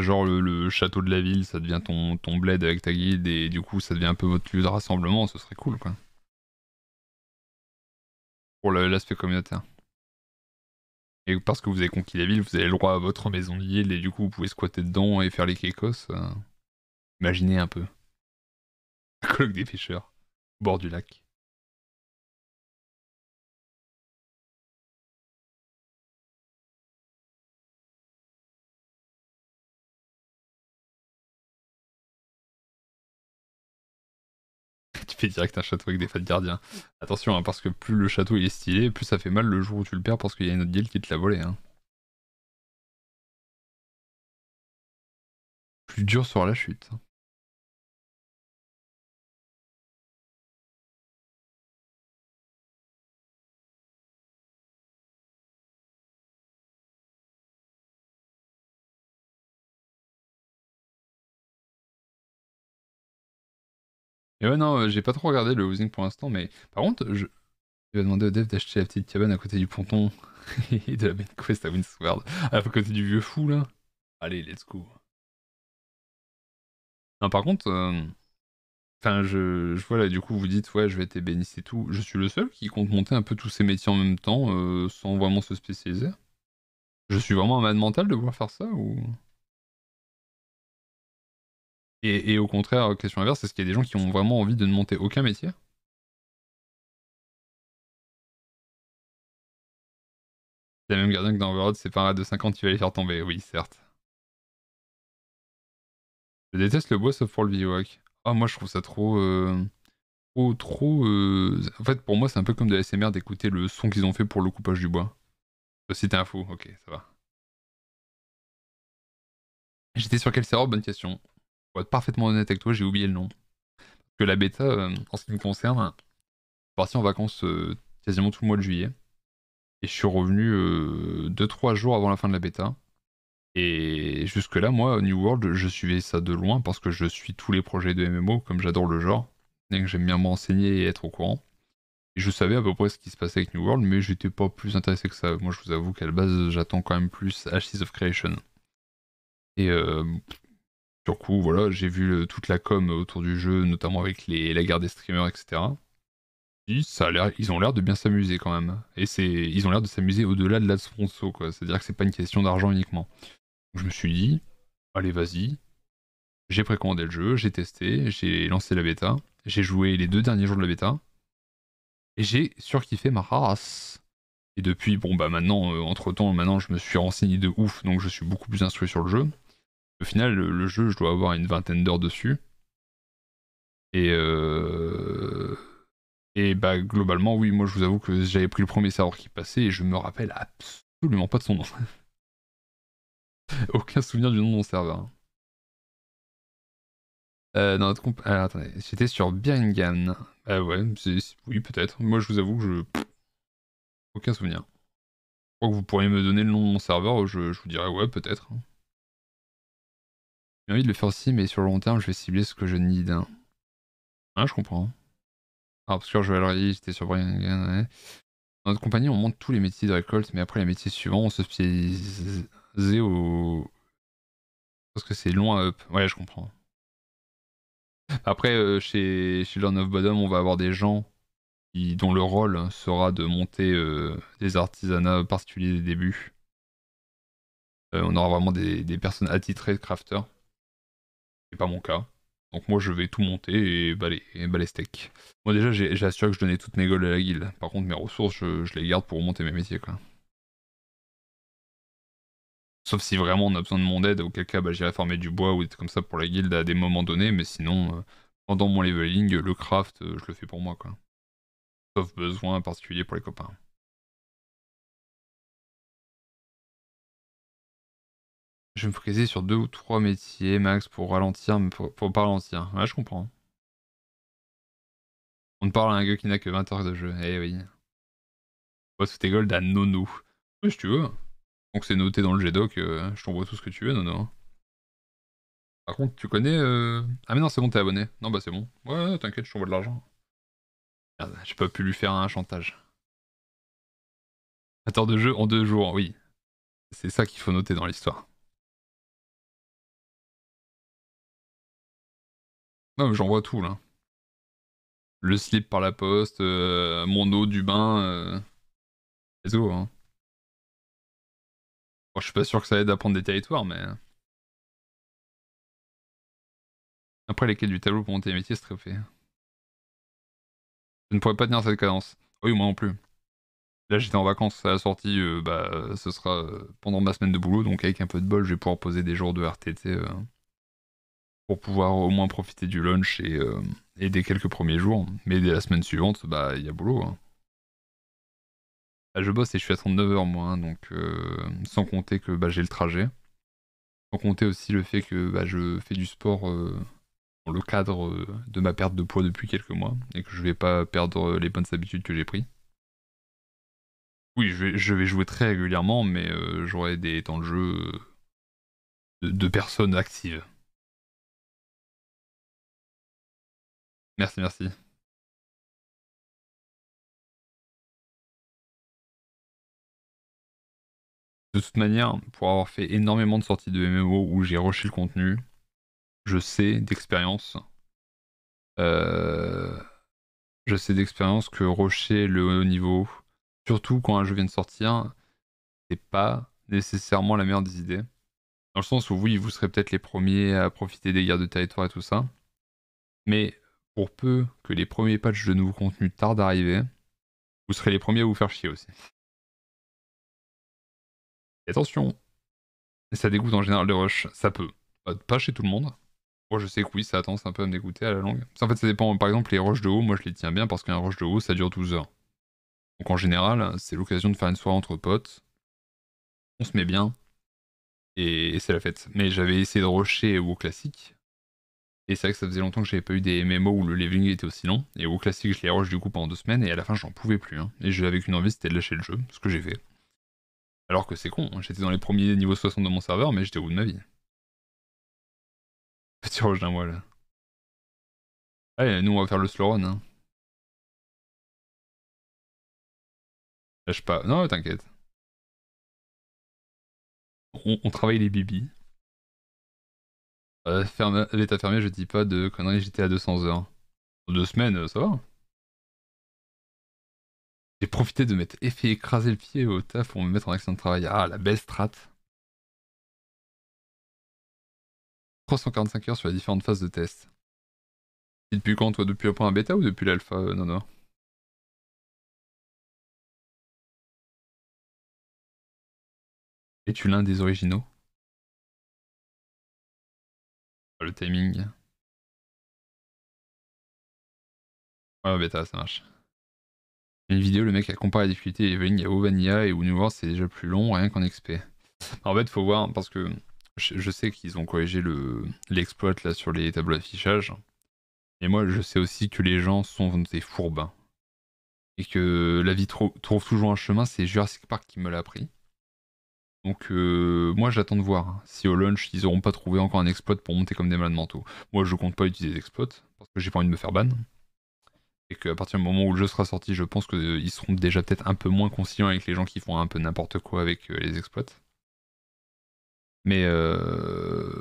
genre le, château de la ville, ça devient ton, ton bled avec ta guilde, et du coup ça devient un peu votre lieu de rassemblement, ce serait cool quoi pour l'aspect communautaire. Et parce que vous avez conquis la ville, vous avez le droit à votre maison de ville, et du coup, vous pouvez squatter dedans et faire les kekos. Euh. Imaginez un peu. La colloque des pêcheurs, au bord du lac. fait direct un château avec des fêtes gardiens. Attention, hein, parce que plus le château est stylé, plus ça fait mal le jour où tu le perds parce qu'il y a une autre guilde qui te l'a volé. Hein. Plus dur sera la chute. Hein. Et ouais, non, euh, j'ai pas trop regardé le housing pour l'instant, mais par contre, je, je vais demander au dev d'acheter la petite cabane à côté du ponton et de la main quest à Windsward, ah, à côté du vieux fou là. Allez, let's go. Non, par contre, euh, enfin, je, je vois là, du coup, vous dites, ouais, je vais être ébéniste et tout. Je suis le seul qui compte monter un peu tous ces métiers en même temps euh, sans vraiment se spécialiser. Je suis vraiment un man mental de vouloir faire ça ou. Et, au contraire, question inverse, est-ce qu'il y a des gens qui ont vraiment envie de ne monter aucun métier C'est la même gardien que dans Overlord, c'est pas un de 50, il va les faire tomber. Oui, certes. Je déteste le bois sauf pour le bivouac. Ah, moi je trouve ça trop. Euh, trop, trop. Euh, en fait, pour moi, c'est un peu comme de l'ASMR d'écouter le son qu'ils ont fait pour le coupage du bois. C'était euh, un fou, ok, ça va. J'étais sur quel serveur Bonne question être parfaitement honnête avec toi, j'ai oublié le nom. que la bêta, euh, en ce qui me concerne, je suis parti en vacances euh, quasiment tout le mois de juillet. Et je suis revenu 2-3 euh, jours avant la fin de la bêta. Et jusque-là, moi, New World, je suivais ça de loin parce que je suis tous les projets de MMO, comme j'adore le genre, et que j'aime bien m'enseigner et être au courant. je savais à peu près ce qui se passait avec New World, mais j'étais pas plus intéressé que ça. Moi, je vous avoue qu'à la base, j'attends quand même plus Ashes of Creation. Et euh, coup, voilà, j'ai vu euh, toute la com autour du jeu, notamment avec les, la guerre des streamers, etc. ça a ils ont l'air de bien s'amuser quand même. Et c'est, ils ont l'air de s'amuser au-delà de la sponsor, quoi. C'est-à-dire que c'est pas une question d'argent uniquement. je me suis dit, allez, vas-y. J'ai précommandé le jeu, j'ai testé, j'ai lancé la bêta, j'ai joué les deux derniers jours de la bêta, et j'ai surkiffé ma race. Et depuis, bon bah maintenant, euh, entre temps, maintenant je me suis renseigné de ouf, donc je suis beaucoup plus instruit sur le jeu. Au final, le, jeu, je dois avoir une vingtaine d'heures dessus. Et, euh... et bah, globalement, oui, moi je vous avoue que j'avais pris le premier serveur qui passait et je me rappelle absolument pas de son nom. Aucun souvenir du nom de mon serveur. Euh, dans notre Alors, euh, attendez, c'était sur Biringan. Ah euh, ouais, oui, peut-être. Moi, je vous avoue que je. aucun souvenir. Je crois que vous pourriez me donner le nom de mon serveur, je, je vous dirais ouais, peut-être. J'ai envie de le faire aussi, mais sur le long terme, je vais cibler ce que je need. Hein. Ah, je comprends. Ah, parce que je vais j'étais sur Brian Dans notre compagnie, on monte tous les métiers de récolte, mais après les métiers suivants, on se spécialise au. Parce que c'est loin up. Ouais, je comprends. Après, euh, chez, chez Learn of Bottom, on va avoir des gens dont le rôle sera de monter euh, des artisanats particuliers des débuts. Euh, on aura vraiment des, des personnes attitrées de crafters. C'est pas mon cas. Donc moi je vais tout monter et balayer, et steak. Moi déjà j'assure que je donnais toutes mes gold à la guilde. Par contre mes ressources je, les garde pour monter mes métiers quoi. Sauf si vraiment on a besoin de mon aide, auquel cas bah, j'irai farmer du bois ou des comme ça pour la guilde à des moments donnés, mais sinon euh, pendant mon leveling, le craft euh, je le fais pour moi quoi. Sauf besoin particulier pour les copains. Je vais me friser sur deux ou trois métiers max pour ralentir, pour, pour pas ralentir. Ouais, je comprends. On ne parle à un gars qui n'a que 20 heures de jeu. Eh oui. Pas tes golds à Nono. Oui, si tu veux. Donc c'est noté dans le g euh, je t'envoie tout ce que tu veux, Nono. Par contre, tu connais. Euh, ah, mais non, c'est bon, t'es abonné. Non, bah c'est bon. Ouais, t'inquiète, je t'envoie de l'argent. Merde, j'ai pas pu lui faire un chantage. 20 heures de jeu en deux jours, oui. C'est ça qu'il faut noter dans l'histoire. Non, j'en vois tout là. Le slip par la poste, euh, mon eau du bain, euh, les Hein. je suis pas sûr que ça aide à prendre des territoires, mais. Euh. Après, les quais du tableau pour monter les métiers, c'est très fait. Je ne pourrais pas tenir cette cadence. Oui, moi non plus. Là, j'étais en vacances à la sortie, euh, bah, ce sera pendant ma semaine de boulot, donc avec un peu de bol, je vais pouvoir poser des jours de RTT pour pouvoir au moins profiter du lunch euh, et, des quelques premiers jours. Mais dès la semaine suivante, bah il y a boulot. Hein. je bosse et je suis à 39h moi, hein, donc euh, sans compter que bah, j'ai le trajet. Sans compter aussi le fait que bah, je fais du sport euh, dans le cadre de ma perte de poids depuis quelques mois et que je vais pas perdre les bonnes habitudes que j'ai pris Oui, je vais, jouer très régulièrement, mais j'aurai des temps de jeu de personnes actives. Merci, merci. De toute manière, pour avoir fait énormément de sorties de MMO où j'ai rushé le contenu, je sais d'expérience. Euh, je sais d'expérience que rusher le haut niveau, surtout quand un jeu vient de sortir, c'est pas nécessairement la meilleure des idées. Dans le sens où oui, vous serez peut-être les premiers à profiter des guerres de territoire et tout ça. Mais pour peu que les premiers patchs de nouveaux contenus tardent d'arriver, vous serez les premiers à vous faire chier aussi. Et attention, ça dégoûte en général les rushs, ça peut. Pas chez tout le monde. Moi je sais que oui, ça a tendance un peu à me dégoûter à la longue. En fait ça dépend, par exemple les rushs de haut, moi je les tiens bien parce qu'un rush de haut ça dure 12 heures. Donc en général, c'est l'occasion de faire une soirée entre potes. On se met bien. Et c'est la fête. Mais j'avais essayé de rusher au classique. Et c'est vrai que ça faisait longtemps que j'avais pas eu des MMO où le leveling était aussi long. Et au classique, je les rush du coup pendant deux semaines et à la fin, j'en pouvais plus. Hein. Et j'avais qu'une envie, c'était de lâcher le jeu, ce que j'ai fait. Alors que c'est con, hein. j'étais dans les premiers niveaux 60 de mon serveur, mais j'étais au bout de ma vie. Petit rush d'un mois là. Allez, nous on va faire le slow run. Hein. Lâche pas. Non, t'inquiète. On, on travaille les bibis. Euh, l'état fermé, je dis pas de conneries, j'étais à 200 heures. Deux semaines, euh, ça va. J'ai profité de m'être effet écraser le pied au taf pour me mettre en action de travail. Ah, la belle strat. 345 heures sur les différentes phases de test. depuis quand, toi Depuis un point bêta ou depuis l'alpha Non, euh, non. Es-tu l'un des originaux timing. Ouais, bêta, ça marche. Une vidéo, le mec a comparé la difficulté et y à Ovania et où New World, c'est déjà plus long, rien qu'en XP. En fait, faut voir, parce que je sais qu'ils ont corrigé l'exploit là sur les tableaux d'affichage. Et moi, je sais aussi que les gens sont des fourbes. Et que la vie trouve toujours un chemin, c'est Jurassic Park qui me l'a appris. Donc euh, moi j'attends de voir si au launch ils n'auront pas trouvé encore un exploit pour monter comme des malades mentaux. Moi je compte pas utiliser exploits parce que j'ai pas envie de me faire ban. Et qu'à partir du moment où le jeu sera sorti, je pense qu'ils seront déjà peut-être un peu moins conscients avec les gens qui font un peu n'importe quoi avec euh, les exploits. Mais euh,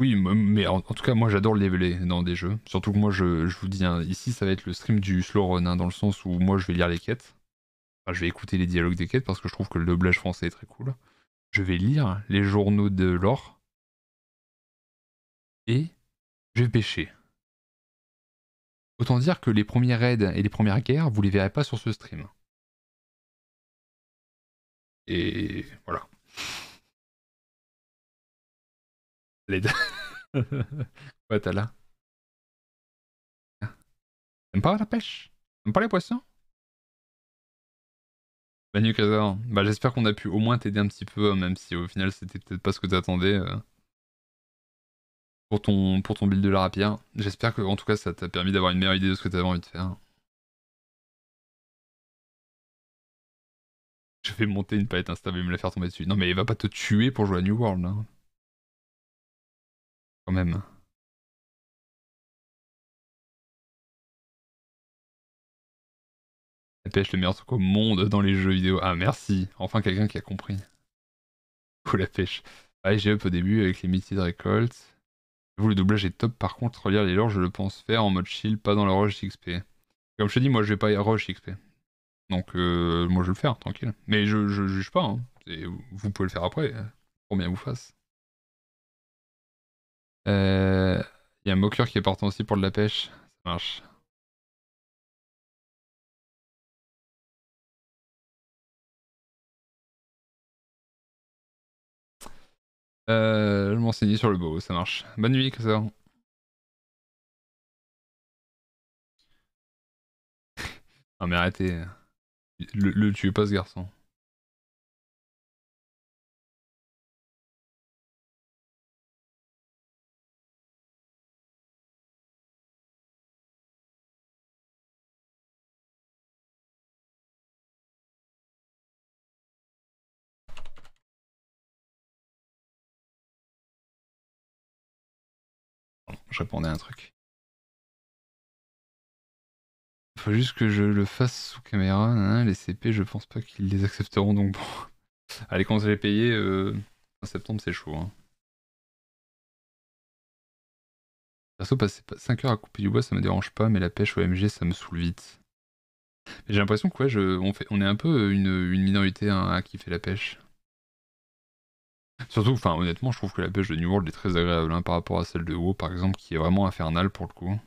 oui, mais en, tout cas moi j'adore leveler dans des jeux. Surtout que moi je, vous dis, hein, ici ça va être le stream du slow run hein, dans le sens où moi je vais lire les quêtes ah, je vais écouter les dialogues des quêtes parce que je trouve que le doublage français est très cool. Je vais lire les journaux de l'or. Et je vais pêcher. Autant dire que les premières raids et les premières guerres, vous les verrez pas sur ce stream. Et voilà. Les Quoi t'as là hein? T'aimes pas la pêche T'aimes pas les poissons Manu Casar, bah, j'espère qu'on a pu au moins t'aider un petit peu, hein, même si au final c'était peut-être pas ce que t'attendais euh. pour, ton, pour ton build de la rapière. J'espère que en tout cas ça t'a permis d'avoir une meilleure idée de ce que t'avais envie de faire. Je vais monter une palette instable et me la faire tomber dessus. Non mais il va pas te tuer pour jouer à New World. Hein. Quand même. pêche le meilleur truc au monde dans les jeux vidéo. Ah merci, enfin quelqu'un qui a compris. Ou la pêche. j'ai up au début avec les métiers de récolte. Vous, le doublage est top. Par contre, relire les lores, je le pense faire en mode chill, pas dans le rush XP. Comme je te dis, moi, je vais pas rush XP. Donc, euh, moi, je vais le faire, tranquille. Mais je, juge pas. Hein. vous pouvez le faire après, pour bien vous fasse. Il euh, y a un moqueur qui est partant aussi pour de la pêche. Ça marche. Euh, je m'enseignais sur le beau, ça marche. Bonne nuit, que ça. non mais arrêtez. Le, le tuez pas ce garçon. je répondais à un truc. Faut juste que je le fasse sous caméra. les CP, je pense pas qu'ils les accepteront donc bon. Allez, quand vous allez payer, euh, en septembre, c'est chaud. Hein. Perso, passer 5 heures à couper du bois, ça me dérange pas, mais la pêche OMG, ça me saoule vite. J'ai l'impression que on, est un peu euh, une, minorité qui hein, fait la pêche. Surtout, enfin, honnêtement, je trouve que la pêche de New World est très agréable hein, par rapport à celle de WoW, par exemple, qui est vraiment infernale pour le coup.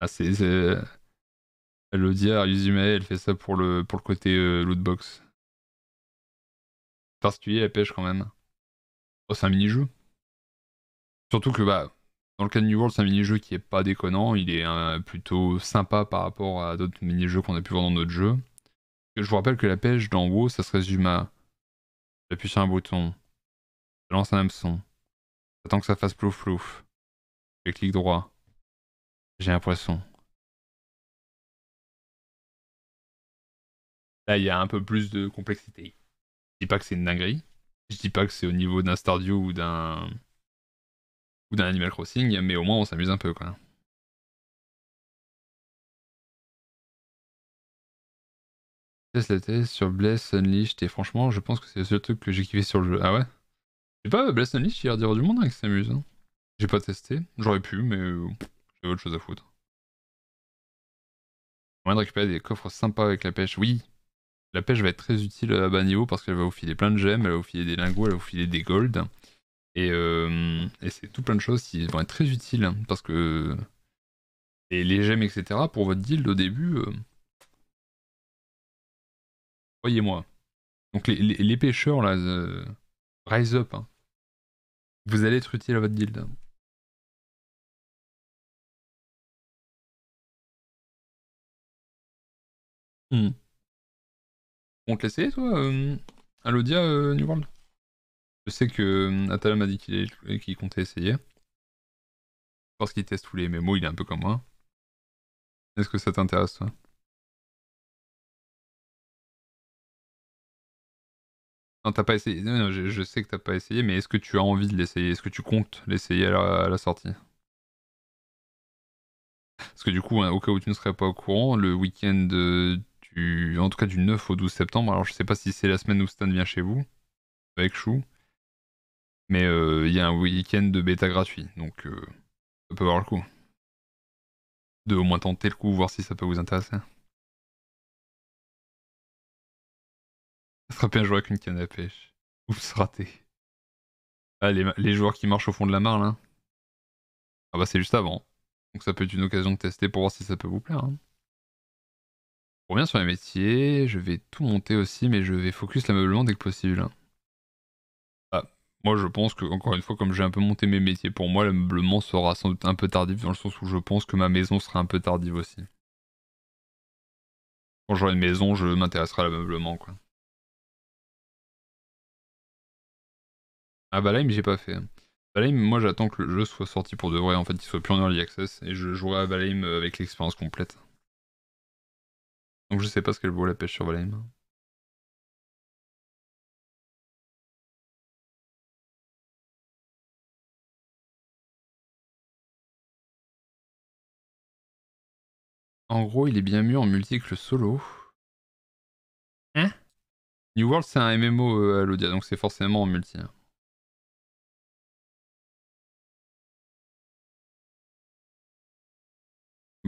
Ah, c'est. Elodia Yuzume, elle fait ça pour le, pour le côté euh, y Particulier, la pêche quand même. Oh, c'est un mini-jeu. Surtout que, bah, dans le cas de New World, c'est un mini-jeu qui est pas déconnant, il est euh, plutôt sympa par rapport à d'autres mini-jeux qu'on a pu voir dans d'autres jeux. Je vous rappelle que la pêche dans WoW, ça se résume à j'appuie sur un bouton, je lance un hameçon, j'attends que ça fasse plouf plouf, je clique droit, j'ai un poisson. Là, il y a un peu plus de complexité. Je dis pas que c'est une dinguerie, je dis pas que c'est au niveau d'un Stardew ou d'un d'un Animal Crossing, mais au moins on s'amuse un peu quoi. Test sur Bless Unleashed et franchement je pense que c'est le seul truc que j'ai kiffé sur le jeu. Ah ouais J'ai pas Bless Unleashed, il y a du monde hein, qui s'amuse. Hein. J'ai pas testé, j'aurais pu mais euh, j'ai autre chose à foutre. On de récupérer des coffres sympas avec la pêche, oui la pêche va être très utile à bas niveau parce qu'elle va vous filer plein de gemmes, elle va vous filer des lingots, elle va vous filer des golds. Euh, et, c'est tout plein de choses qui vont être très utiles hein, parce que et les gemmes, etc. pour votre deal au début. Euh, croyez-moi. Donc les, pêcheurs là, euh, rise up. Hein. Vous allez être utile à votre guild Hmm. On te laissait, toi, Alodia New World je sais que hum, Atala m'a dit qu'il comptait essayer. Je pense qu'il teste tous les mémos, il est un peu comme moi. Est-ce que ça t'intéresse, toi Non, t'as pas essayé. Non, je, sais que t'as pas essayé, mais est-ce que tu as envie de l'essayer Est-ce que tu comptes l'essayer à, la sortie parce que du coup, hein, au cas où tu ne serais pas au courant, le week-end euh, du... En tout cas du 9 au 12 septembre, alors je sais pas si c'est la semaine où Stan vient chez vous, avec Chou, mais euh, il y a un week-end de bêta gratuit, donc euh, ça peut avoir le coup. De au moins tenter le coup, voir si ça peut vous intéresser. Ça sera bien jouer avec une canne à pêche. Oups, raté. Ah, les, joueurs qui marchent au fond de la mare, là. Hein. Ah bah c'est juste avant. Donc ça peut être une occasion de tester pour voir si ça peut vous plaire. On hein. revient sur les métiers, je vais tout monter aussi, mais je vais focus l'ameublement dès que possible. Hein. Moi, je pense que, encore une fois, comme j'ai un peu monté mes métiers, pour moi, l'ameublement sera sans doute un peu tardif, dans le sens où je pense que ma maison sera un peu tardive aussi. Quand j'aurai une maison, je m'intéresserai à l'ameublement, quoi. Ah, j'ai pas fait. Valheim, moi j'attends que le jeu soit sorti pour de vrai, en fait, qu'il soit plus en early access, et je jouerai à Valheim euh, avec l'expérience complète. Donc je sais pas ce qu'elle vaut la pêche sur Valheim. En gros, il est bien mieux en multi que le solo. Hein New World, c'est un MMO euh, à l'audia, donc c'est forcément en multi. Hein.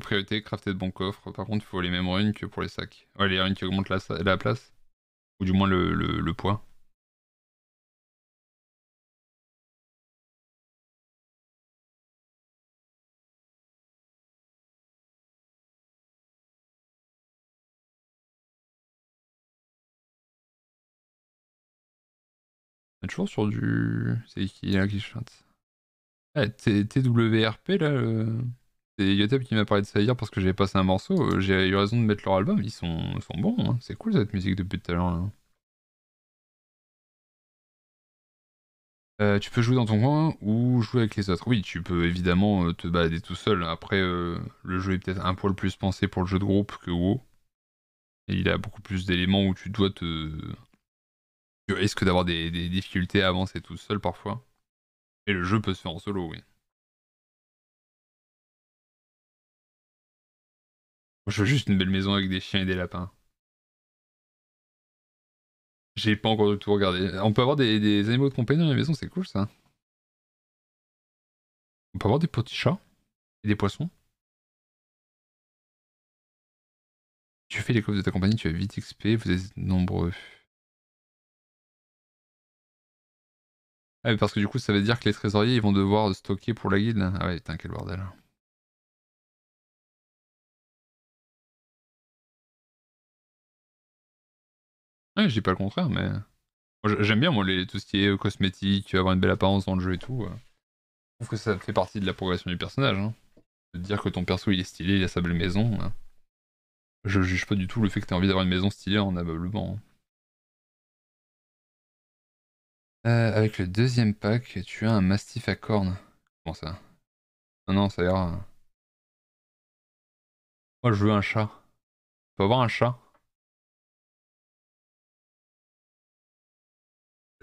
Priorité, crafter de bons coffres. Par contre, il faut les mêmes runes que pour les sacs. Ouais, les runes qui augmentent la, la place. Ou du moins le, le, le poids. toujours sur du. C'est qui ah, là qui chante TWRP là. C'est Yotep qui m'a parlé de ça hier parce que j'avais passé un morceau. Euh, j'ai eu raison de mettre leur album. Ils sont, bons. Hein. C'est cool cette musique depuis tout à l'heure. Là. Euh, tu peux jouer dans ton coin ou jouer avec les autres. Oui, tu peux évidemment euh, te balader tout seul. Après, le jeu est peut-être un poil plus pensé pour le jeu de groupe que WoW. Et il a beaucoup plus d'éléments où tu dois te, tu risques d'avoir des, difficultés à avancer tout seul parfois. Et le jeu peut se faire en solo, oui. Je veux juste une belle maison avec des chiens et des lapins. J'ai pas encore du tout regardé. On peut avoir des, animaux de compagnie dans la maison, c'est cool ça. On peut avoir des petits chats et des poissons. Tu fais les coffres de ta compagnie, tu as vite XP, vous êtes nombreux. Ah, parce que du coup, ça veut dire que les trésoriers, ils vont devoir stocker pour la guilde. Ah ouais, putain, quel bordel. Ouais, ah, je dis pas le contraire, mais... J'aime bien, moi, les, tout ce qui est euh, cosmétique, avoir une belle apparence dans le jeu et tout. Euh. Je trouve que ça fait partie de la progression du personnage. Hein. De dire que ton perso, il est stylé, il a sa belle maison. Euh. Je juge pas du tout le fait que t'aies envie d'avoir une maison stylée en ameublement. Hein. Euh, avec le deuxième pack, tu as un mastiff à cornes. Comment ça Non, non, ça ira. Euh, moi, je veux un chat. Tu peux avoir un chat.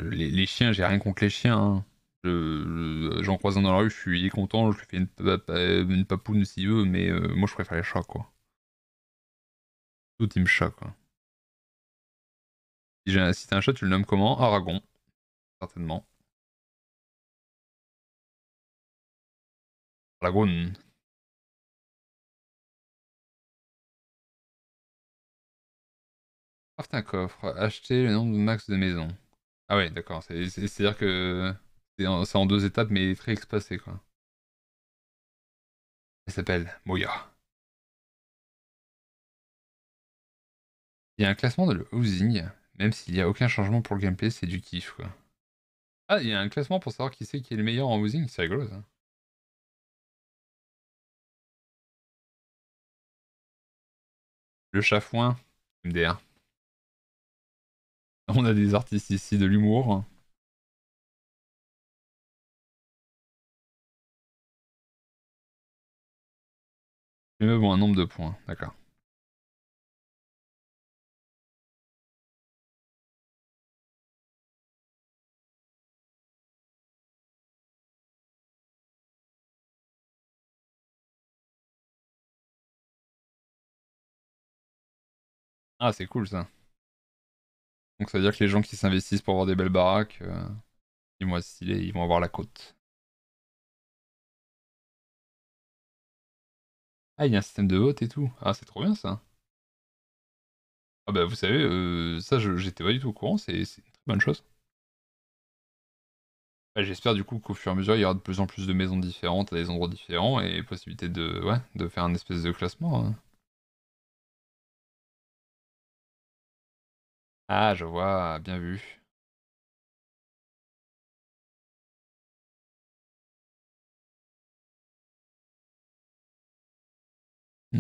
Euh, les, chiens, j'ai rien contre les chiens. Hein. J'en crois un dans la rue, je suis content, je lui fais une, papoune s'il veut, mais moi je préfère les chats quoi. Tout team chat quoi. Si, si t'as un chat, tu le nommes comment Aragon certainement Dragon Craft un coffre, acheter le nombre de max de maisons. Ah ouais, d'accord, c'est-à-dire que c'est en, deux étapes, mais très espacé, quoi. Elle s'appelle Moya. Il y a un classement de le housing, même s'il n'y a aucun changement pour le gameplay, c'est du kiff, quoi. Ah, il y a un classement pour savoir qui c'est qui est le meilleur en housing, c'est rigolo ça. Le chafouin, MDR. On a des artistes ici de l'humour. Mais bon, un nombre de points, d'accord. Ah, c'est cool ça. Donc ça veut dire que les gens qui s'investissent pour avoir des belles baraques, euh, ils vont ils vont avoir la côte. Ah, il y a un système de vote et tout. Ah, c'est trop bien ça. Ah bah vous savez, euh, ça j'étais pas du tout au courant, c'est une très bonne chose. J'espère du coup qu'au fur et à mesure il y aura de plus en plus de maisons différentes à des endroits différents et possibilité de, ouais, de faire un espèce de classement. Hein. Ah, je vois, bien vu.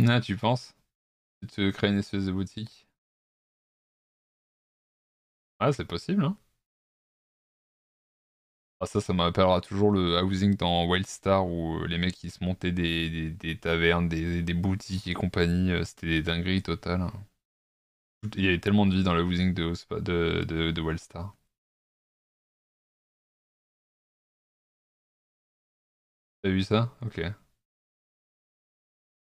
Ah, tu penses? Tu te crées une espèce de boutique? Ah, c'est possible, hein? Ah, ça, ça m'appellera toujours le housing dans Wildstar où euh, les mecs ils se montaient des, des, tavernes, des, des boutiques et compagnie. Euh, c'était des dingueries totales. Hein. Il y avait tellement de vie dans le housing de, de, T'as vu ça Ok.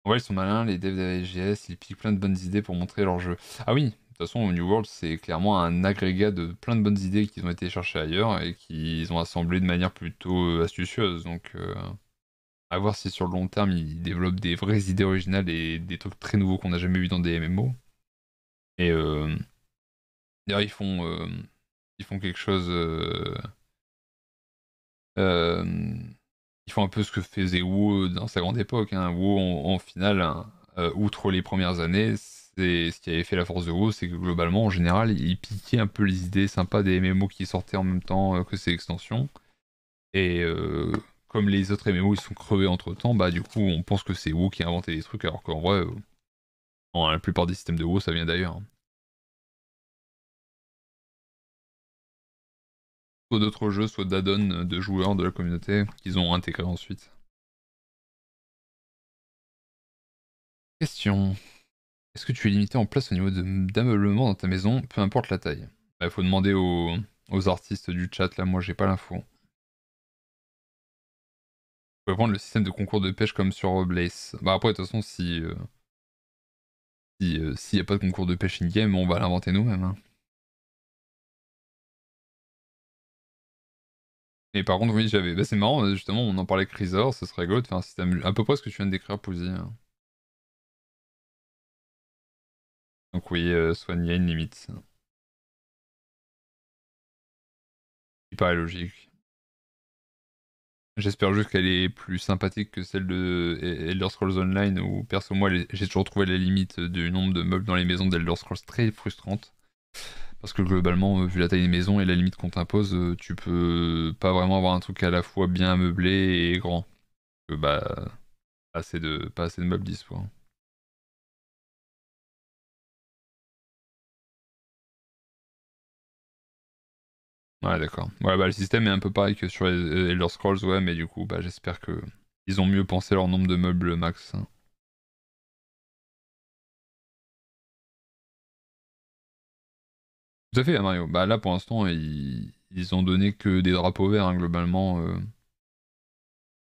Ouais, ils sont malins, les devs de SGS, ils piquent plein de bonnes idées pour montrer leur jeu. Ah oui, de toute façon, New World, c'est clairement un agrégat de plein de bonnes idées qu'ils ont été chercher ailleurs et qu'ils ont assemblées de manière plutôt euh, astucieuse. Donc, euh, à voir si sur le long terme, ils développent des vraies idées originales et des trucs très nouveaux qu'on n'a jamais vu dans des MMO. Et euh, d'ailleurs, ils font, euh, ils font quelque chose. Euh, ils font un peu ce que faisait WoW dans sa grande époque. Hein. WoW, en, finale, hein, outre les premières années, c'est ce qui avait fait la force de WoW, c'est que globalement, en général, ils piquaient un peu les idées sympas des MMO qui sortaient en même temps que ses extensions. Et comme les autres MMO ils sont crevés entre temps, bah du coup on pense que c'est WoW qui a inventé des trucs alors qu'en vrai, la plupart des systèmes de WoW ça vient d'ailleurs. Hein. soit d'autres jeux, soit dadd de joueurs de la communauté qu'ils ont intégrés ensuite. Question. Est-ce que tu es limité en place au niveau d'ameublement dans ta maison, peu importe la taille Il bah, faut demander aux, artistes du chat, là moi j'ai pas l'info. On peut prendre le système de concours de pêche comme sur Blaze. Bah après de toute façon si... Euh, si euh, S'il n'y a pas de concours de pêche in-game, on va l'inventer nous-mêmes. Hein. Et par contre, oui, j'avais. Bah, c'est marrant, euh, justement, on en parlait avec Rizor, ce serait rigolo de faire un système à peu près ce que tu viens de décrire, Pouzy. Hein. Donc, oui, y euh, soigner une limite. Il paraît logique. J'espère juste qu'elle est plus sympathique que celle de e-, Elder Scrolls Online où, perso, moi, j'ai toujours trouvé la limite du nombre de meubles dans les maisons d'Elder Scrolls très frustrante. Parce que globalement, euh, vu la taille des maisons et la limite qu'on t'impose, euh, tu peux pas vraiment avoir un truc à la fois bien meublé et grand. bah, pas assez de, pas assez de meubles dispo. Ouais, d'accord. Ouais, bah, le système est un peu pareil que sur les euh, Elder Scrolls, ouais, mais du coup, bah, j'espère qu'ils ont mieux pensé leur nombre de meubles max. Hein. Tout à fait, Mario. Bah là, pour l'instant, ils... ont donné que des drapeaux verts, hein, globalement. Euh,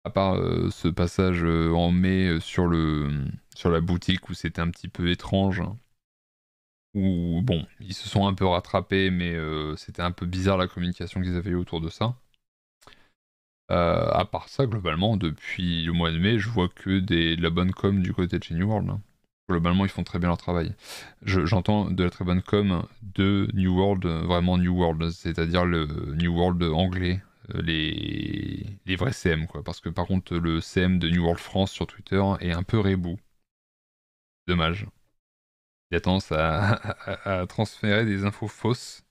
à part euh, ce passage euh, en mai sur, la boutique où c'était un petit peu étrange. Hein, où, bon, ils se sont un peu rattrapés, mais c'était un peu bizarre la communication qu'ils avaient eu autour de ça. à part ça, globalement, depuis le mois de mai, je vois que de la bonne com du côté de chez New World. Hein globalement, ils font très bien leur travail. J'entends de la très bonne com de New World, vraiment New World, c'est-à-dire le New World anglais, euh, les, vrais CM, quoi. Parce que par contre, le CM de New World France sur Twitter est un peu rebou. Dommage. Il a tendance à, transférer des infos fausses.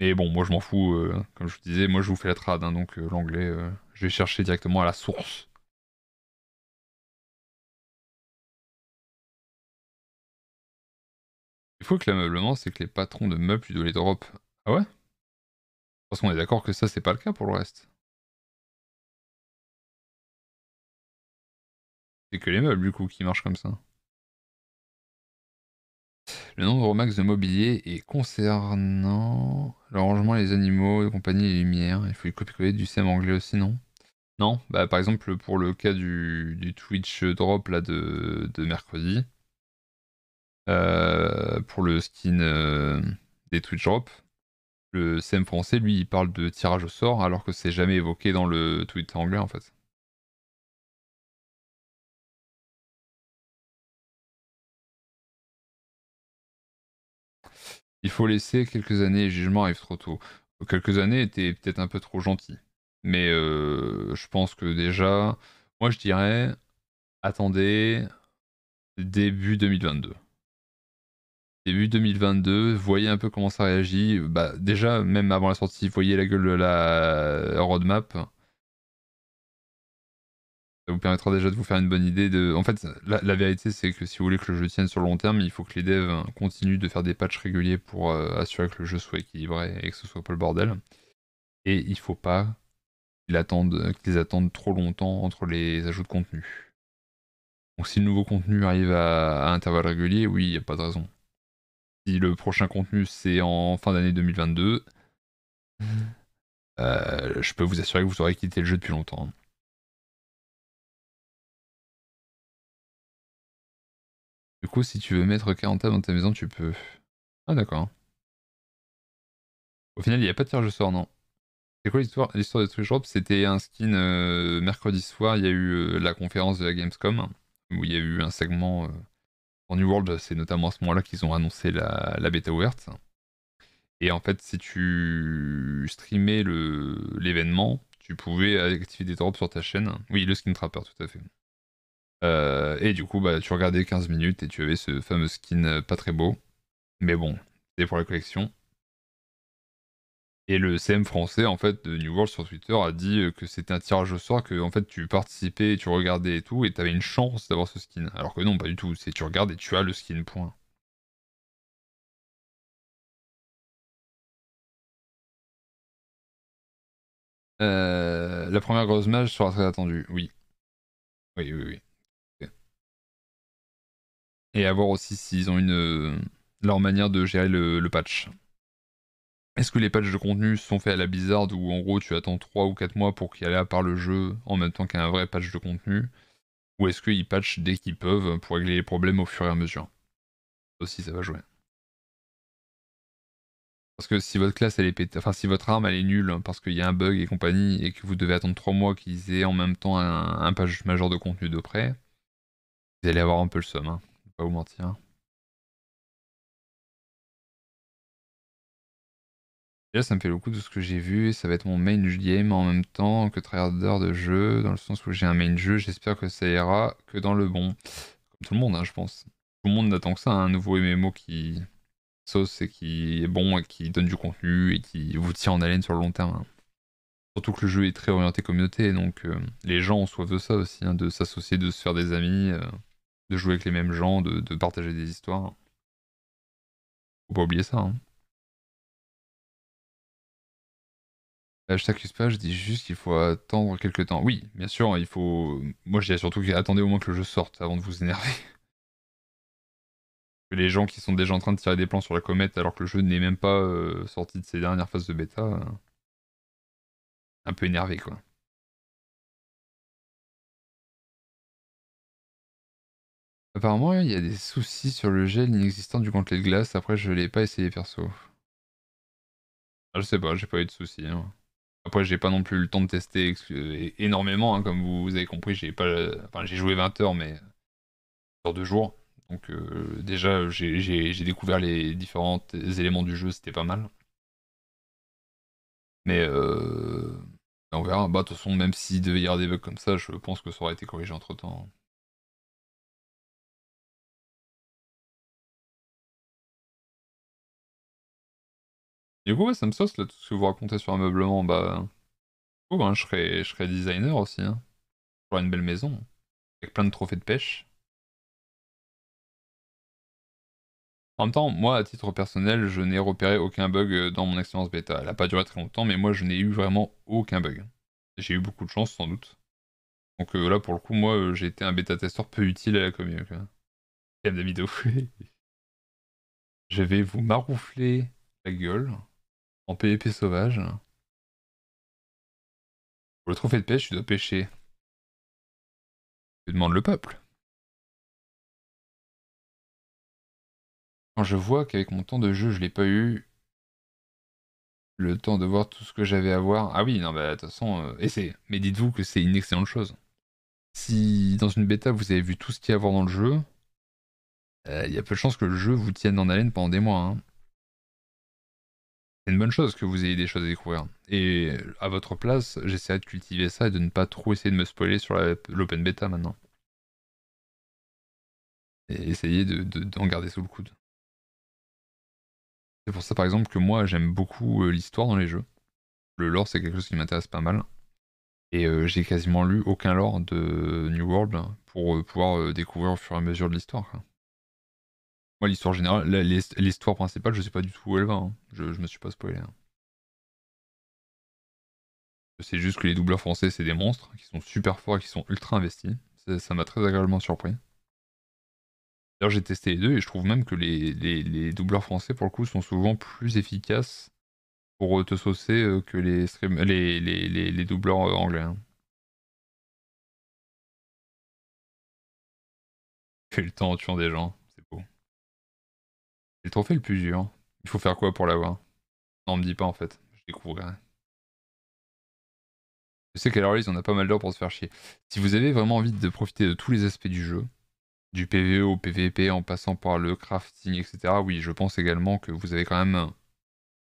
Mais bon, moi je m'en fous, euh, comme je vous disais, moi je vous fais la trad, hein, donc euh, l'anglais, je vais chercher directement à la source Il faut que l'ameublement, c'est que les patrons de meubles tu les drop. Ah ouais Parce qu'on est d'accord que ça, c'est pas le cas pour le reste. C'est que les meubles, du coup, qui marchent comme ça. Le nombre max de mobilier est concernant le rangement, les animaux, les compagnies et les lumières. Il faut les copier-coller du SEM anglais aussi, non Non, bah, par exemple, pour le cas du, Twitch drop là, de mercredi, euh, pour le skin euh, des Twitch Drop. Le CM français, lui, il parle de tirage au sort alors que c'est jamais évoqué dans le tweet anglais en fait. Il faut laisser quelques années, le jugement arrive trop tôt. Quelques années étaient peut-être un peu trop gentil. Mais euh, je pense que déjà, moi je dirais, attendez début 2022 début 2022, voyez un peu comment ça réagit. Bah, déjà, même avant la sortie, voyez la gueule de la roadmap. Ça vous permettra déjà de vous faire une bonne idée de. En fait, la, vérité, c'est que si vous voulez que le jeu tienne sur le long terme, il faut que les devs hein, continuent de faire des patchs réguliers pour euh, assurer que le jeu soit équilibré et que ce soit pas le bordel. Et il faut pas qu'ils attendent, trop longtemps entre les ajouts de contenu. Donc si le nouveau contenu arrive à, à intervalles réguliers, oui, il n'y a pas de raison si le prochain contenu c'est en fin d'année 2022, mhm. euh, je peux vous assurer que vous aurez quitté le jeu depuis longtemps. Hein. Du coup, si tu veux mettre 40 dans ta maison, tu peux. Ah, d'accord. Au final, il n'y a pas de tirage de sort, non. C'est quoi l'histoire L'histoire de Twitch Drop, c'était un skin euh, mercredi soir, il y a eu euh, la conférence de la Gamescom, où il y a eu un segment New World, c'est notamment à ce moment-là qu'ils ont annoncé la, la bêta ouverte. Et en fait, si tu streamais l'événement, tu pouvais activer des drops sur ta chaîne. Oui, le skin trapper, tout à fait. Euh, et du coup, bah, tu regardais 15 minutes et tu avais ce fameux skin euh, pas très beau. Mais bon, c'est pour la collection. Et le CM français, en fait, de New World sur Twitter, a dit euh, que c'était un tirage au sort, que en fait, tu participais, tu regardais et tout, et tu avais une chance d'avoir ce skin. Alors que non, pas du tout. C'est tu regardes et tu as le skin, point. Euh, la première grosse mage sera très attendue, oui. Oui, oui, oui. Et à voir aussi s'ils ont une euh, leur manière de gérer le patch. Est-ce que les patchs de contenu sont faits à la Blizzard où en gros tu attends 3 ou 4 mois pour qu'il y ait à part le jeu en même temps qu'un vrai patch de contenu Ou est-ce qu'ils patchent dès qu'ils peuvent pour régler les problèmes au fur et à mesure Aussi ça va jouer. Parce que si votre classe elle est enfin si votre arme elle est nulle hein, parce qu'il y a un bug et compagnie et que vous devez attendre 3 mois qu'ils aient en même temps un, patch majeur de contenu de près, vous allez avoir un peu le somme, hein. pas vous mentir. là ça me fait le coup de ce que j'ai vu. Ça va être mon main game en même temps que tryharder de jeu, dans le sens où j'ai un main jeu. J'espère que ça ira que dans le bon. Comme tout le monde, hein, je pense. Tout le monde n'attend que ça, hein, un nouveau MMO qui sauce et qui est bon et qui donne du contenu et qui vous tient en haleine sur le long terme. Hein. Surtout que le jeu est très orienté communauté, donc euh, les gens ont soif de ça aussi, de s'associer, de se faire des amis, euh, de jouer avec les mêmes gens, de, partager des histoires. Faut pas oublier ça. Je t'accuse pas, je dis juste qu'il faut attendre quelques temps. Oui, bien sûr, il faut. Moi, je dis surtout qu'attendez au moins que le jeu sorte avant de vous énerver. les gens qui sont déjà en train de tirer des plans sur la comète alors que le jeu n'est même pas euh, sorti de ses dernières phases de bêta. Euh, un peu énervé, quoi. Apparemment, il y a des soucis sur le gel inexistant du gantelet de glace. Après, je l'ai pas essayé perso. Ah, je sais pas, j'ai pas eu de soucis. Hein. Après, j'ai pas non plus le temps de tester énormément, hein, comme vous, avez compris, j'ai pas, j'ai joué 20 heures, mais sur deux jours. Donc euh, déjà, j'ai découvert les différents éléments du jeu, c'était pas mal. Mais euh, ben, on verra. Bah, de toute façon, même s'il devait y avoir des bugs comme ça, je pense que ça aurait été corrigé entre temps. Du coup, ça me sauce tout ce que vous racontez sur ameublement. Bah, je, hein, serais, designer aussi. Hein. J'aurais une belle maison. Avec plein de trophées de pêche. En même temps, moi, à titre personnel, je n'ai repéré aucun bug euh, dans mon expérience bêta. Elle n'a pas duré très longtemps, mais moi, je n'ai eu vraiment aucun bug. J'ai eu beaucoup de chance, sans doute. Donc euh, là, pour le coup, moi, euh, j'ai été un bêta-testeur peu utile à la commune. de vidéo. Je vais vous maroufler la gueule en PVP sauvage. Pour le trophée de pêche, tu dois pêcher. je demande le peuple Quand je vois qu'avec mon temps de jeu, je l'ai pas eu le temps de voir tout ce que j'avais à voir. Ah oui, non, bah de toute façon, euh, essayez. Mais dites-vous que c'est une excellente chose. Si dans une bêta, vous avez vu tout ce qu'il y a à voir dans le jeu, euh, il y a peu de chances que le jeu vous tienne en haleine pendant des mois. Hein c'est une bonne chose que vous ayez des choses à découvrir. Et à votre place, j'essaierai de cultiver ça et de ne pas trop essayer de me spoiler sur l'open beta maintenant. Et essayer d'en garder sous le coude. C'est pour ça par exemple que moi j'aime beaucoup euh, l'histoire dans les jeux. Le lore c'est quelque chose qui m'intéresse pas mal. Et euh, j'ai quasiment lu aucun lore de New World pour euh, pouvoir découvrir au fur et à mesure de l'histoire. Moi, l'histoire générale, l'histoire principale, je sais pas du tout où elle va. Hein. Je, ne me suis pas spoilé. C'est hein. juste que les doubleurs français, c'est des monstres qui sont super forts et qui sont ultra investis. Ça m'a très agréablement surpris. D'ailleurs, j'ai testé les deux et je trouve même que les, doubleurs français, pour le coup, sont souvent plus efficaces pour euh, te saucer euh, que les, doubleurs euh, anglais. Hein. Fais le temps en tuant des gens. Le trophée le plus dur. Il faut faire quoi pour l'avoir Non, on me dit pas en fait. Je découvre rien. Je sais qu'à la release on a pas mal d'heures pour se faire chier. Si vous avez vraiment envie de profiter de tous les aspects du jeu, du PvE au PvP en passant par le crafting, etc., oui, je pense également que vous avez quand même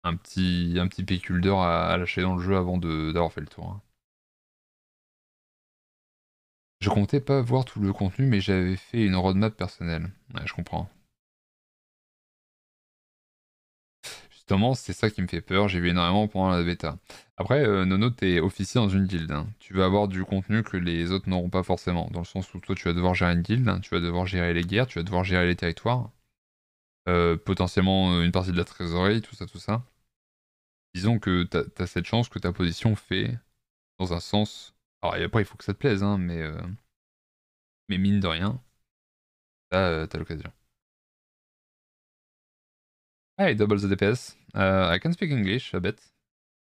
un, petit, un petit pécule d'heures à, lâcher dans le jeu avant d'avoir fait le tour. Hein. Je comptais pas voir tout le contenu, mais j'avais fait une roadmap personnelle. Ouais, je comprends. Justement, c'est ça qui me fait peur. J'ai vu énormément pendant la bêta. Après, euh, Nono, t'es officier dans une guilde. Hein. Tu vas avoir du contenu que les autres n'auront pas forcément. Dans le sens où toi, tu vas devoir gérer une guilde, tu vas devoir gérer les guerres, tu vas devoir gérer les territoires. Euh, potentiellement euh, une partie de la trésorerie, tout ça, tout ça. Disons que t'as as cette chance que ta position fait dans un sens. Alors, après, il faut que ça te plaise, hein, mais, mais mine de rien, ça t'as l'occasion. Hi, ah, double the DPS. Uh, I can speak English a bit.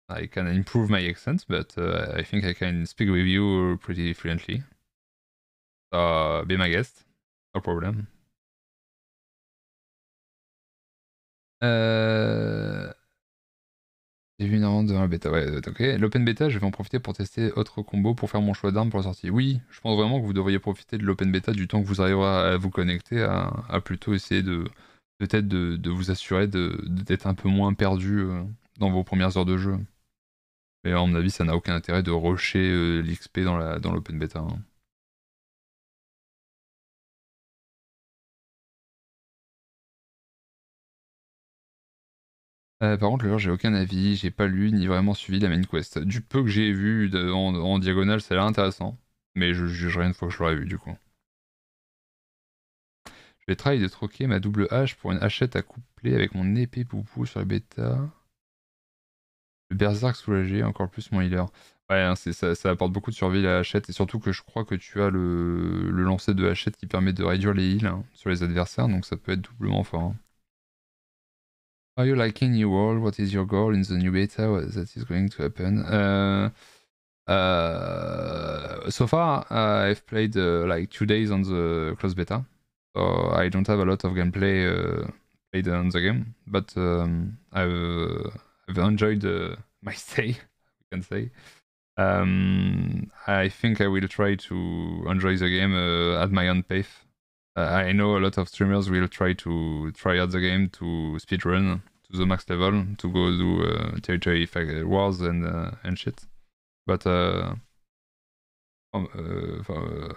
I can improve my accent, but uh, I think I can speak with you pretty fluently. So be my guest. No problem. Euh... J'ai vu une ronde de la bêta. Ouais, euh, ok. L'open bêta, je vais en profiter pour tester autre combo pour faire mon choix d'armes pour la sortie. Oui, je pense vraiment que vous devriez profiter de l'open bêta du temps que vous arriverez à vous connecter, à plutôt essayer de, peut-être de, vous assurer d'être un peu moins perdu euh, dans vos premières heures de jeu. Mais à mon avis, ça n'a aucun intérêt de rusher euh, l'XP dans l'open dans beta. Hein. Euh, par contre, là j'ai aucun avis, j'ai pas lu ni vraiment suivi la main quest. Du peu que j'ai vu en, diagonale, ça a l'air intéressant. Mais je jugerai une fois que je l'aurai vu, du coup. Je vais travailler de troquer ma double hache pour une hachette coupler avec mon épée poupou sur la bêta. Le berserk soulagé, encore plus mon healer. Ouais, hein, ça, apporte beaucoup de survie la hachette, et surtout que je crois que tu as le, le lancer de hachette qui permet de réduire les heals hein, sur les adversaires, donc ça peut être doublement fort. Hein. Are you liking New World? What is your goal in the new beta? What that is going to happen? Euh, euh, so far, I've played uh, like two days on the closed beta. so I don't have a lot of gameplay uh, played on the game, but um, I've, I've enjoyed uh, my stay, you can say. Um, I think I will try to enjoy the game uh, at my own pace. Uh, I know a lot of streamers will try to try out the game to speedrun to the max level to go do uh, territory wars and uh, and shit. But uh, um, uh,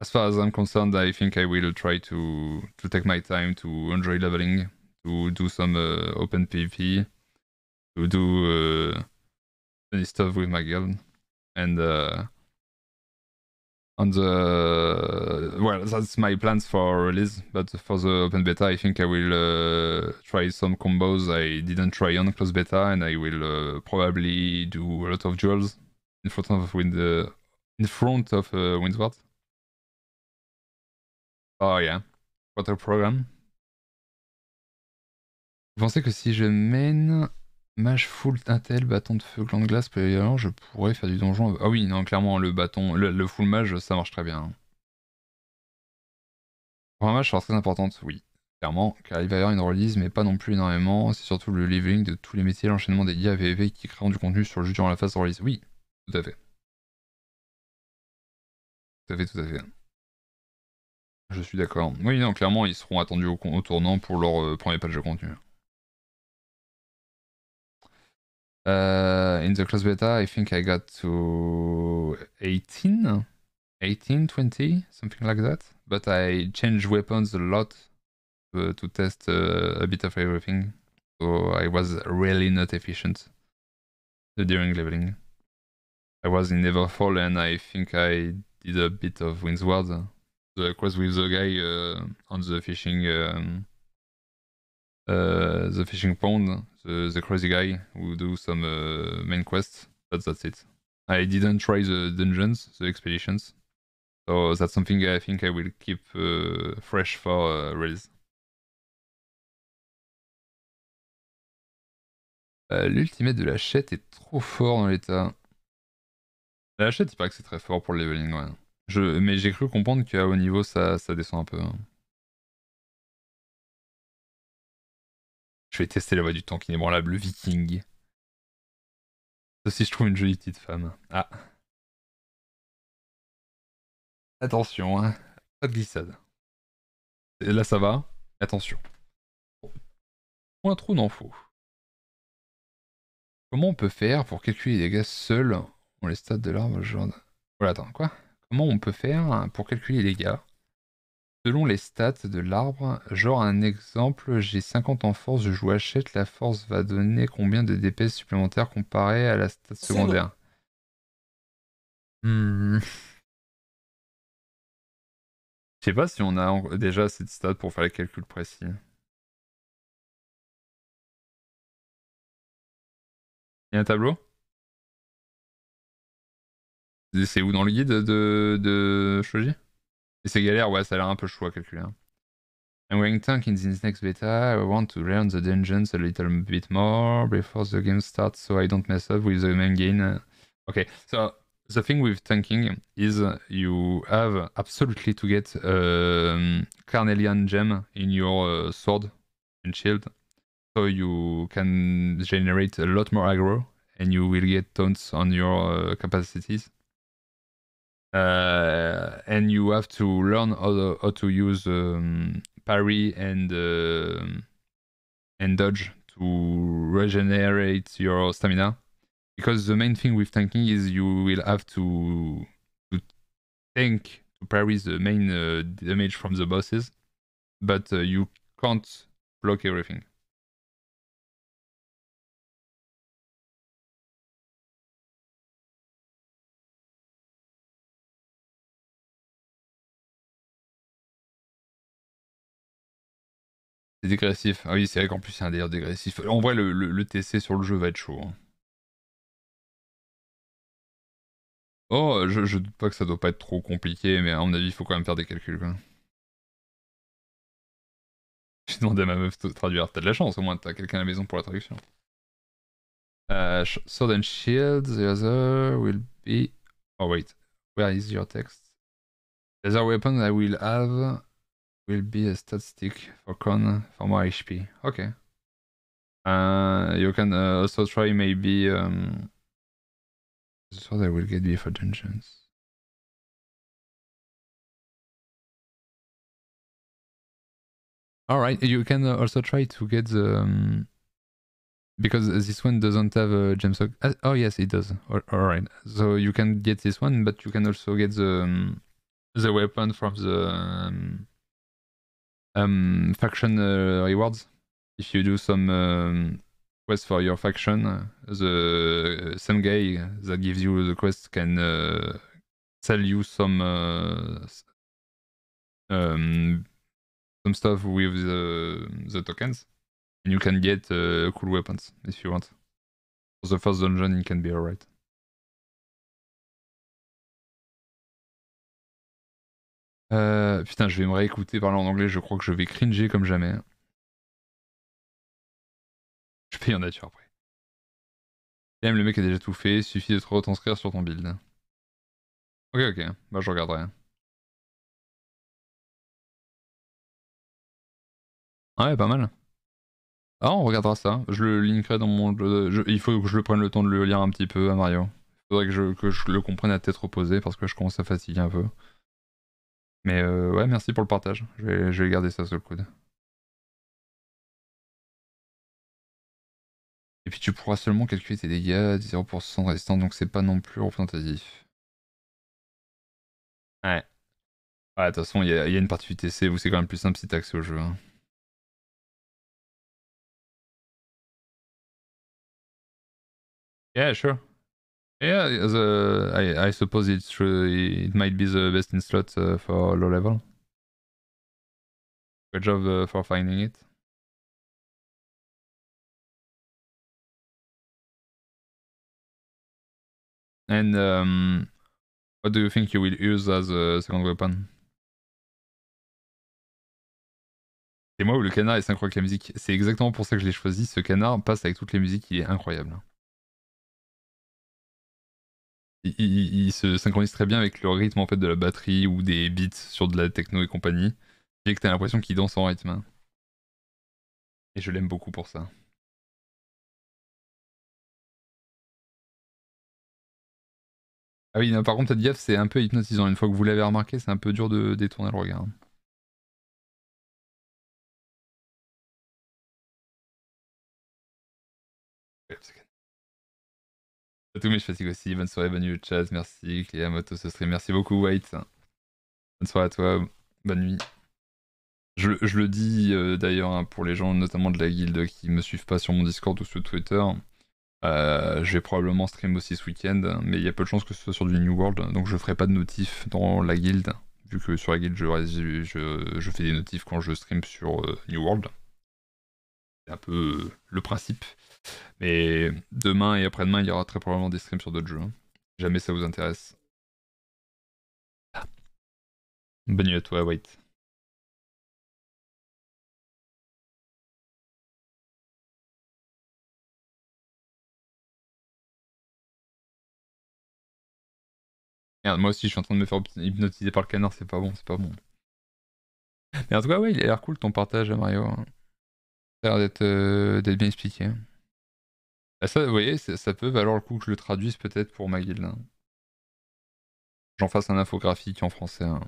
as far as I'm concerned, I think I will try to to take my time to enjoy leveling, to do some uh, open PvP, to do uh, stuff with my guild, and uh, on the uh, well, that's my plans for release. But for the open beta, I think I will uh, try some combos I didn't try on close beta, and I will uh, probably do a lot of duels in front of the in front of uh, Windsward Oh yeah. What a program. Vous pensez que si je mène mage full Tintel, bâton de feu, gland de glace, alors je pourrais faire du donjon Ah oui, non, clairement, le bâton, le, full mage, ça marche très bien. Pour un mage, ça très importante, oui. Clairement, car il va y avoir une release, mais pas non plus énormément. C'est surtout le leveling de tous les métiers, l'enchaînement des IA VV qui créeront du contenu sur le jeu durant la phase de release. Oui, tout à fait. Tout à fait, tout à fait. Je suis d'accord. Oui, non, clairement, ils seront attendus au, tournant pour leur euh, premier de contenu. Euh, in the class beta, I think I got to 18, 18, 20, something like that. But I changed weapons a lot uh, to test uh, a bit of everything. So I was really not efficient uh, during leveling. I was in Neverfall and I think I did a bit of Windsward the quest with the guy on the fishing um, the fishing pond, the, the, crazy guy who do some euh, main quests. But that's it. I didn't try the dungeons, the expeditions. So that's something I think I will keep uh, fresh for uh, release. Euh, L'ultimate de la chette est trop fort dans l'état. La chette, il paraît que c'est très fort pour le leveling, ouais mais j'ai cru comprendre qu'à haut niveau, ça, descend un peu. Hein. Je vais tester la voix du tank inébranlable, le viking. Ça si je trouve une jolie petite femme. Ah. Attention, hein. pas de glissade. Et là ça va, attention. Point trop d'infos. Comment on peut faire pour calculer les dégâts seuls On les stats de l'arbre genre... Voilà, attends, quoi Comment on peut faire pour calculer les gars Selon les stats de l'arbre, genre un exemple, j'ai 50 en force, je joue achète, la force va donner combien de DPS supplémentaires comparé à la stat secondaire hmm. Je sais pas si on a déjà cette de pour faire les calculs précis. Il y a un tableau c'est où dans le guide de, de c'est galère, ouais, ça a l'air un peu chaud à calculer. Hein. I'm going tank in this next beta. I want to learn the dungeons a little bit more before the game starts so I don't mess up with the main game. Okay, so the thing with tanking is you have absolutely to get um, Carnelian gem in your uh, sword and shield so you can generate a lot more aggro and you will get tons on your uh, capacities. Uh, and you have to learn how to, how to use um, parry and uh, and dodge to regenerate your stamina. Because the main thing with tanking is you will have to to tank to parry the main uh, damage from the bosses, but uh, you can't block everything. dégressif. Ah oui, c'est vrai qu'en plus, c'est un délire dégressif. En vrai, le, le, TC sur le jeu va être chaud. Hein. Oh, je, je, doute pas que ça doit pas être trop compliqué, mais à mon avis, il faut quand même faire des calculs. Quoi. J'ai demandé à ma meuf de traduire. T'as de la chance, au moins, t'as quelqu'un à la maison pour la traduction. Uh, sword and shield, the other will be... Oh wait, where is your text? The other weapon I will have will be a stat stick for con for more HP. Okay. Uh, you can uh, also try maybe. Um, this will get before dungeons. All right, you can uh, also try to get the. Um, because this one doesn't have a gemstock. Uh, oh yes, it does. All, all right, so you can get this one, but you can also get the um, the weapon from the um, um, faction uh, rewards. If you do some um, quest for your faction, the same guy that gives you the quest can uh, sell you some uh, um, some stuff with the, the tokens, and you can get cool weapons if you want. For the first dungeon, it can be alright. Euh, putain, je vais me réécouter parler en anglais, je crois que je vais cringer comme jamais. Je paye en nature après. Même le mec a déjà tout fait, suffit de te retranscrire sur ton build. Ok, ok, bah je regarderai. Ouais, pas mal. Ah, on regardera ça. Je le linkerai dans mon. il faut que je le prenne le temps de le lire un petit peu à Mario. Faudrait que je, que je le comprenne à tête reposée parce que je commence à fatiguer un peu. Mais euh, ouais, merci pour le partage. Je vais, garder ça sur le coude. Et puis tu pourras seulement calculer tes dégâts, à 0% résistant, donc c'est pas non plus représentatif. Ouais. Ouais, de toute façon, il y, a une partie TC, où c'est quand même plus simple si t'as au jeu. Hein. Yeah, sure. Yeah, the, I, I suppose it's true. It might be the best in slot uh, for low level. Good job uh, for finding it. And um, what do you think you will use as a second weapon? C'est moi ou le canard est synchro avec la musique. C'est exactement pour ça que je l'ai choisi. Ce canard passe avec toutes les musiques, il est incroyable il, se synchronise très bien avec le rythme en fait de la batterie ou des beats sur de la techno et compagnie, et que t'as l'impression qu'il danse en rythme. Hein. Et je l'aime beaucoup pour ça. Ah oui, par contre, Tadgaf, c'est un peu hypnotisant. Une fois que vous l'avez remarqué, c'est un peu dur de détourner le regard. Hein. tous, mais je fatigue aussi. Bonne soirée, bonne nuit Merci, Cléa Moto, ce stream. Merci beaucoup, White. Bonne soirée à toi. Bonne nuit. Je, le dis euh, d'ailleurs hein, pour les gens, notamment de la guilde, qui me suivent pas sur mon Discord ou sur Twitter. Euh, je vais probablement stream aussi ce week-end, mais il y a peu de chances que ce soit sur du New World, donc je ferai pas de notif dans la guilde, vu que sur la guilde je, fais des notifs quand je stream sur euh, New World. C'est un peu le principe. Mais demain et après-demain, il y aura très probablement des streams sur d'autres jeux. Hein. Jamais ça vous intéresse. Ah. Bonne nuit à toi, Wait. Merde, moi aussi je suis en train de me faire hypnotiser par le canard, c'est pas bon, c'est pas bon. Mais en tout cas, ouais, il a l'air cool ton partage, Mario. Ça a l'air d'être euh, bien expliqué. Ah, ça, vous voyez, ça, peut valoir le coup que je le traduise peut-être pour ma guilde. Hein. J'en fasse un infographique en français. Les hein.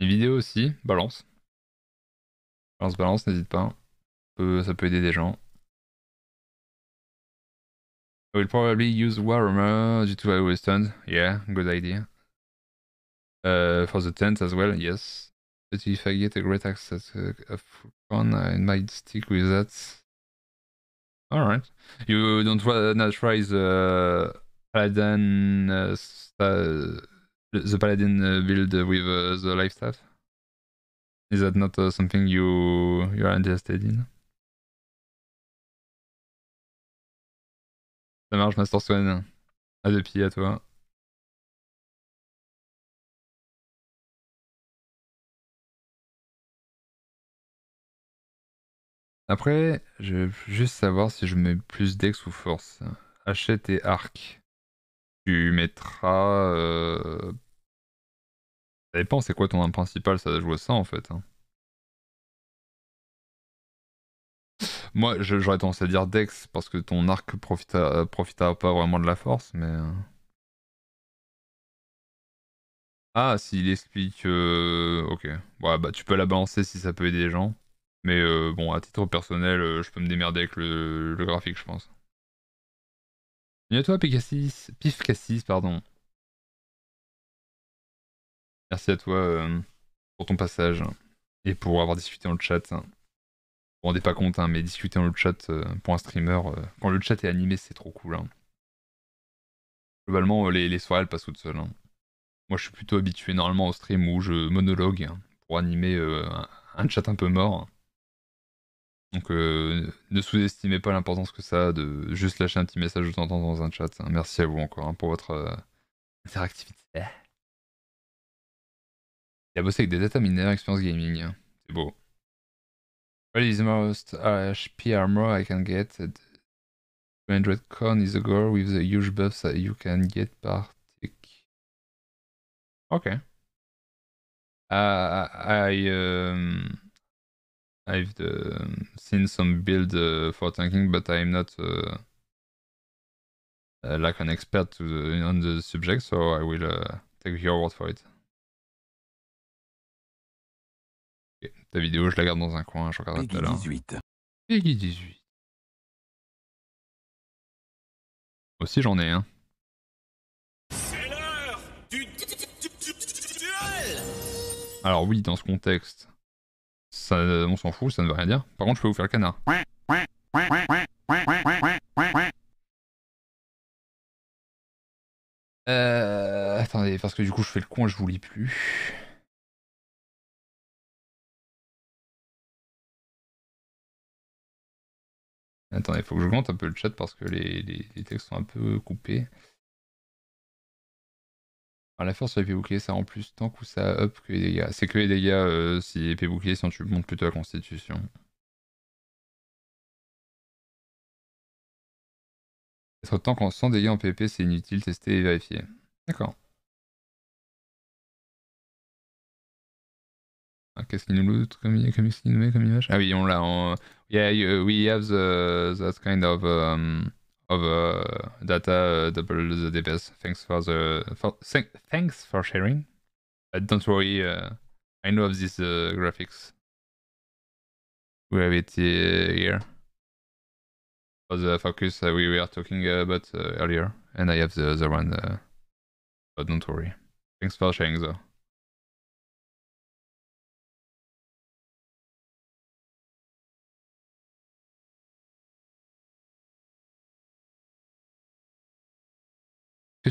vidéos aussi, balance. Balance, balance, n'hésite pas. Ça peut, aider des gens. I will probably use Warhammer due to I was stunned. Yeah, good idea. Uh, for the tent as well, yes. But if I get a great access uh, of one, I might stick with that. Alright. You don't wanna uh, uh, try the Paladin, uh, the Paladin build with uh, the life staff? Is that not uh, something you you are interested in? Ça marche, Master Swan. À deux pieds à toi. Après, je vais juste savoir si je mets plus dex ou force. Achète et arc. Tu mettras... Euh... Ça dépend, c'est quoi ton arme principal Ça joue à ça en fait. Hein. Moi, j'aurais tendance à dire Dex parce que ton arc profita, profitera pas vraiment de la force, mais. Euh. Ah, s'il explique. Euh, ok. bah tu peux la balancer si ça peut aider les gens. Mais euh, bon, à titre personnel, euh, je peux me démerder avec le, graphique, je pense. Bienvenue à toi, Pifkassis. Pif Cassis, pardon. Merci à toi euh, pour ton passage et pour avoir discuté dans le chat. Vous vous rendez pas compte, hein, mais discuter en le chat pour un streamer, quand le chat est animé, c'est trop cool. Hein. Globalement, les, les, soirées, passent toutes seules. Hein. Moi, je suis plutôt habitué normalement au stream où je monologue pour animer un chat un peu mort. Donc euh, ne sous-estimez pas l'importance que ça a de juste lâcher un petit message de temps en temps dans un chat. Hein. Merci à vous encore hein, pour votre euh, interactivité. Il a bossé avec des data miners, expérience gaming. Hein. C'est beau. What is the most HP armor I can get? 200 con is a goal with the huge buffs that you can get par tick. Ok. Uh, I... Um, I've uh, seen some build uh, for tanking, but I'm not uh, uh like an expert the, on the subject, so I will uh, take your word for it. Okay. Ta vidéo, je la garde dans un coin, je regarderai tout à l'heure. 18. Peggy 18. Aussi, j'en ai un. C'est l'heure du Alors oui, dans ce contexte, on s'en fout, ça ne veut rien dire. Par contre, je peux vous faire le canard. Euh, attendez, parce que du coup, je fais le con et je vous lis plus. Attendez, il faut que je j'augmente un peu le chat parce que les textes sont un peu coupés la force, sur l'épée bouclier, ça rend plus tant que ça up que les dégâts C'est que les dégâts euh, si l'épée bouclier, si tu montes plutôt la constitution. Être qu'on sent 100 dégâts en PP, c'est inutile, tester et vérifier. D'accord. Ah, qu'est-ce qu'il nous loot comme, comme, comme image Ah oui, on l'a en... Yeah, we have the, that kind of... Um... of uh, data double uh, the DPS. Thanks for the for, th thanks for sharing. But uh, don't worry, uh, I know of these graphics. We have it here for the focus we were talking about earlier, and I have the other one. but don't worry. Thanks for sharing though.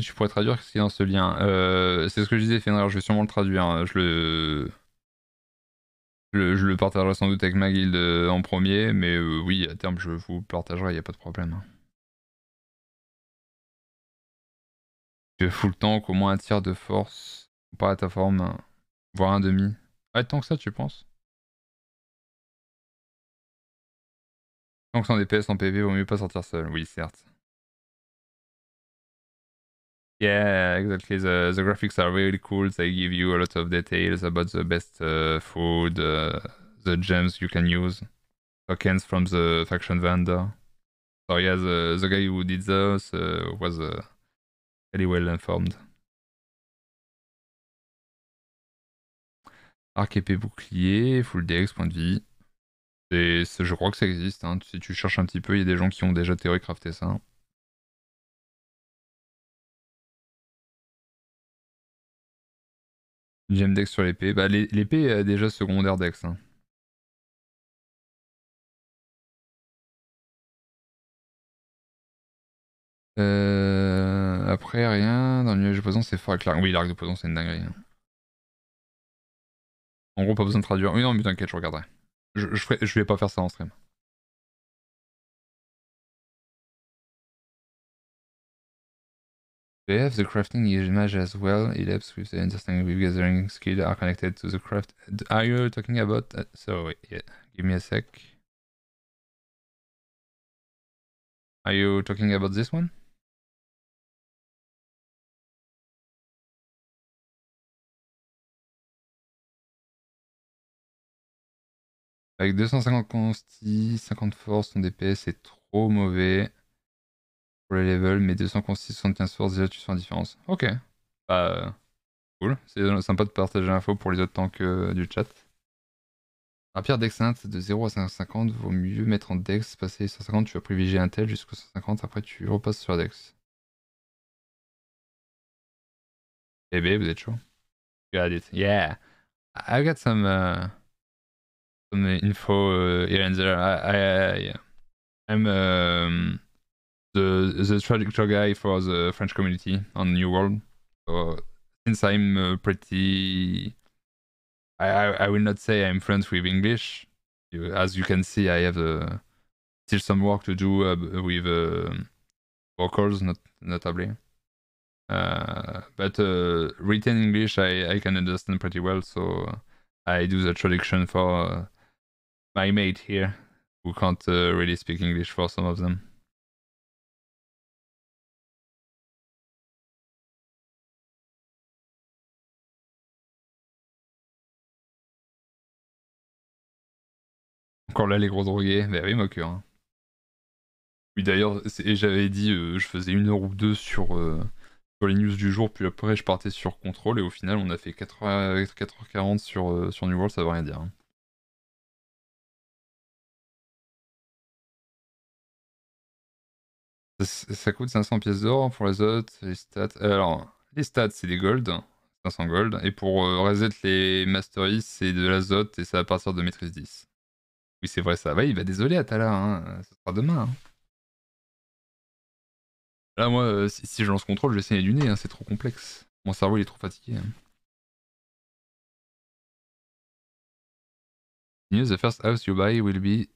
que tu pourrais traduire ce qu'il y dans ce lien euh, C'est ce que je disais, Fenrir, je vais sûrement le traduire. Hein. Je, le... je le partagerai sans doute avec ma guilde euh, en premier, mais euh, oui, à terme, je vous partagerai, il n'y a pas de problème. Hein. Tu es le tank, au moins un tiers de force, pas à ta forme, hein. voire un demi. Ah, tant que ça, tu penses Tant que sans DPS, en PV, vaut mieux pas sortir seul, oui, certes. Yeah, exactly. The, the graphics are really cool. They give you a lot of details about the best uh, food, uh, the gems you can use, tokens from the faction vendor. So yeah, the, the guy who did those uh, was uh, really well informed. Arc épée bouclier, full DX, point de vie. Et je crois que ça existe. Hein. Si tu cherches un petit peu, il y a des gens qui ont déjà théorie crafté ça. Gem deck sur l'épée. Bah, l'épée est euh, déjà secondaire dex. Hein. Euh... Après, rien. Dans le nuage de poison, c'est fort avec l'arc. Oui, l'arc de poison, c'est une dinguerie. Hein. En gros, pas besoin de traduire. Oui, non, mais t'inquiète, je regarderai. Je, je vais pas faire ça en stream. have the crafting image as well It helps with the understanding with gathering skill are connected to the craft. Are you talking about? Uh, so yeah, give me a sec. Are you talking about this one? Avec 250 consti, 50 force, son DPS est trop mauvais. level les levels, mais 200 sources, sources, déjà tu sens la différence. Ok. Bah, cool. C'est euh, sympa de partager l'info pour les autres tanks euh, du chat. Un pire dex de 0 à 550 vaut mieux mettre en dex, passer 150, tu vas privilégier un tel jusqu'au 150, après tu repasses sur dex. Eh bien, vous êtes chaud. Got it. Yeah. I got some, uh, some info uh, here and there. I, I, I, I'm euh, the the trajectory for the French community on New World. So since I'm uh, pretty, I, I, I will not say I'm friends with English. As you can see, I have uh, still some work to do uh, with uh, vocals, not notably. Uh, but uh, written English, I, I can understand pretty well, so I do the traduction for my mate here, who can't really speak English for some of them. Encore là, les gros drogués. Bah oui, moqueur. cœur. Hein. Oui, d'ailleurs, j'avais dit, euh, je faisais une heure ou deux euh, sur, les news du jour, puis après, je partais sur contrôle et au final, on a fait 4 h 40 sur, New World, ça veut rien dire. Hein. Ça, coûte 500 pièces d'or hein, pour les autres, les stats. Euh, alors, les stats, c'est des gold, 500 gold, et pour reset les Masteries, c'est de l'azote, et ça va partir de maîtrise 10. Oui, c'est vrai, ça. va. il va désolé, à Hein. Ce sera demain. Hein. Là, moi, euh, si, je lance contrôle, je vais saigner du nez. Hein. C'est trop complexe. Mon cerveau, il est trop fatigué. Hein. News, the first house you buy will be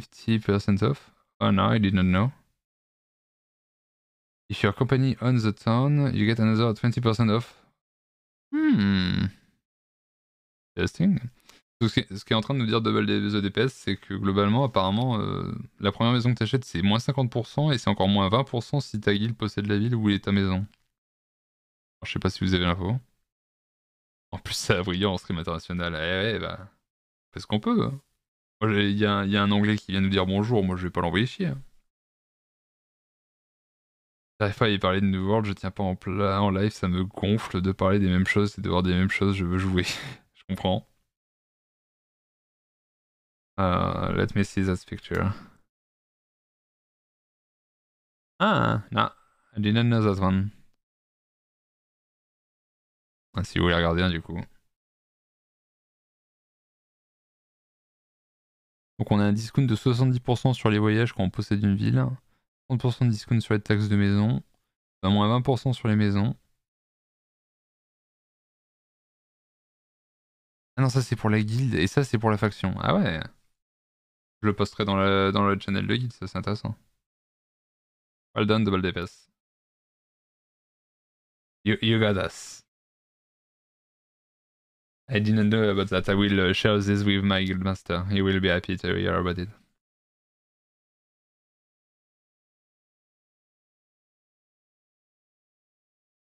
50% off. Oh no, I did not know. If your company owns the town, you get another 20% off. Hmm. Interesting. Ce qui, est, en train de nous dire Double The DPS, c'est que globalement, apparemment, euh, la première maison que tu' achètes c'est moins 50% et c'est encore moins 20% si ta guilde possède la ville où est ta maison. je sais pas si vous avez l'info. En plus, ça brillé en stream international. Eh, ouais bah, ce qu'on peut. Hein. Il y, a un anglais qui vient nous dire bonjour, moi je vais pas l'envoyer chier. J'arrive pas à parler de New World, je tiens pas en, en live, ça me gonfle de parler des mêmes choses et de voir des mêmes choses, je veux jouer. je comprends. Uh, let me see that picture. Ah, no, I didn't know that one. Ah, si vous voulez regarder hein, du coup. Donc on a un discount de 70% sur les voyages quand on possède une ville, 30% de discount sur les taxes de maison, à moins 20% sur les maisons. Ah non, ça c'est pour la guilde et ça c'est pour la faction. Ah ouais je le posterai dans le, dans le channel de guide, ça c'est intéressant. Well done, double DPS. You, you got us. I didn't know about that. I will share this with my guildmaster. He will be happy to hear about it.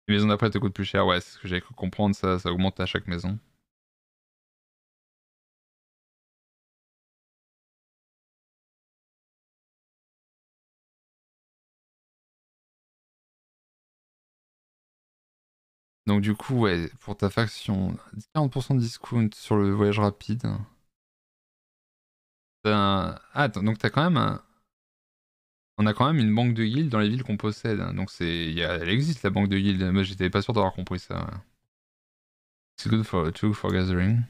Les maisons d'après te coûtent plus cher, ouais, c'est ce que j'ai cru comprendre, ça, ça augmente à chaque maison. Donc du coup, ouais, pour ta faction, 40% de discount sur le voyage rapide. Ben, ah, donc t'as quand même On a quand même une banque de guild dans les villes qu'on possède. Hein. Donc c'est, elle existe la banque de guild. Moi j'étais pas sûr d'avoir compris ça. Ouais. It's good for too for gathering.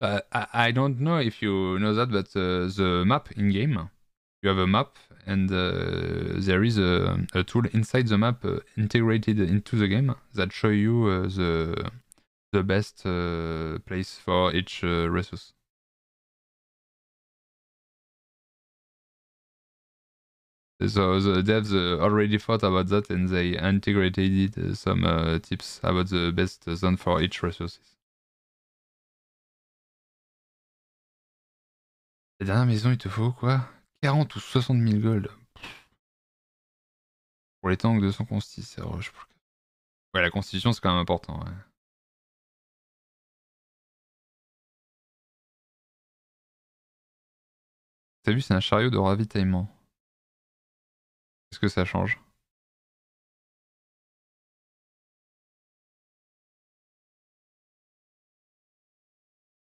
Uh, I, I don't know if you know that, but uh, the map in game, you have a map and uh, there is a, a, tool inside the map uh, integrated into the game that show you uh, the the best place for each resource. So the devs already thought about that and they integrated some uh, tips about the best zone for each resources. La dernière maison, il te faut quoi 40 ou 60 000 gold. Pour les tanks, son consti, c'est... rush. Ouais, la constitution, c'est quand même important. Ouais. T'as vu, c'est un chariot de ravitaillement. Qu'est-ce que ça change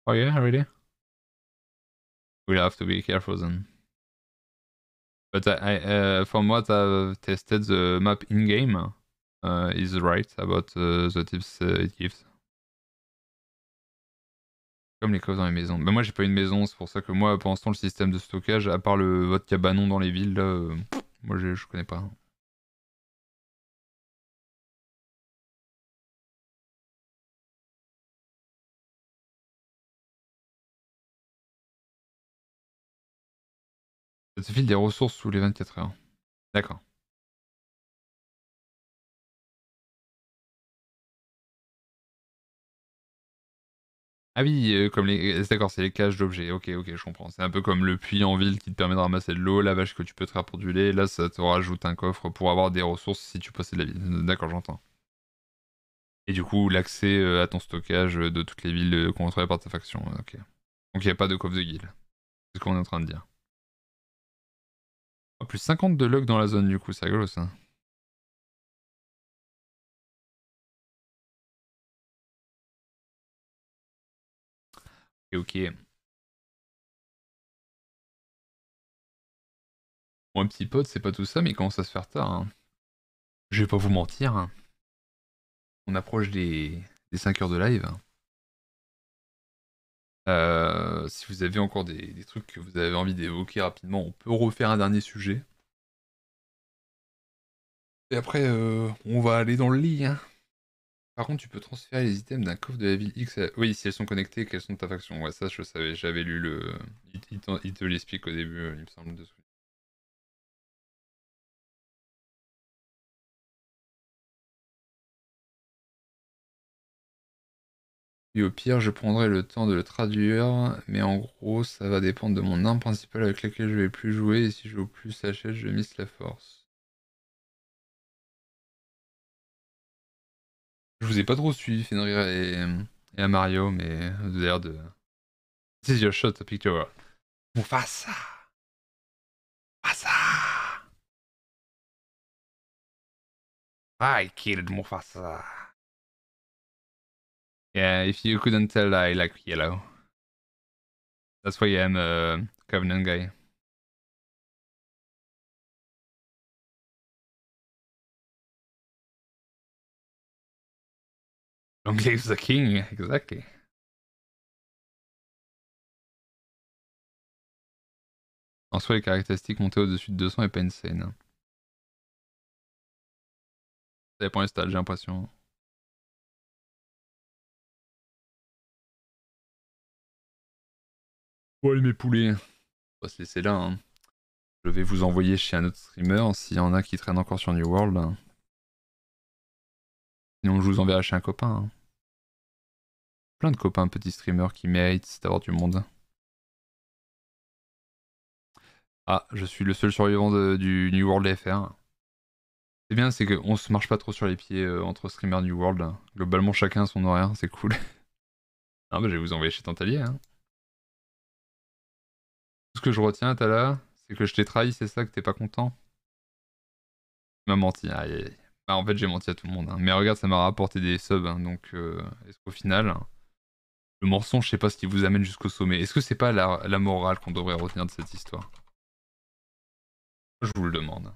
Oh yeah, really? We'll have to be careful then. But I, uh, from what I've tested, the map in game uh, is right about uh, the tips uh, it gives. Comme les coffres dans les maisons. Mais moi, j'ai pas une maison, c'est pour ça que moi, pour l'instant, le système de stockage, à part le votre cabanon dans les villes, euh, moi, je, je connais pas. Ça te file des ressources sous les 24 heures. D'accord. Ah oui, euh, comme les. Euh, d'accord, c'est les caches d'objets. Ok, ok, je comprends. C'est un peu comme le puits en ville qui te permet de ramasser de l'eau, la vache que tu peux te pour du lait. Là, ça te rajoute un coffre pour avoir des ressources si tu possèdes la ville. Euh, d'accord, j'entends. Et du coup, l'accès à ton stockage de toutes les villes contrôlées par ta faction. Ok. Donc, il n'y a pas de coffre de guild. C'est ce qu'on est en train de dire plus 50 de logs dans la zone du coup, ça grosse ça. Ok, ok. un petit pote, c'est pas tout ça, mais il commence à se faire tard. Hein. Je vais pas vous mentir. Hein. On approche des, des 5 heures de live. Euh, si vous avez encore des, trucs que vous avez envie d'évoquer rapidement, on peut refaire un dernier sujet. Et après, euh, on va aller dans le lit. Hein. Par contre, tu peux transférer les items d'un coffre de la ville X. Oui, si elles sont connectées, qu'elles sont ta faction. Ouais, ça, je savais, j'avais lu le. Il, te l'explique au début, euh, il me semble, de au pire, je prendrai le temps de le traduire, mais en gros, ça va dépendre de mon arme principale avec laquelle je vais plus jouer, et si je joue plus Sachet, je miss la force. Je vous ai pas trop suivi, Fenrir et, et à Mario, mais vous l'air de... This is your shot to picture. Mufasa Mufasa I killed Mufasa Yeah, if you couldn't tell, I like yellow. That's why I'm a Covenant guy. Long live the king, exactly. En soi, les caractéristiques montées au-dessus de 200 et pas insane. scène. Ça dépend j'ai l'impression. Ouais, mes poulets. On va se laisser là. Hein. Je vais vous envoyer chez un autre streamer s'il y en a qui traînent encore sur New World. Sinon, je vous enverrai chez un copain. Hein. Plein de copains, petits streamers qui méritent d'avoir du monde. Ah, je suis le seul survivant du New World FR. C'est bien, c'est qu'on se marche pas trop sur les pieds euh, entre streamers New World. Globalement, chacun a son horaire, c'est cool. ah bah, je vais vous envoyer chez Tantalier. Hein ce que je retiens, Tala, c'est que je t'ai trahi, c'est ça que t'es pas content Tu m'as menti. Hein, bah, en fait, j'ai menti à tout le monde. Hein. Mais regarde, ça m'a rapporté des subs. Hein, donc, euh, est-ce qu'au final, le mensonge, je sais pas ce qui vous amène jusqu'au sommet Est-ce que c'est pas la morale qu'on devrait retenir de cette histoire Je vous le demande.